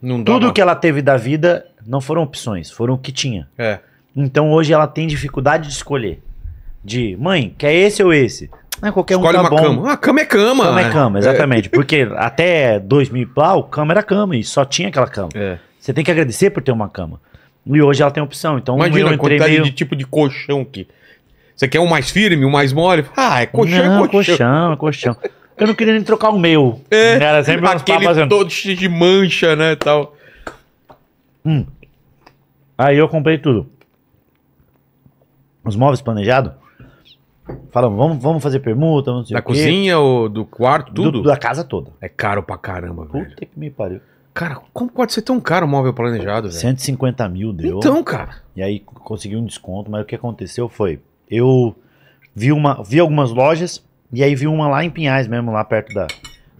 Speaker 3: não tudo dá, que ela teve da vida não foram opções, foram o que tinha. É. Então hoje ela tem dificuldade de escolher. De mãe, quer esse ou esse? Não, ah, qualquer Escolhe um tá uma bom. cama. Ah, cama é cama. Cama é né? cama, é. exatamente. É. Porque até 2000 e plau, cama era cama e só tinha aquela cama. É. Você tem que agradecer por ter uma cama. E hoje ela tem opção. Então, Imagina eu a quantidade meio... de tipo
Speaker 1: de colchão que. Você quer um mais firme, um mais mole? Ah, é colchão, é não, é colchão.
Speaker 3: colchão, é colchão.
Speaker 1: Eu não queria nem trocar o meu. É, Era sempre aquele fazendo. todo cheio de mancha, né, tal.
Speaker 3: Hum. Aí eu comprei tudo. Os móveis planejados. Falamos, vamos, vamos fazer permuta, não sei da o quê. cozinha,
Speaker 1: ou do quarto, tudo? Do, da casa toda. É caro pra caramba, Puta velho. Puta que me pariu.
Speaker 3: Cara, como pode ser tão caro o móvel planejado, 150 mil deu. Então, cara. E aí consegui um desconto, mas o que aconteceu foi. Eu vi, uma, vi algumas lojas, e aí vi uma lá em Pinhais mesmo, lá perto da,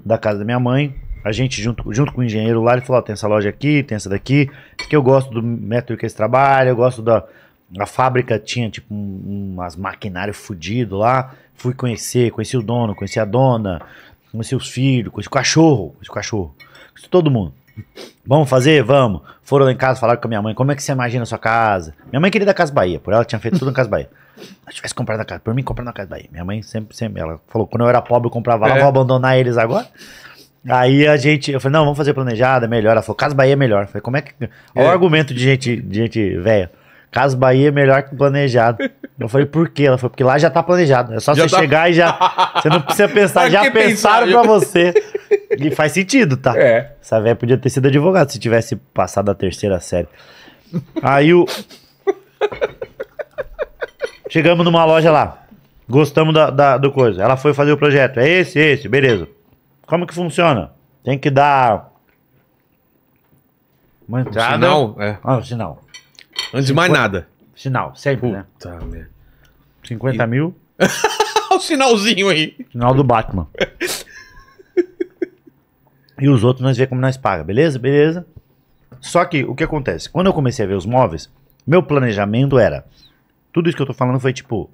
Speaker 3: da casa da minha mãe. A gente, junto, junto com o engenheiro lá, ele falou: oh, tem essa loja aqui, tem essa daqui, que eu gosto do método que eles trabalham, eu gosto da. A fábrica tinha, tipo, um, umas maquinários fudido lá. Fui conhecer, conheci o dono, conheci a dona, conheci os filhos, conheci o cachorro, conheci o cachorro, conheci todo mundo. Vamos fazer? Vamos. Foram lá em casa, falaram com a minha mãe, como é que você imagina a sua casa? Minha mãe é queria da Casa Bahia, por ela tinha feito tudo na Casa Bahia. Se tivesse comprado na casa, por mim comprando na Casa Bahia. Minha mãe sempre, sempre, ela falou, quando eu era pobre eu comprava lá, é. vou abandonar eles agora. Aí a gente, eu falei, não, vamos fazer planejada, melhor. Ela falou, Casa Bahia é melhor. Eu falei, como é que. Olha é. o é. argumento de gente, de gente velha. Caso Bahia é melhor que planejado. Eu falei, por quê? Ela falou, porque lá já tá planejado. Né? É só já você tá... chegar e já. Você não precisa pensar, já pensaram pra você. E faz sentido, tá? É. Essa velha podia ter sido advogada se tivesse passado a terceira série. Aí o. Chegamos numa loja lá. Gostamos da, da, do coisa. Ela foi fazer o projeto. É esse, esse, beleza. Como que funciona? Tem que dar. Uma entrada. Um sinal, é. Ah, um sinal. Antes de mais nada. Sinal, sempre, né? Puta 50 mil.
Speaker 1: o sinalzinho aí.
Speaker 3: Sinal do Batman. e os outros nós vemos como nós paga, beleza? Beleza. Só que o que acontece? Quando eu comecei a ver os móveis, meu planejamento era. Tudo isso que eu tô falando foi tipo.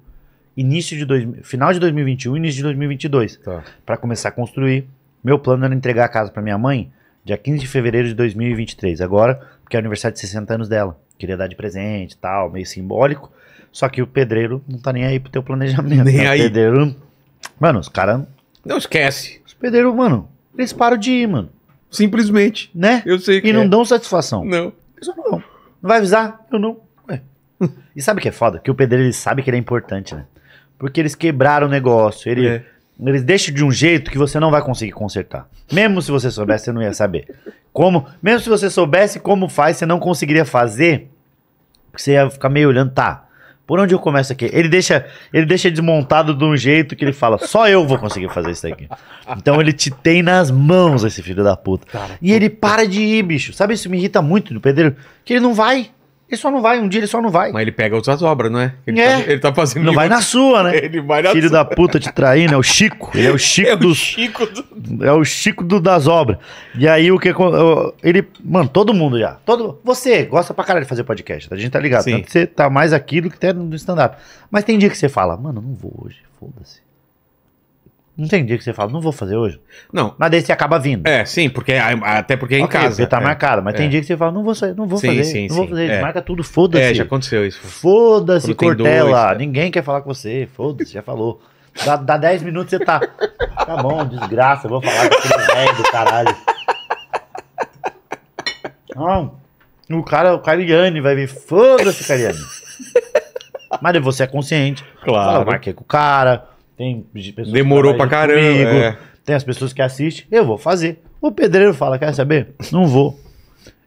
Speaker 3: Início de dois, final de 2021, início de 2022. Tá. Para começar a construir. Meu plano era entregar a casa para minha mãe dia 15 de fevereiro de 2023, agora, porque é o aniversário de 60 anos dela queria dar de presente e tal, meio simbólico. Só que o pedreiro não tá nem aí pro teu planejamento. Nem né? aí. O pedreiro. Mano, os caras. Não esquece. Os pedreiros, mano, eles param de ir, mano. Simplesmente. Né? Eu sei que. E não é. dão satisfação. Não. Eles não vão. Não vai avisar? Eu não. Ué. e sabe o que é foda? Que o pedreiro ele sabe que ele é importante, né? Porque eles quebraram o negócio. Ele. É. Eles deixam de um jeito que você não vai conseguir consertar. Mesmo se você soubesse, você não ia saber. Como, mesmo se você soubesse como faz, você não conseguiria fazer, porque você ia ficar meio olhando, tá? Por onde eu começo aqui? Ele deixa, ele deixa desmontado de um jeito que ele fala, só eu vou conseguir fazer isso aqui. Então ele te tem nas mãos esse filho da puta. Cara, e ele para de ir, bicho. Sabe isso me irrita muito do pedreiro, que ele não vai. Ele só não vai, um dia ele só não vai. Mas ele
Speaker 1: pega outras obras, não é? Ele, é. Tá, ele
Speaker 3: tá fazendo. Não vai outro... na sua, né? Ele vai na Filho sua. da puta te traindo, é o Chico. Ele é o Chico é dos. O Chico do... É o Chico do, das obras. E aí o que. Ele. Mano, todo mundo já. Todo... Você gosta pra caralho de fazer podcast, a gente tá ligado. Sim. Tanto você tá mais aqui do que até no stand-up. Mas tem dia que você fala, mano, não vou hoje, foda-se. Não tem dia que você fala, não vou fazer hoje. Não. Mas daí você acaba vindo. É, sim, porque é, é, até porque é em casa. Porque tá é. marcado, mas é. tem dia que você fala, não vou fazer, não vou sim, fazer. Sim, não vou fazer, é. marca tudo, foda-se. É, já aconteceu isso. Foda-se, Cortella. Dois, né? Ninguém quer falar com você. Foda-se, já falou. Dá, 10 minutos você tá. Tá bom, desgraça, vou falar com aquele velho do caralho. Não. O cara, o Cariani vai vir, foda-se, Cariani. Mas você é consciente. Claro. Fala, marquei com o cara tem pessoas Demorou para pra caramba. Comigo, é. Tem as pessoas que assistem. Eu vou fazer. O pedreiro fala: quer saber? Não vou.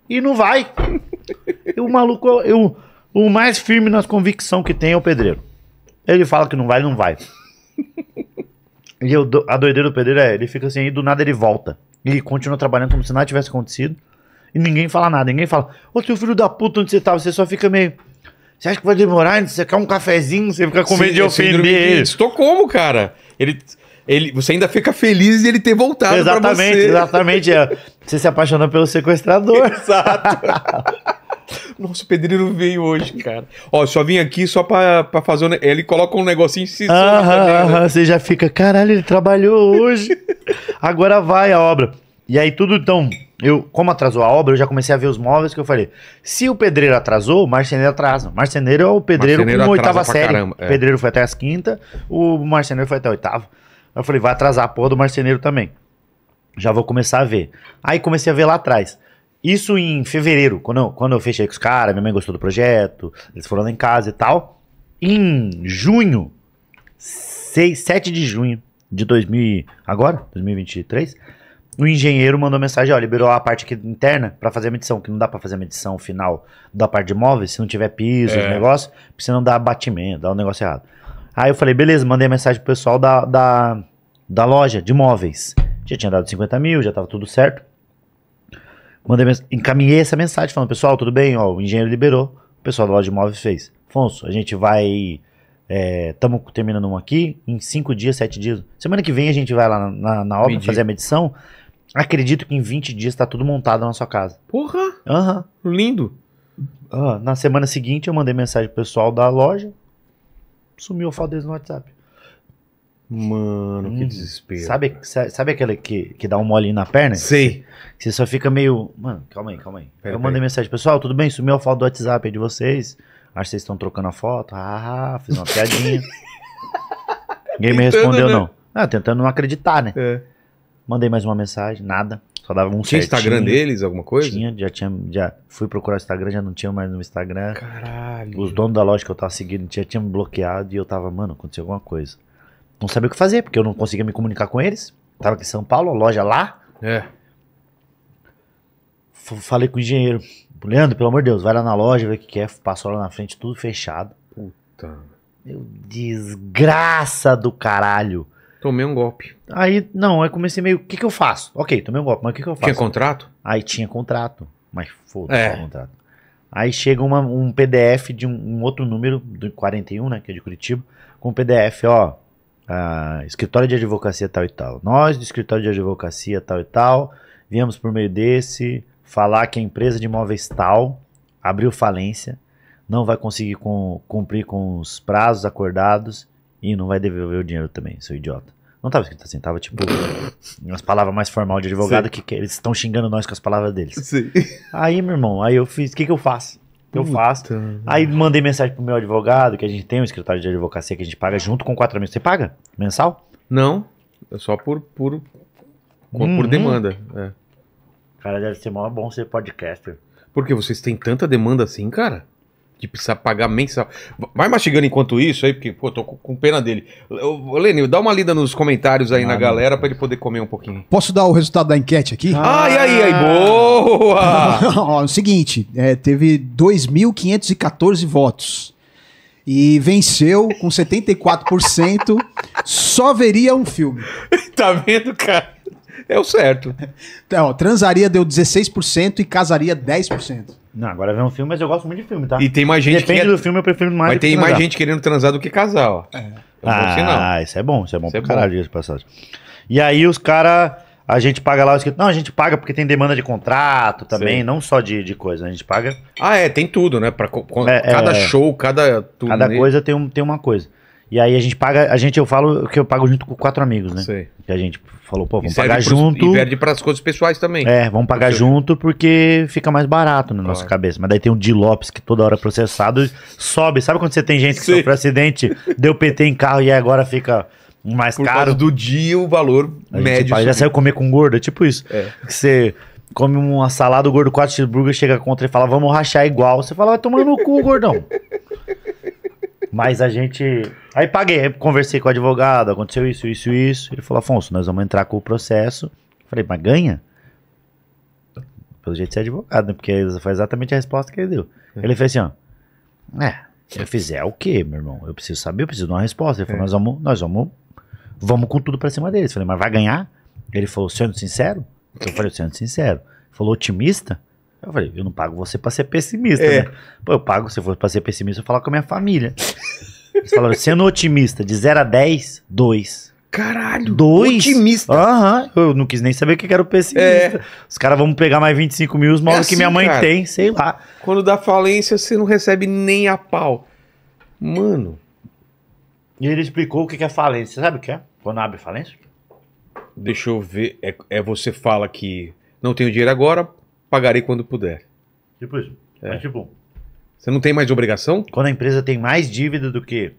Speaker 3: E não vai. E o maluco, eu, o mais firme nas convicção que tem é o pedreiro. Ele fala que não vai, não vai. E eu, a doideira do pedreiro é, ele fica assim, e do nada ele volta. ele continua trabalhando como se nada tivesse acontecido. E ninguém fala nada, ninguém fala, ô seu filho da puta, onde você tava? Tá? Você só fica meio. Você acha que vai demorar? Você quer um cafezinho? Você fica com medo de é ofender ele.
Speaker 1: Estou como, cara? Ele, ele, você ainda fica feliz de ele ter voltado Exatamente, você.
Speaker 3: exatamente. É. Você se apaixonou pelo sequestrador. Exato.
Speaker 1: Nossa, o pedreiro veio hoje, cara. Ó, só vim aqui só pra, fazer Ele coloca um negocinho em cima. aham,
Speaker 3: aham, Você já fica, caralho, ele trabalhou hoje. Agora vai a obra. E aí tudo tão eu, como atrasou a obra, eu já comecei a ver os móveis que eu falei. Se o pedreiro atrasou, o marceneiro atrasa. O marceneiro é o pedreiro marceneiro com oitava série. Caramba, é. O pedreiro foi até as quinta, o marceneiro foi até a oitava. Eu falei, vai atrasar a porra do marceneiro também. Já vou começar a ver. Aí comecei a ver lá atrás. Isso em fevereiro, quando eu, quando eu fechei com os caras, minha mãe gostou do projeto, eles foram lá em casa e tal. Em junho, 6, 7 de junho de 2000, agora, 2023, o engenheiro mandou mensagem, ó, liberou a parte aqui interna para fazer a medição, que não dá para fazer a medição final da parte de móveis, se não tiver piso, é. negócio, porque senão dá batimento, dá um negócio errado. Aí eu falei, beleza, mandei mensagem pro pessoal da, da, da loja de móveis. Já tinha dado 50 mil, já tava tudo certo. Mandei, encaminhei essa mensagem falando, pessoal, tudo bem? Ó, o engenheiro liberou, o pessoal da loja de móveis fez. Afonso, a gente vai Estamos eh, é, terminando um aqui, em cinco dias, sete dias. Semana que vem a gente vai lá na, na obra fazer a medição. Acredito que em 20 dias tá tudo montado na sua casa. Porra! Aham. Uhum. Lindo. Uhum. Na semana seguinte eu mandei mensagem pro pessoal da loja. Sumiu a foto deles no WhatsApp. Mano, que hum, desespero. Sabe, sabe aquela que, que dá um molinho na perna? Sei. Você só fica meio. Mano, calma aí, calma aí. Pera, eu mandei pera. mensagem, pessoal, tudo bem? Sumiu a foto do WhatsApp aí de vocês. Acho que vocês estão trocando a foto. Ah, ah, ah fiz uma piadinha. Ninguém me respondeu, né? não. Ah, tentando não acreditar, né? É. Mandei mais uma mensagem, nada. Só dava um Tinha certinho. Instagram deles, alguma coisa? Tinha, já tinha. Já fui procurar o Instagram, já não tinha mais no Instagram. Caralho. Os donos da loja que eu tava seguindo já tinham bloqueado e eu tava, mano, aconteceu alguma coisa. Não sabia o que fazer, porque eu não conseguia me comunicar com eles. Tava aqui em São Paulo, loja lá. É. Falei com o engenheiro. Leandro, pelo amor de Deus, vai lá na loja, vê o que, quer é. Passou lá na frente, tudo fechado.
Speaker 1: Puta.
Speaker 3: Meu desgraça do caralho. Tomei um golpe. Aí, não, eu comecei meio, o que que eu faço? Ok, tomei um golpe, mas o que que eu faço? Tinha contrato? Aí tinha contrato, mas foda-se é. contrato. Aí chega uma, um PDF de um, um, outro número, do 41, né, que é de Curitiba, com um PDF, ó, a ah, escritório de advocacia tal e tal. Nós, do escritório de advocacia tal e tal, viemos por meio desse falar que a empresa de imóveis tal abriu falência, não vai conseguir com, cumprir com os prazos acordados Ih, não vai devolver o dinheiro também, seu idiota. Não tava escrito assim, tava tipo umas palavras mais formal de advogado que, que eles estão xingando nós com as palavras deles. Sim. Aí, meu irmão, aí eu fiz, o que que eu faço? Eu Puta faço. Aí mandei mensagem pro meu advogado, que a gente tem um escritório de advocacia que a gente paga junto com quatro amigos. Você paga mensal? Não, é só por, por, por, uhum. por demanda. É. Cara, deve ser
Speaker 1: bom ser podcaster. Porque vocês têm tanta demanda assim, cara? que precisa pagar mensal. Vai mastigando enquanto isso aí, porque, pô, tô com pena dele. Lenil, dá uma lida nos comentários aí ah, na galera para ele poder comer um pouquinho.
Speaker 2: Posso dar o resultado da enquete aqui? Ah, ai, ai, ai, boa! Ó, é o seguinte, é, teve 2.514 votos. E venceu com 74%. só veria um filme.
Speaker 3: tá vendo, cara? É o certo.
Speaker 2: Então, ó, transaria deu 16% e casaria 10%.
Speaker 3: Não, agora vem um filme, mas eu gosto muito de filme, tá? E tem mais gente Depende que... do filme, eu prefiro mais Mas tem mais gente querendo transar do que casar, ó. É. Ah, isso é bom, isso é bom isso pra é caralho, dias E aí os caras, a gente paga lá, escrito, não, a gente paga porque tem demanda de contrato também, Sim.
Speaker 1: não só de, de coisa, a gente paga... Ah, é, tem tudo, né? Pra, é, é, cada show, cada...
Speaker 3: Tudo cada coisa tem, um, tem uma coisa. E aí a gente paga, a gente, eu falo que eu pago junto com quatro amigos, né? Sei. Que a gente Falou, pô, vamos pagar pros, junto. E perde
Speaker 1: para as coisas pessoais também. É,
Speaker 3: vamos pagar junto porque fica mais barato na nossa cabeça. Mas daí tem o Di Lopes que toda hora é processado sobe. Sabe quando você tem gente que Sim. sofreu acidente, deu PT em carro e agora fica mais Por caro? Causa do dia, o valor a médio. Gente, já saiu comer com gordo, é tipo isso. É. Que você come uma salada, o gordo 4 cheeseburger chega contra e fala, vamos rachar igual. Você fala, vai tomar no cu, gordão. Mas a gente. Aí paguei, aí conversei com o advogado, aconteceu isso, isso, isso. Ele falou: Afonso, nós vamos entrar com o processo. falei, mas ganha? Pelo jeito de é advogado, né? Porque foi exatamente a resposta que ele deu. É. Ele fez assim: ó, é, se eu é. fizer o quê, meu irmão? Eu preciso saber, eu preciso de uma resposta. Ele falou: é. nós vamos, nós vamos, vamos com tudo pra cima deles. Eu falei, mas vai ganhar? Ele falou, sendo sincero? Eu falei, sendo sincero. Ele falou, otimista? Eu falei, eu não pago você pra ser pessimista, é. né? Pô, eu pago, se for pra ser pessimista, eu falar com a minha família. Eles falaram, sendo é otimista, de 0 a 10, 2. Caralho, dois. otimista. Aham, uhum, eu não quis nem saber o que era o pessimista. É. Os caras vão pegar mais 25 mil, os malos é assim, que minha mãe cara, tem, sei lá. Quando dá falência, você não recebe nem a pau. Mano. E ele explicou o que é falência. Você sabe o que é? Quando abre falência?
Speaker 1: Deixa eu ver. É, é você fala que não tenho dinheiro agora,
Speaker 3: pagarei quando puder. Tipo isso. É. Mas, tipo, você não tem mais obrigação? Quando a empresa tem mais dívida do que,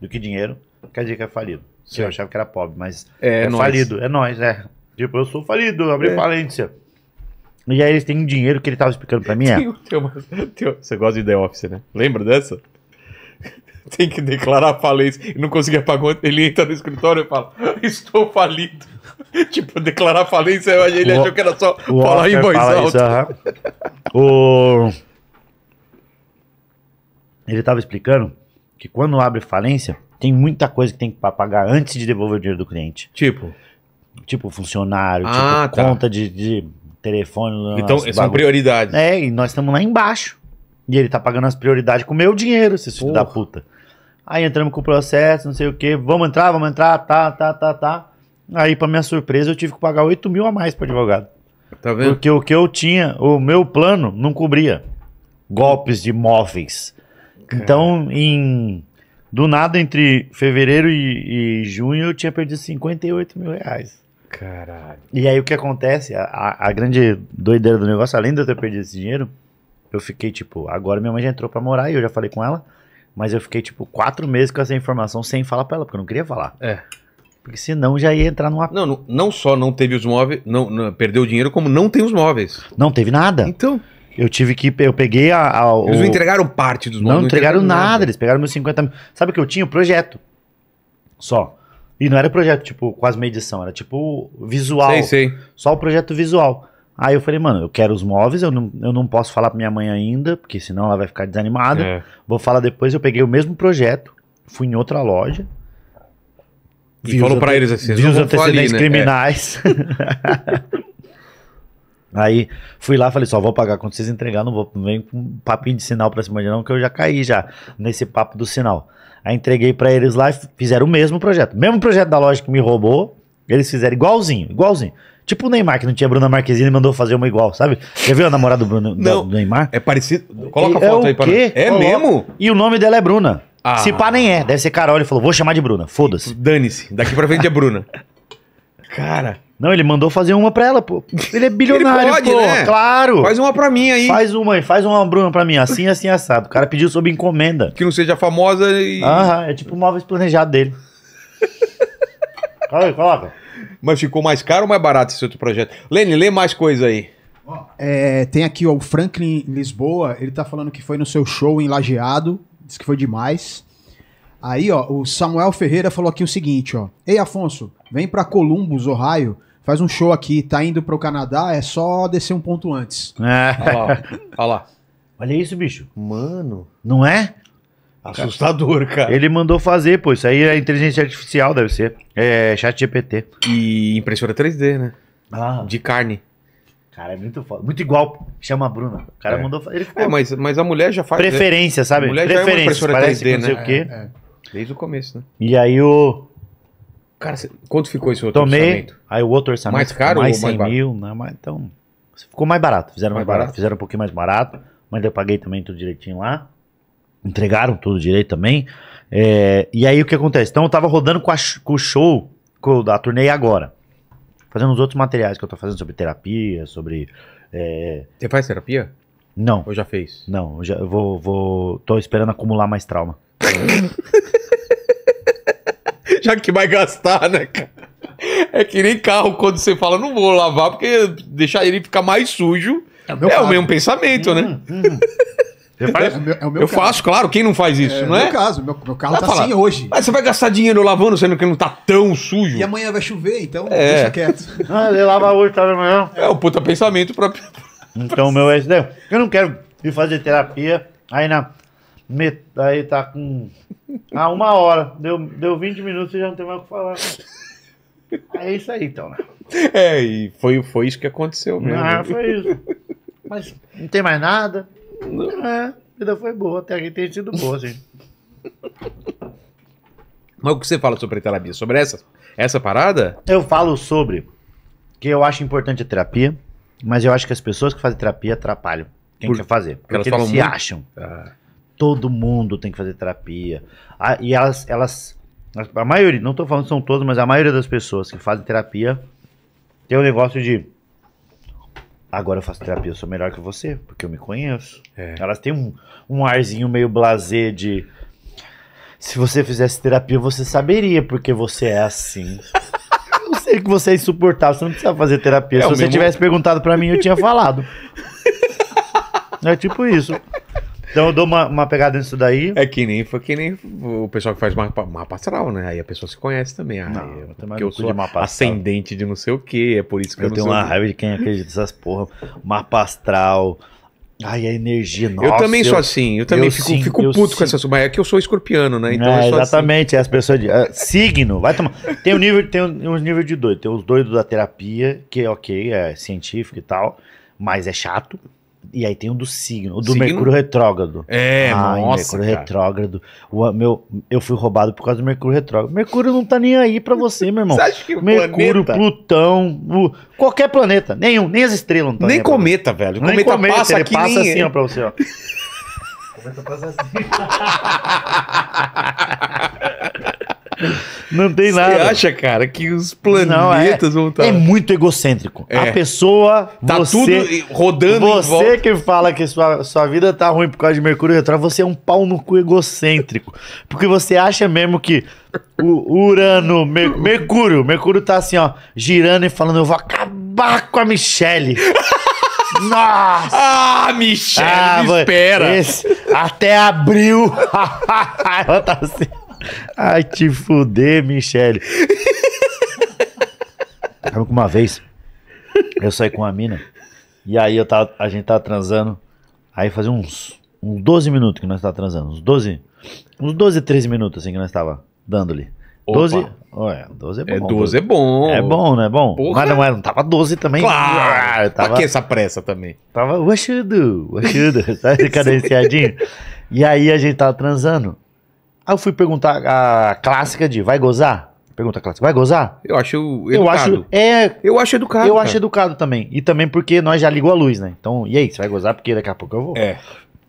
Speaker 3: do que dinheiro, quer dizer que é falido. Sim. Eu é. achava que era pobre, mas é, é, é falido. É nós, é. Tipo, eu sou falido, abri é. falência. E aí eles têm um dinheiro que ele tava explicando pra mim. É. você gosta de The Office, né? Lembra dessa?
Speaker 1: tem que declarar falência e não conseguia pagar. Ele entra no escritório e fala: Estou falido. tipo, declarar falência, ele o, achou que era só falar em voz fala alta.
Speaker 3: Isso, uhum. o... Ele estava explicando que quando abre falência, tem muita coisa que tem que pagar antes de devolver o dinheiro do cliente. Tipo? Tipo funcionário, tipo ah, tipo tá. conta de, de, telefone. Então, são bagulho. prioridades. É, e nós estamos lá embaixo. E ele tá pagando as prioridades com o meu dinheiro, esse filho da puta. Aí entramos com o processo, não sei o que, vamos entrar, vamos entrar, tá, tá, tá, tá. Aí, para minha surpresa, eu tive que pagar 8 mil a mais para advogado. Tá vendo? Porque o que eu tinha, o meu plano não cobria golpes de imóveis. Então, em do nada, entre fevereiro e, e, junho, eu tinha perdido 58 mil reais. Caralho. E aí o que acontece? A, a, grande doideira do negócio, além de eu ter perdido esse dinheiro, eu fiquei tipo, agora minha mãe já entrou pra morar e eu já falei com ela, mas eu fiquei tipo quatro meses com essa informação sem falar pra ela, porque eu não queria falar. É. Porque senão já ia entrar numa. Não, não, não só não teve os móveis, não, não, perdeu o dinheiro, como não tem os móveis. Não teve nada. Então. Eu tive que. Eu peguei a. a o... Eles não entregaram parte dos móveis. Não, não entregaram, entregaram nada. nada, eles pegaram meus 50 mil. Sabe o que eu tinha? O projeto. Só. E não era projeto, tipo, quase uma edição, era tipo visual. Sei, sei. Só o projeto visual. Aí eu falei, mano, eu quero os móveis, eu não, eu não posso falar pra minha mãe ainda, porque senão ela vai ficar desanimada. É. Vou falar depois. Eu peguei o mesmo projeto, fui em outra loja,
Speaker 1: e falou para eles assim: viu os
Speaker 3: antecedentes ali, né? criminais. Né? É. Aí fui lá falei, só vou pagar quando vocês entregar, não vou não vem com um papinho de sinal pra cima de não, que eu já caí já nesse papo do sinal. Aí entreguei para eles lá e fizeram o mesmo projeto. Mesmo projeto da loja que me roubou, eles fizeram igualzinho, igualzinho. Tipo o Neymar, que não tinha Bruna Marquezine e mandou fazer uma igual, sabe? Já viu a namorada do, Bruno, não, da, do Neymar? É parecido. Coloca a é foto é aí pra mim. É Coloca. mesmo? E o nome dela é Bruna. Ah. Se pá, nem é. Deve ser Carol. Ele falou, vou chamar de Bruna. Foda-se. Dane-se. Daqui pra frente é Bruna. Cara. Não, ele mandou fazer uma pra ela, pô. Ele é bilionário, ele pode, pô. Né? Claro. Faz uma pra mim aí. Faz uma aí, faz uma Bruna pra mim. Assim, assim, assado. O cara pediu sob encomenda. Que não seja famosa e. Aham, é tipo o móveis planejado dele. cala aí, coloca.
Speaker 1: Mas ficou mais caro ou mais barato esse outro projeto? Lene, lê mais coisa aí.
Speaker 2: É, tem aqui ó, o Franklin Lisboa, ele tá falando que foi no seu show em Lajeado Diz que foi demais. Aí, ó, o Samuel Ferreira falou aqui o seguinte, ó. Ei, Afonso, vem para Columbus, Ohio, faz um show aqui, tá indo pro Canadá, é só descer um ponto antes.
Speaker 3: É. Olha lá, olha lá. Olha isso, bicho. Mano. Não é? Assustador, cara. Ele mandou fazer, pô. Isso aí é inteligência artificial, deve ser. É chat GPT. E impressora 3D, né? Ah. De carne. Cara, é muito foda. Muito igual, chama a Bruna. O cara é.
Speaker 1: mandou. Ele é, ficou... É, mas, mas a mulher já faz. Né? Preferência, sabe? A mulher Preferência. Já é parece 3D,
Speaker 3: que não sei né? o quê. É,
Speaker 2: é, Desde o começo, né?
Speaker 3: E aí o. Cara, quanto ficou esse outro Tomei, orçamento? Aí o outro orçamento. Mais caro mais ou 100 barato? mil, né? Mas, então. Ficou mais barato. Fizeram mais, mais barato. barato. Fizeram um pouquinho mais barato. Mas eu paguei também tudo direitinho lá. Entregaram tudo direito também. É, e aí o que acontece? Então eu tava rodando com, a, com o show com, da turnê agora fazendo os outros materiais que eu tô fazendo sobre terapia, sobre. É... Você faz terapia? Não. Ou já fez? Não, eu já eu vou, vou. tô esperando acumular mais trauma.
Speaker 1: já que vai gastar, né, cara? É que nem carro quando você fala, não vou lavar, porque deixar ele ficar mais sujo é o, é o mesmo pensamento, hum, né? Hum. É
Speaker 2: é o meu eu carro. faço,
Speaker 1: claro, quem não faz é, isso, é, não é? meu
Speaker 2: caso, meu, meu carro tá falar, assim
Speaker 1: hoje. Mas você vai gastar dinheiro lavando, sendo que não tá tão sujo. E
Speaker 2: amanhã vai chover, então é. deixa quieto.
Speaker 3: ah, ele lava hoje, tá amanhã. É o puta pensamento próprio. Então meu é esse Eu não quero ir fazer terapia, aí na... Met... Aí tá com... Ah, uma hora. Deu, deu 20 minutos e já não tem mais o que falar. É isso aí, então, né?
Speaker 1: É, e foi, foi isso que aconteceu mesmo. Ah, foi
Speaker 3: isso. Mas não tem mais nada. Não. É, a vida foi boa, até aqui tem sido boa, gente.
Speaker 1: Mas o que você fala sobre a terapia? Sobre essa, essa parada?
Speaker 3: Eu falo sobre que eu acho importante a terapia, mas eu acho que as pessoas que fazem terapia atrapalham quem Por, quer fazer. Porque elas eles se muito... acham. Ah. Todo mundo tem que fazer terapia. Ah, e elas, elas. A maioria, não estou falando que são todas, mas a maioria das pessoas que fazem terapia tem um negócio de agora eu faço terapia, eu sou melhor que você, porque eu me conheço. É. Elas têm um, um arzinho meio blasé de. Se você fizesse terapia, você saberia porque você é assim. eu sei que você é insuportável, você não precisa fazer terapia. É, Se você mesmo... tivesse perguntado para mim, eu tinha falado. é tipo isso. Então eu dou uma, uma pegada nisso daí. É que nem, foi
Speaker 1: que nem o pessoal que faz mapa, mapa astral, né? Aí a pessoa se conhece também. Ah, não, eu, porque eu sou de mapa ascendente
Speaker 3: de não sei o que, é por isso que eu, eu tenho uma raiva de quem acredita nessas porra. Mapa astral. Ai, a energia nossa. Eu também eu, sou assim, eu também eu fico, sim, fico
Speaker 1: puto sim. com essas. Mas é que eu sou escorpiano, né? Então é, exatamente,
Speaker 3: assim. as pessoas. De, uh, signo, vai tomar. Tem um nível, tem um, um nível de doido. Tem os doidos da terapia, que é ok, é científico e tal, mas é chato. E aí tem um do signo, o do signo? Mercúrio retrógrado. É, Ai, nossa, Mercúrio cara. retrógrado. O, meu, eu fui roubado por causa do Mercúrio retrógrado. Mercúrio não tá nem aí pra você, meu irmão. Você acha que Mercúrio, planeta? Plutão, o, qualquer planeta, nenhum, nem as estrelas não tá Nem cometa, velho. Nem cometa, passa ele passa nem... assim, ó, pra você, ó. É assim. Não tem nada. Você acha, cara, que os planetas não, é, vão estar. Tá- é muito egocêntrico. É. A pessoa. Tá você, tudo rodando. Você que fala que sua, sua vida tá ruim por causa de Mercúrio Retrógrado, você é um pau no cu egocêntrico. Porque você acha mesmo que o Urano, Mer, Mercúrio, Mercúrio tá assim, ó, girando e falando: eu vou acabar com a Michelle. Nossa! Ah, Michelle, ah, me espera! Esse, até abril! Ela tá assim. Ai, te fuder, Michelle. Sabe que uma vez eu saí com a mina e aí eu tava, a gente tava transando. Aí fazia uns, uns 12 minutos que nós tava transando. Uns 12, uns 12, 13 minutos assim que nós tava dando ali. 12? Ué, 12 é bom. É, 12, é bom. É bom, né? Bom. Porra. Mas não, era, é, não tava 12 também. Claro! Ah, tava, pra que essa pressa também? Tava Washudo, Washudo, sabe? Cadenciadinho. E aí a gente tava transando. Aí eu fui perguntar a clássica de vai gozar? Pergunta clássica, vai gozar? Eu acho educado. Eu acho,
Speaker 1: é, eu acho
Speaker 3: educado. Eu cara. acho educado também. E também porque nós já ligou a luz, né? Então, e aí, você vai gozar? Porque daqui a pouco eu vou. É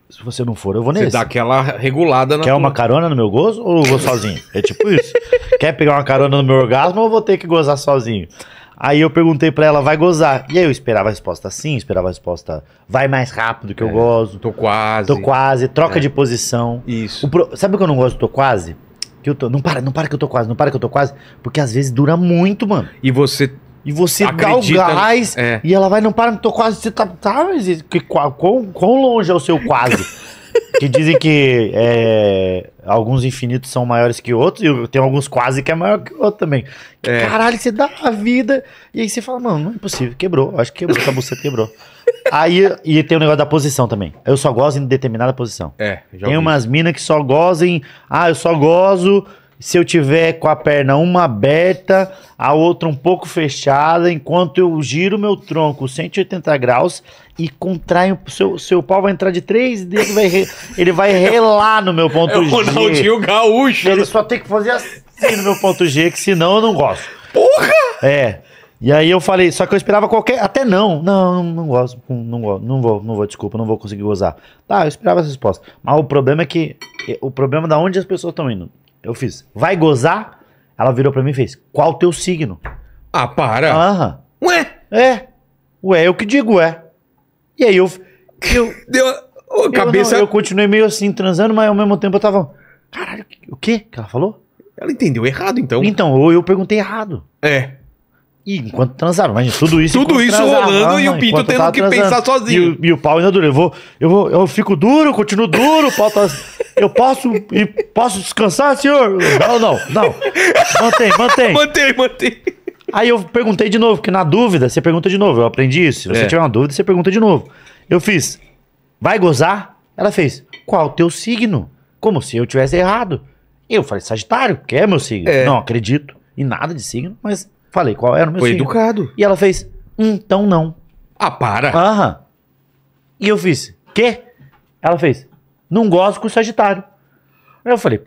Speaker 3: se você não for, eu vou nesse. Você dá aquela regulada na Quer tua... uma carona no meu gozo ou eu vou sozinho? É tipo isso. Quer pegar uma carona no meu orgasmo ou eu vou ter que gozar sozinho? Aí eu perguntei para ela, vai gozar? E aí eu esperava a resposta sim, esperava a resposta, vai mais rápido que é, eu gozo. Tô quase. Tô quase, troca é. de posição. Isso. Pro... Sabe que eu não gosto tô quase? Que eu tô... Não para, não para que eu tô quase, não para que eu tô quase. Porque às vezes dura muito, mano. E você e você Acredita, dá o gás é. e ela vai, não para, tô quase. Você tá. tá mas que, quão, quão longe é o seu quase? que dizem que é, alguns infinitos são maiores que outros, e tem alguns quase que é maior que o outro também. Que, é. Caralho, você dá a vida. E aí você fala, mano, não é possível, quebrou. Acho que quebrou, a buceta quebrou. aí e tem o um negócio da posição também. Eu só gozo em determinada posição. É, já Tem umas minas que só gozem. Ah, eu só gozo se eu tiver com a perna uma aberta, a outra um pouco fechada, enquanto eu giro meu tronco 180 graus e contraio, seu, seu pau vai entrar de três dedos, vai re, ele vai relar no meu ponto é o Ronaldinho Gaúcho. Ele só tem que fazer assim no meu ponto G, que senão eu não gosto. Porra! É. E aí eu falei, só que eu esperava qualquer. Até não. Não, não gosto. Não, gosto, não vou, não vou, desculpa, não vou conseguir gozar. Tá, eu esperava essa resposta. Mas o problema é que. O problema é da onde as pessoas estão indo. Eu fiz, vai gozar? Ela virou pra mim e fez, qual o teu signo? Ah, para. Aham. Ué? É. Ué, eu que digo, ué. E aí eu. eu Deu. Ô, cabeça. Eu, não, eu continuei meio assim, transando, mas ao mesmo tempo eu tava. Caralho, o quê que ela falou? Ela entendeu errado, então. Então, ou eu perguntei errado. É. E enquanto transaram, mas tudo isso. Tudo isso rolando e o Pinto tendo que transando. pensar sozinho. E, e, o pau ainda duro. Eu vou, eu vou, eu fico duro, continuo duro, o pau tá. Eu posso, e posso descansar, senhor? Não, não, não. Mantém, mantém.
Speaker 1: mantém, mantém.
Speaker 3: Aí eu perguntei de novo, porque na dúvida, você pergunta de novo. Eu aprendi isso. Se é. você é. tiver uma dúvida, você pergunta de novo. Eu fiz, vai gozar? Ela fez, qual o teu signo? Como se eu tivesse errado. Eu falei, Sagitário, que é meu signo. É. Não acredito em nada de signo, mas Falei qual era o meu Foi signo. educado. E ela fez, então não. Ah, para. Aham. E eu fiz, quê? Ela fez, não gosto com o Sagitário. Aí eu falei,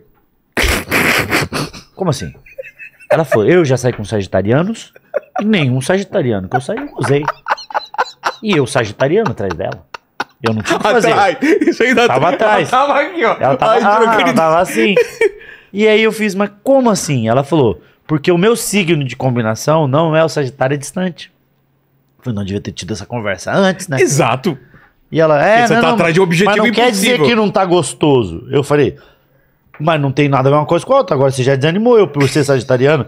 Speaker 3: como assim? Ela foi, eu já saí com sagitarianos, nenhum sagitariano que eu saí eu usei. E eu sagitariano atrás dela. Eu não tinha o que fazer. Atrás. Isso ainda tava atrás. Ela tava aqui, ó. Ela tava, Ai, ah, ela tava assim. E aí eu fiz, mas como assim? Ela falou, porque o meu signo de combinação não é o Sagitário é distante. Eu falei, não devia ter tido essa conversa antes, né? Exato. E ela, é, você não, tá não, atrás de um objetivo mas não impossível. quer dizer que não tá gostoso. Eu falei, mas não tem nada a ver uma coisa com a outra. Agora você já desanimou eu por ser sagitariano.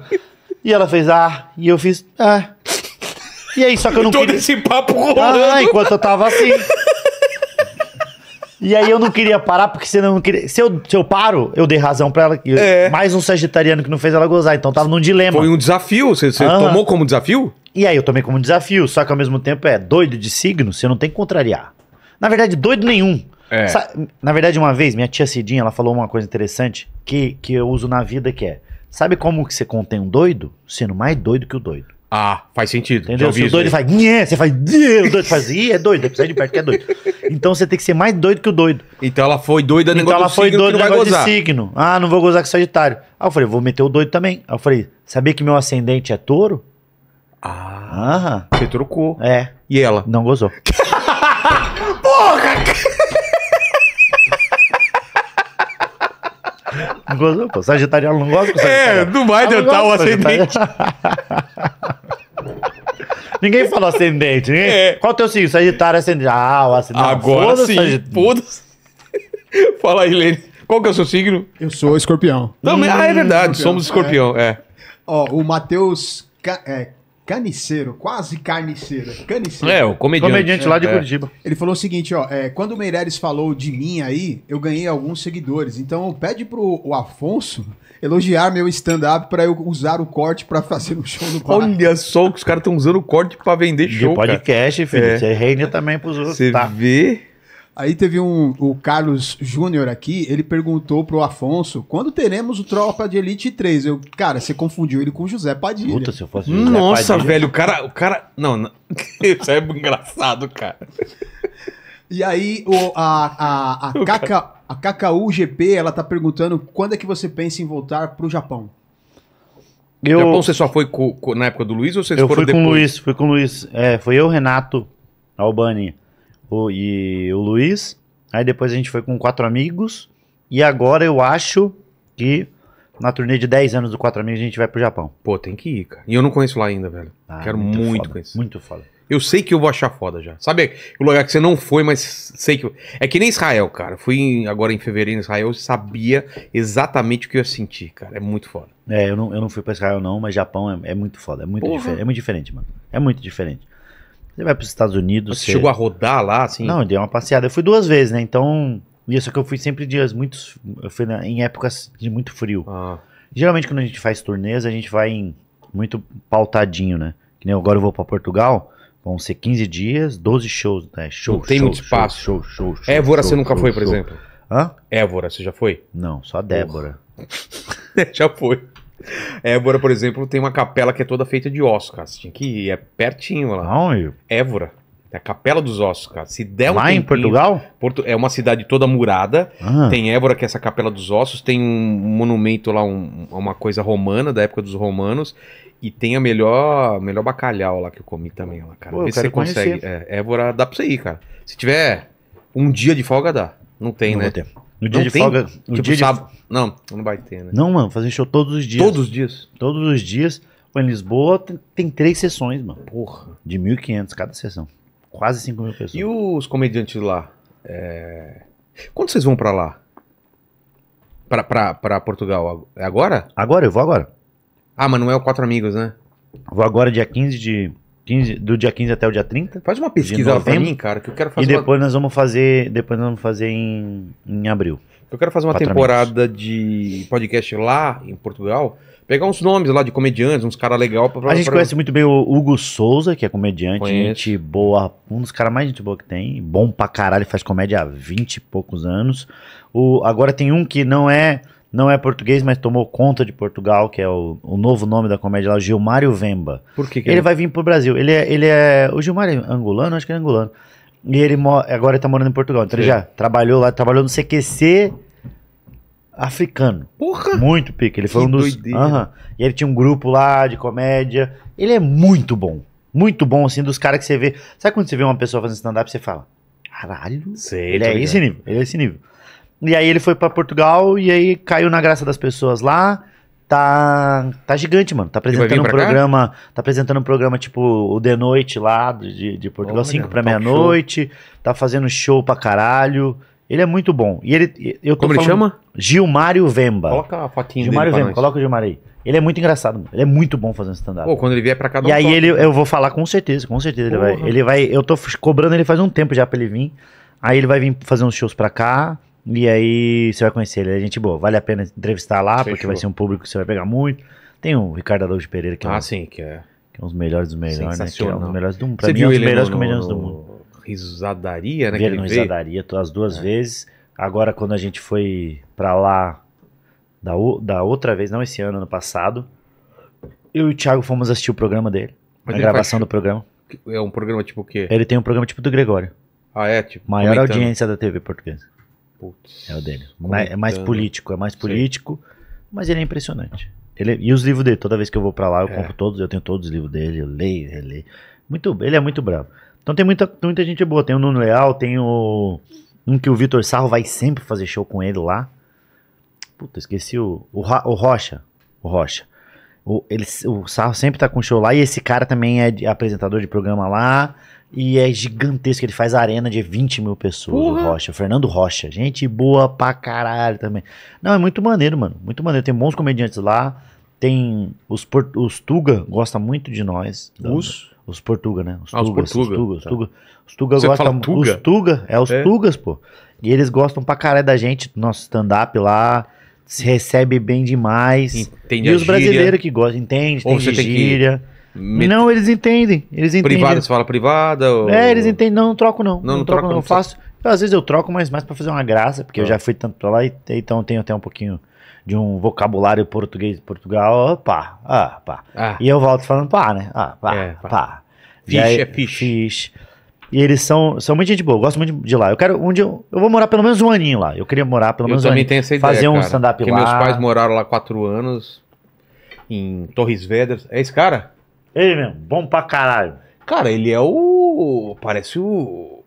Speaker 3: e ela fez, ah, e eu fiz, ah. E aí, só que eu não Todo queria... esse papo ah, rolando. Ah, enquanto eu tava assim. E aí eu não queria parar, porque senão eu não queria. Se eu, se eu paro, eu dei razão pra ela. É. Mais um sagitariano que não fez ela gozar. Então tava num dilema. Foi um desafio. Você, você tomou como desafio? E aí eu tomei como desafio, só que ao mesmo tempo é doido de signo, você não tem que contrariar. Na verdade, doido nenhum. É. Sa- Na verdade, uma vez, minha tia Cidinha, ela falou uma coisa interessante que, que eu uso na vida, que é... Sabe como que você contém um doido? Sendo mais doido que o doido. Ah, faz sentido. Entendeu? Se o doido faz, você faz, o doido faz, ih, é doido, precisa de perto que é doido. Então você tem que ser mais doido que o doido.
Speaker 1: Então ela foi doida no então negócio ela foi doida no negócio de signo.
Speaker 3: Ah, não vou gozar com Sagitário. Ah, eu falei, vou meter o doido também. Aí eu falei, sabia que meu ascendente é touro? Ah, Você trocou. É. E ela? Não gozou. Porra! Não gozou, pô. Sagitário não gosta. É, não vai adiantar o ascendente. Ninguém falou ascendente. É. Qual é o teu signo? Sagitário, ascendente. Ah, o ascendente. Agora sim.
Speaker 1: Fala aí, Lene. Qual que é o seu signo?
Speaker 2: Eu sou escorpião. Também. Hum, ah, é verdade. Hum, é. Escorpião. Somos escorpião, é. é. Ó, o Matheus é, Caniceiro, quase carniceiro. Caniceiro. É, o comediante. comediante lá de é. Curitiba. Ele falou o seguinte, ó. É, quando o Meireles falou de mim aí, eu ganhei alguns seguidores. Então pede pro o Afonso elogiar meu stand-up para eu usar o corte para fazer um show no bar. Olha só que os caras estão usando o corte para vender show, De podcast, cara. filho. É. Você reina também
Speaker 3: pros outros. Você tá.
Speaker 2: vê... Aí teve um. O Carlos Júnior aqui, ele perguntou pro Afonso quando teremos o Tropa de Elite 3. Eu, cara, você confundiu ele com o José Padilha. Puta, se eu fosse José Nossa, Padilha. velho, o cara. O cara.
Speaker 1: Não, não. Isso é engraçado, cara.
Speaker 2: E aí, o, a, a, a, Kaka, a Kakau GP, ela tá perguntando quando é que você pensa em voltar pro Japão? Eu,
Speaker 3: Japão você só foi co, co, na época do Luiz ou vocês eu foram fui depois? Eu fui com o Luiz, fui com o Luiz. É, foi eu, Renato Albani o, e o Luiz. Aí depois a gente foi com quatro amigos. E agora eu acho que na turnê de 10 anos do Quatro Amigos a gente vai pro Japão. Pô, tem que ir, cara. E eu não conheço lá
Speaker 1: ainda, velho. Ah, Quero muito, muito foda, conhecer. Muito foda. Eu sei que eu vou achar foda já. Sabe o lugar que você não foi, mas sei que. É que nem Israel, cara. Fui em, agora em fevereiro em Israel, eu sabia
Speaker 3: exatamente o que eu ia sentir, cara. É muito foda. É, eu não, eu não fui pra Israel, não, mas Japão é, é muito foda. É muito, é muito diferente, mano. É muito diferente. Você vai para os Estados Unidos. Você, chegou a rodar lá, assim? Não, eu dei uma passeada. Eu fui duas vezes, né? Então. Isso que eu fui sempre dias muito. Eu fui na, em épocas de muito frio. Ah. Geralmente, quando a gente faz turnês, a gente vai em muito pautadinho, né? Que nem agora eu vou para Portugal. Vão ser 15 dias, 12 shows, né? Show, Não tem show, muito show, espaço. Show, show, show, Évora, show, você nunca foi, por exemplo? Hã?
Speaker 1: Évora, você já foi? Não, só Débora. já foi. Évora, por exemplo, tem uma capela que é toda feita de ossos, cara. Você tinha que ir, é pertinho lá. eu... Évora. É a Capela dos Ossos, cara. Se der um Lá tempinho, em Portugal? Porto, é uma cidade toda murada. Ah. Tem Évora, que é essa Capela dos Ossos. Tem um monumento lá, um, uma coisa romana, da época dos romanos. E tem a melhor, melhor bacalhau lá que eu comi também lá, cara. Pô, Vê se você consegue. É, Évora, dá pra você ir, cara. Se tiver
Speaker 3: um dia de folga, dá. Não
Speaker 1: tem, Não né? Vou no dia não de tem? folga. No tipo dia sábado. Não, não vai ter, né? Não,
Speaker 3: mano, fazer show todos os dias. Todos os dias? Todos os dias. em Lisboa tem, tem três sessões, mano. Porra. De 1.500 cada sessão. Quase 5 mil pessoas. E os comediantes
Speaker 1: lá? É... Quando vocês vão pra lá? Pra, pra, pra Portugal? É agora? Agora, eu vou agora. Ah, mas não é o Quatro Amigos, né? Vou agora,
Speaker 3: dia 15 de 15, do dia 15 até o dia 30. Faz uma pesquisa pra mim, cara, que eu quero fazer. E depois uma... nós vamos fazer. Depois nós vamos fazer em, em abril. Eu quero fazer uma temporada
Speaker 1: de podcast lá em Portugal. Pegar uns nomes lá de comediantes, uns caras legal pra, A gente pra... conhece
Speaker 3: muito bem o Hugo Souza, que é comediante, Conheço. gente boa, um dos caras mais gente boa que tem. Bom pra caralho, faz comédia há 20 e poucos anos. O, agora tem um que não é não é português, mas tomou conta de Portugal, que é o, o novo nome da comédia lá, Gilmário Vemba. Por que, que ele, ele é? vai vir pro Brasil? Ele é, ele é. O Gilmário é angolano? Acho que ele é angolano. E ele agora está morando em Portugal. Então Sim. ele já trabalhou lá, trabalhou no CQC africano. Porra! Muito pique. Ele foi que um dos. Uhum. E ele tinha um grupo lá de comédia. Ele é muito bom. Muito bom, assim, dos caras que você vê. Sabe quando você vê uma pessoa fazendo stand-up, você fala: caralho, Sei, ele é ligado. esse nível, ele é esse nível. E aí ele foi para Portugal e aí caiu na graça das pessoas lá. Tá, tá gigante, mano. Tá apresentando um programa. Cá? Tá apresentando um programa tipo o The Noite lá de, de Portugal, 5 pra meia-noite. Tá fazendo show pra caralho. Ele é muito bom. E ele. Eu Como ele chama? Gilmário Vemba. Coloca a fotinha Gilmário dele. Vemba, coloca o Gilmário aí. Ele é muito engraçado, mano. Ele é muito bom fazendo stand-up. Pô,
Speaker 1: quando ele vier pra cá, dá E aí toque. ele,
Speaker 3: eu vou falar com certeza, com certeza. Porra. Ele vai, ele vai. Eu tô cobrando ele faz um tempo já pra ele vir. Aí ele vai vir fazer uns shows pra cá. E aí você vai conhecer ele, é gente boa. Vale a pena entrevistar lá, Fechou. porque vai ser um público que você vai pegar muito. Tem o Ricardo Araújo Pereira, que é, ah, um, sim, que é... Que é um dos melhores dos melhores, né? Que é um dos melhores do mundo. Pra você mim, é um dos melhores no, comediantes no... do mundo. Risadaria, né? Vi ele no Risadaria as duas é. vezes. Agora, quando a gente foi pra lá da, da outra vez, não esse ano, ano passado, eu e o Thiago fomos assistir o programa dele. Mas a gravação faz... do programa. É um programa tipo o quê? Ele tem um programa tipo do Gregório. Ah, é? Tipo, Maior comentando. audiência da TV portuguesa. Putz, é o dele. É, é mais político, é mais político, Sim. mas ele é impressionante. Ele, e os livros dele, toda vez que eu vou para lá, eu é. compro todos, eu tenho todos os livros dele, eu leio, releio. Muito, ele é muito bravo. Então tem muita, muita gente boa. Tem o Nuno Leal, tem o. Um que o Vitor Sarro vai sempre fazer show com ele lá. Puta, esqueci o. O, o Rocha. O Rocha. O, ele, o Sarro sempre tá com show lá. E esse cara também é apresentador de programa lá. E é gigantesco, ele faz arena de 20 mil pessoas, Porra. o Rocha. Fernando Rocha, gente boa pra caralho também. Não, é muito maneiro, mano. Muito maneiro. Tem bons comediantes lá. Tem. Os, port... os Tuga gosta muito de nós. Os? Os Portuga, né? Os ah, Os Portuga. Os tá. Tuga, os Tuga, os tuga gostam. Tuga? Os Tuga, é os é. Tugas, pô. E eles gostam pra caralho da gente, do nosso stand-up lá se recebe bem demais. Entende e os brasileiros que gostam, entende, tem gíria. que Met... Não, eles entendem. Eles entendem. Privada, você fala privada? Ou... É, eles entendem. Não, não troco não. Não, não, troco, não. não. faço. Às vezes eu troco, mas mais para fazer uma graça, porque ah. eu já fui tanto lá, e, então tenho até um pouquinho de um vocabulário português de Portugal. Opa, ah, pá. Ah. E eu volto falando pá, né? Ah, pá, é, pá. pá. aí, é fish. E eles são, são muito gente boa, eu gosto muito de lá. Eu quero um dia, eu vou morar pelo menos um aninho lá. Eu queria morar pelo menos eu um também aninho. Tenho essa ideia, fazer um stand-up lá. Porque meus pais
Speaker 1: moraram lá quatro anos, em Torres Vedras. É esse cara? Ele mesmo, bom pra caralho. Cara, ele é o. Parece o.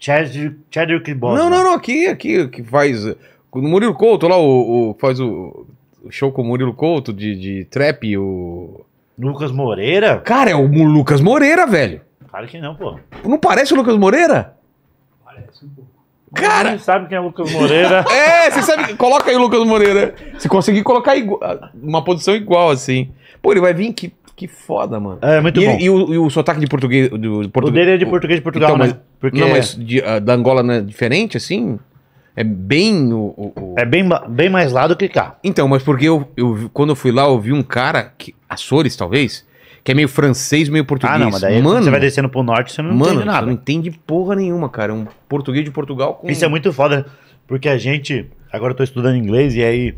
Speaker 3: Chadwick Boseman. Não, não,
Speaker 1: não, aqui, aqui, que faz. O Murilo Couto lá, o, o faz o, o, show com o Murilo Couto de, de trap, o. Lucas Moreira? Cara, é o Lucas Moreira, velho.
Speaker 3: Claro que não, pô.
Speaker 1: Não parece o Lucas Moreira?
Speaker 3: Parece um pouco. Cara! Você sabe quem é o Lucas Moreira? é, você sabe. Coloca aí o Lucas Moreira.
Speaker 1: Se conseguir colocar igual, uma posição igual, assim. Pô, ele vai vir que que foda, mano. É, muito e, bom. E o, e o sotaque de português. De, português O dele é de português de Portugal, então, né? mas, né? Porque... Não, mas de, uh, da Angola é diferente, assim? É bem o, o, o, É bem, bem mais lá do que cá. Então, mas porque eu, eu quando eu fui lá, eu vi um cara, que, Açores talvez, que é meio francês, meio português. Ah, não, mas daí mano, você vai descendo pro norte, você não mano, entende nada. não
Speaker 3: entende porra nenhuma, cara. Um português de Portugal com... Isso é muito foda, porque a gente... Agora eu tô estudando inglês e aí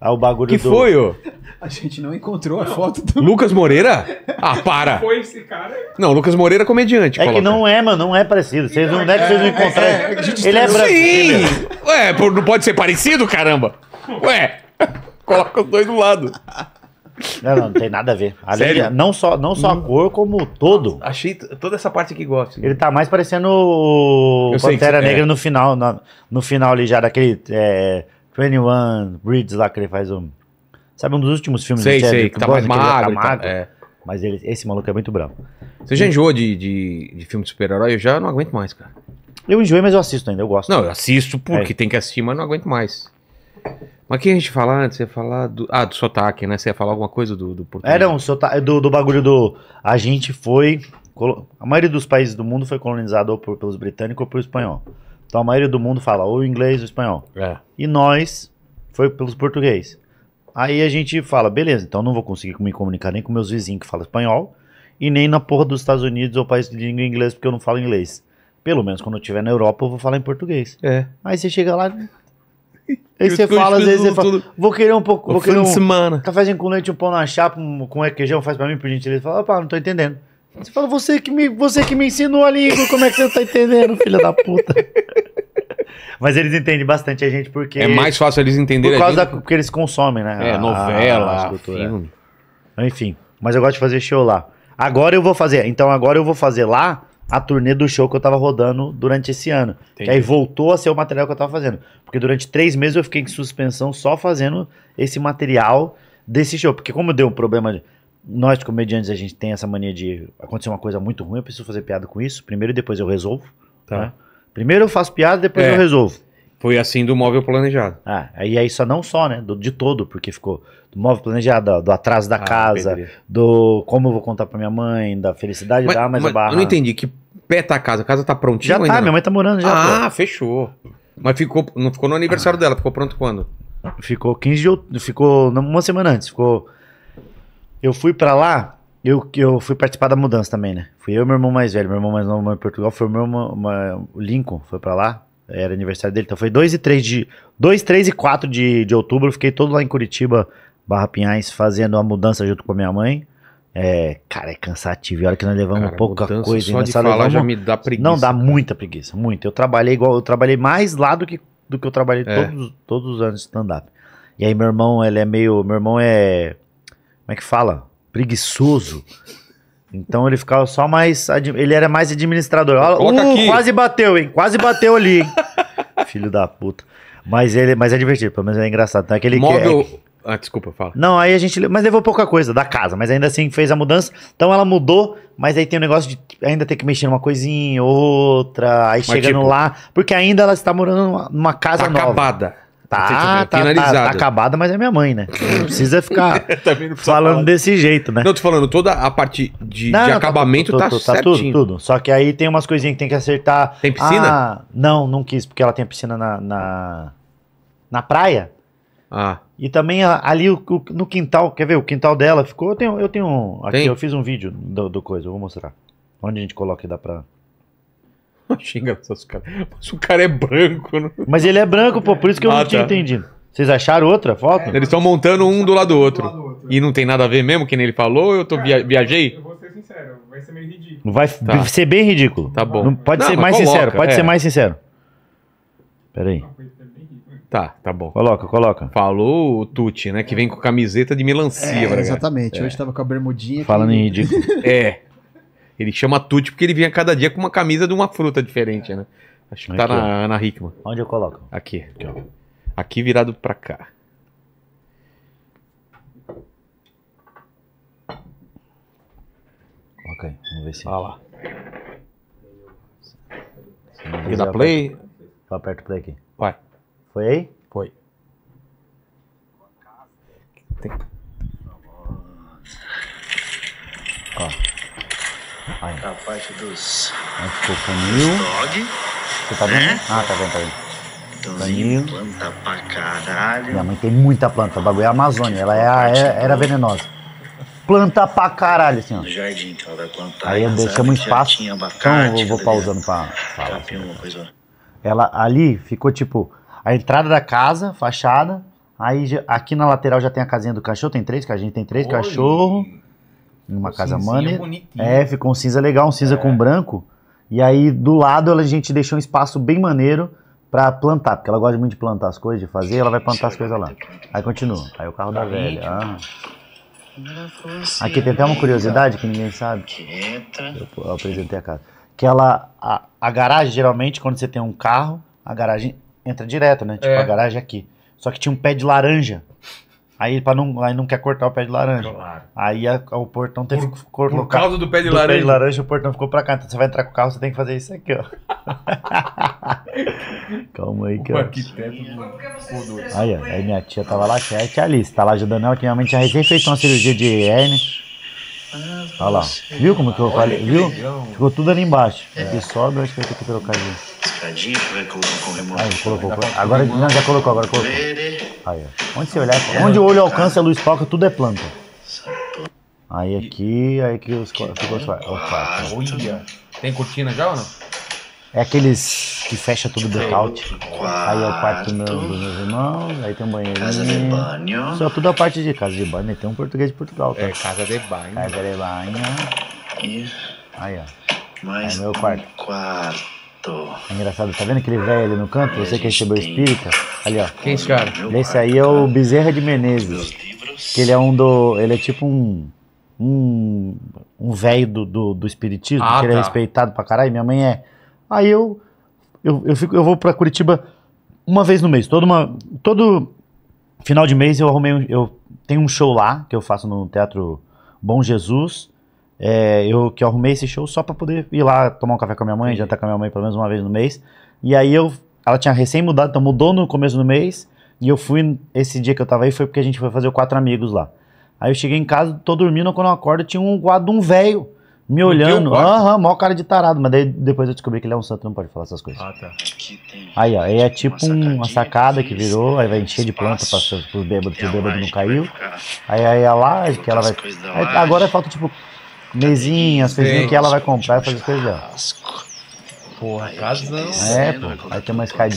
Speaker 3: ah, o bagulho que do... foi, ô?
Speaker 2: A gente não encontrou a foto do... Lucas Moreira? Ah, para! Foi esse
Speaker 3: cara? Não, Lucas Moreira é comediante. É coloca. que não é, mano, não é parecido. Vocês não, não é, é, é, é A vocês não encontraram.
Speaker 1: É, é, ele é branco.
Speaker 3: Sim! Ué, não pode ser parecido, caramba?
Speaker 1: Ué, coloca os dois do lado.
Speaker 3: Não, não, não, tem nada a ver. Ali, não só, não só a hum. cor, como todo. Ah,
Speaker 1: achei toda essa parte aqui gosto. Assim. Ele tá
Speaker 3: mais parecendo o Pantera Negra é. no final. No, no, final ali já daquele. É, 21 Bridges lá que ele faz um. Sabe um dos últimos filmes sei, de Chadwick sei, que tá mais magro, tá magro. Tá, é. Mas ele, esse maluco é muito bravo. Você já enjoou de, de, de filme de super-herói? Eu já não aguento mais, cara. Eu
Speaker 1: enjoei, mas eu assisto ainda, eu gosto. Não, eu assisto porque é. tem que assistir, mas não aguento mais. Mas o que a gente falar antes? Você ia falar do. Ah, do sotaque, né? Você ia falar alguma coisa do, do português. Era
Speaker 3: um sotaque do, do bagulho do. A gente foi. A maioria dos países do mundo foi colonizado ou por, pelos britânicos ou pelo espanhol. Então a maioria do mundo fala ou inglês ou espanhol. É. E nós foi pelos português. Aí a gente fala, beleza, então não vou conseguir me comunicar nem com meus vizinhos que falam espanhol e nem na porra dos Estados Unidos ou país de língua inglesa porque eu não falo inglês. Pelo menos quando eu estiver na Europa eu vou falar em português. É. Aí você chega lá, Aí você fala, às vezes você fala, tudo. vou querer um pouco, vou querer um semana. cafezinho com leite, um pão na chapa, um, com requeijão, faz pra mim, por gentileza. Fala, opa, não tô entendendo. Você fala, você que me, você que me ensinou a língua, como é que você tá entendendo, filha da puta? Mas eles entendem bastante a gente porque. É mais fácil eles entenderem por causa a língua. Da, porque eles consomem, né? É, a, novela, a, filme. Enfim, mas eu gosto de fazer show lá. Agora eu vou fazer, então agora eu vou fazer lá a turnê do show que eu tava rodando durante esse ano. Entendi. Que aí voltou a ser o material que eu tava fazendo. Porque durante três meses eu fiquei em suspensão só fazendo esse material desse show. Porque como deu um problema de nós comediantes a gente tem essa mania de acontecer uma coisa muito ruim, eu preciso fazer piada com isso primeiro e depois eu resolvo. Tá. Né? Primeiro eu faço piada, depois é, eu resolvo. Foi assim do móvel planejado. Ah, aí aí isso não só, né? Do, de todo, porque ficou do móvel planejado, do atraso da ah, casa, do como eu vou contar pra minha mãe, da felicidade mas, da mais mas barra. É eu não entendi que pé tá a casa, a casa tá prontinha. Já tá, não? minha mãe tá morando já. Ah, pô. fechou. Mas ficou, não ficou no aniversário ah. dela, ficou pronto quando? Ficou 15 de outubro, ficou uma semana antes, ficou eu fui para lá, eu, eu fui participar da mudança também, né? Fui eu e meu irmão mais velho. Meu irmão mais novo em Portugal foi o meu irmão, uma, o Lincoln, foi para lá. Era aniversário dele. Então foi 2 e 3 de. 2, 3 e 4 de, de outubro. Fiquei todo lá em Curitiba, Barra Pinhais, fazendo a mudança junto com a minha mãe. É, cara, é cansativo. E olha que nós levamos cara, pouca coisa. Só de falar levamos... já me dá preguiça. Não, dá muita preguiça, muito. Eu trabalhei igual, eu trabalhei mais lá do que, do que eu trabalhei é. todos, todos os anos de stand-up. E aí meu irmão, ele é meio, meu irmão é como é que fala? Preguiçoso. Então ele ficava só mais. Ele era mais administrador. Olha, uh, quase bateu, hein? Quase bateu ali, hein? Filho da puta. Mas ele, mas é divertido, pelo menos é engraçado. Então, é aquele é Móvel...
Speaker 1: que, é... Ah, desculpa, fala.
Speaker 3: Não, aí a gente. Mas levou pouca coisa da casa, mas ainda assim fez a mudança. Então ela mudou, mas aí tem o um negócio de ainda ter que mexer numa coisinha, outra. Aí mas chegando tipo, lá. Porque ainda ela está morando numa, numa casa tá nova. Acabada. Tá, assim, tipo, tá, tá, tá, tá, acabada, mas é minha mãe, né? Não precisa ficar não falando falar. desse jeito, né? Não, tô falando, toda a parte de, não, de não, tá acabamento tá, tá, tá tudo, tá tudo. Só que aí tem umas coisinhas que tem que acertar. Tem piscina? Ah, não, não quis, porque ela tem piscina na, na, na praia. Ah. E também ali no quintal, quer ver? O quintal dela ficou. Eu tenho. Eu tenho aqui, tem? eu fiz um vídeo do, do coisa, eu vou mostrar. Onde a gente coloca e dá pra. Achei engraçado cara. Mas o cara é branco. Não... Né? Mas ele é branco, pô, por isso que eu ah, não tinha tá. entendido. Vocês acharam outra foto? Eles estão montando um do lado do outro.
Speaker 1: E não tem nada a ver mesmo, que nem ele falou, eu tô cara, viajei? Eu vou ser sincero,
Speaker 3: vai ser meio ridículo. Vai tá. ser bem ridículo. Tá bom. Não, pode não, ser mais coloca, sincero, pode é. ser mais sincero. Pera aí. Tá, tá bom. Coloca, coloca. Falou
Speaker 1: o Tuti, né? Que vem é. com camiseta de melancia. É, exatamente. É. Hoje
Speaker 2: tava com a bermudinha. Falando que... em ridículo.
Speaker 1: é. Ele chama Tuti porque ele vinha cada dia com uma camisa de uma fruta diferente, né? Acho que tá aqui, tá na, ó. na Hickman. Onde eu coloco? Aqui. Aqui, ó. aqui virado pra cá.
Speaker 3: Ok, vamos ver se. Olha lá. Aqui dar play. Aperto, eu aperto play aqui. Vai. Foi aí? Foi. Tem. Ó. Aí. A parte dos. Aí ficou funil. Dog, Você tá vendo? Né? Ah, tá vendo, tá vendo. Danilo. Tá planta pra caralho. Minha mãe tem muita planta, o bagulho é a Amazônia, ela é a, é, era venenosa. Planta pra caralho, assim, ó. No jardim que ela vai plantar. Aí deixamos um espaço. Abacate, então eu vou pausando pra falar. Assim, coisa. Ela ali ficou tipo a entrada da casa, fachada. Aí aqui na lateral já tem a casinha do cachorro, tem três, que a gente tem três cachorro numa ficou casa manner. É bonitinho. É, ficou um cinza legal, um cinza é. com branco. E aí do lado a gente deixou um espaço bem maneiro para plantar, porque ela gosta muito de plantar as coisas, de fazer, ela vai plantar as coisas lá. Aí continua. Aí o carro da velha. Ah. Aqui tem até uma curiosidade que ninguém sabe. Eu apresentei a casa. Que ela. A, a garagem, geralmente, quando você tem um carro, a garagem entra direto, né? Tipo, é. a garagem é aqui. Só que tinha um pé de laranja Aí, para não, aí não quer cortar o pé de laranja. Claro. Aí a, o portão teve que colocar. Por causa do pé de do laranja. Pé de laranja, o portão ficou pra cá. Então você vai entrar com o carro, você tem que fazer isso aqui, ó. Calma aí, que o eu. arquiteto Aí, aí minha tia tava lá, a tia Alice, tá lá ajudando ela, que realmente a é tinha recém feito uma cirurgia de hernia. Olha lá. Viu como que eu falei? Viu? Ficou tudo ali embaixo. É. Aqui sobe, eu acho que vai ter que trocar ali. Escadinha, vai né? colocar com remoto. Agora não, já colocou, agora colocou. Aí, ó. Onde você olhar, onde o olho alcança, a luz toca, tudo é planta. Aí aqui, aí aqui os ficou os Olha.
Speaker 1: Tem cortina já ou não?
Speaker 3: É aqueles que fecha tudo de tipo, caute. Aí é o quarto meu, dos meus irmãos, aí tem um banheiro. Casa de banho. Só tudo a parte de casa de banho, né? tem um português de Portugal. Tá? É, casa de banho. Casa de banho. E... Aí, ó. Mais é meu quarto. Um quarto. É engraçado, tá vendo aquele velho ali no canto? Você que recebeu é espírita? Ali, ó. Quem é esse cara? Esse aí é o Bezerra de Menezes. Que ele é um do. Ele é tipo um um, um velho do, do, do, espiritismo, ah, que ele é tá. respeitado pra caralho. Minha mãe é Aí eu eu, eu, fico, eu vou para Curitiba uma vez no mês, todo, uma, todo final de mês eu arrumei um, eu tenho um show lá que eu faço no Teatro Bom Jesus. É, eu que eu arrumei esse show só para poder ir lá tomar um café com a minha mãe, jantar com a minha mãe pelo menos uma vez no mês. E aí eu ela tinha recém mudado, então mudou no começo do mês, e eu fui esse dia que eu tava aí foi porque a gente foi fazer o quatro amigos lá. Aí eu cheguei em casa, tô dormindo, quando eu acordo tinha um de um velho me olhando. Aham, uhum, cara de tarado. Mas daí depois eu descobri que ele é um santo, não pode falar essas coisas. Ah, tá. Aí, ó, aí é tipo, tipo uma sacada que virou, aí vai encher de planta pra, bêbados, bêbado, o bêbado não caiu. Aí, aí a é laje que ela vai. Aí, agora falta tipo mesinhas, coisinhas que ela vai comprar e fazer as coisas dela. Porra, casão. É, pô. Né? Aí tem uma escadinha.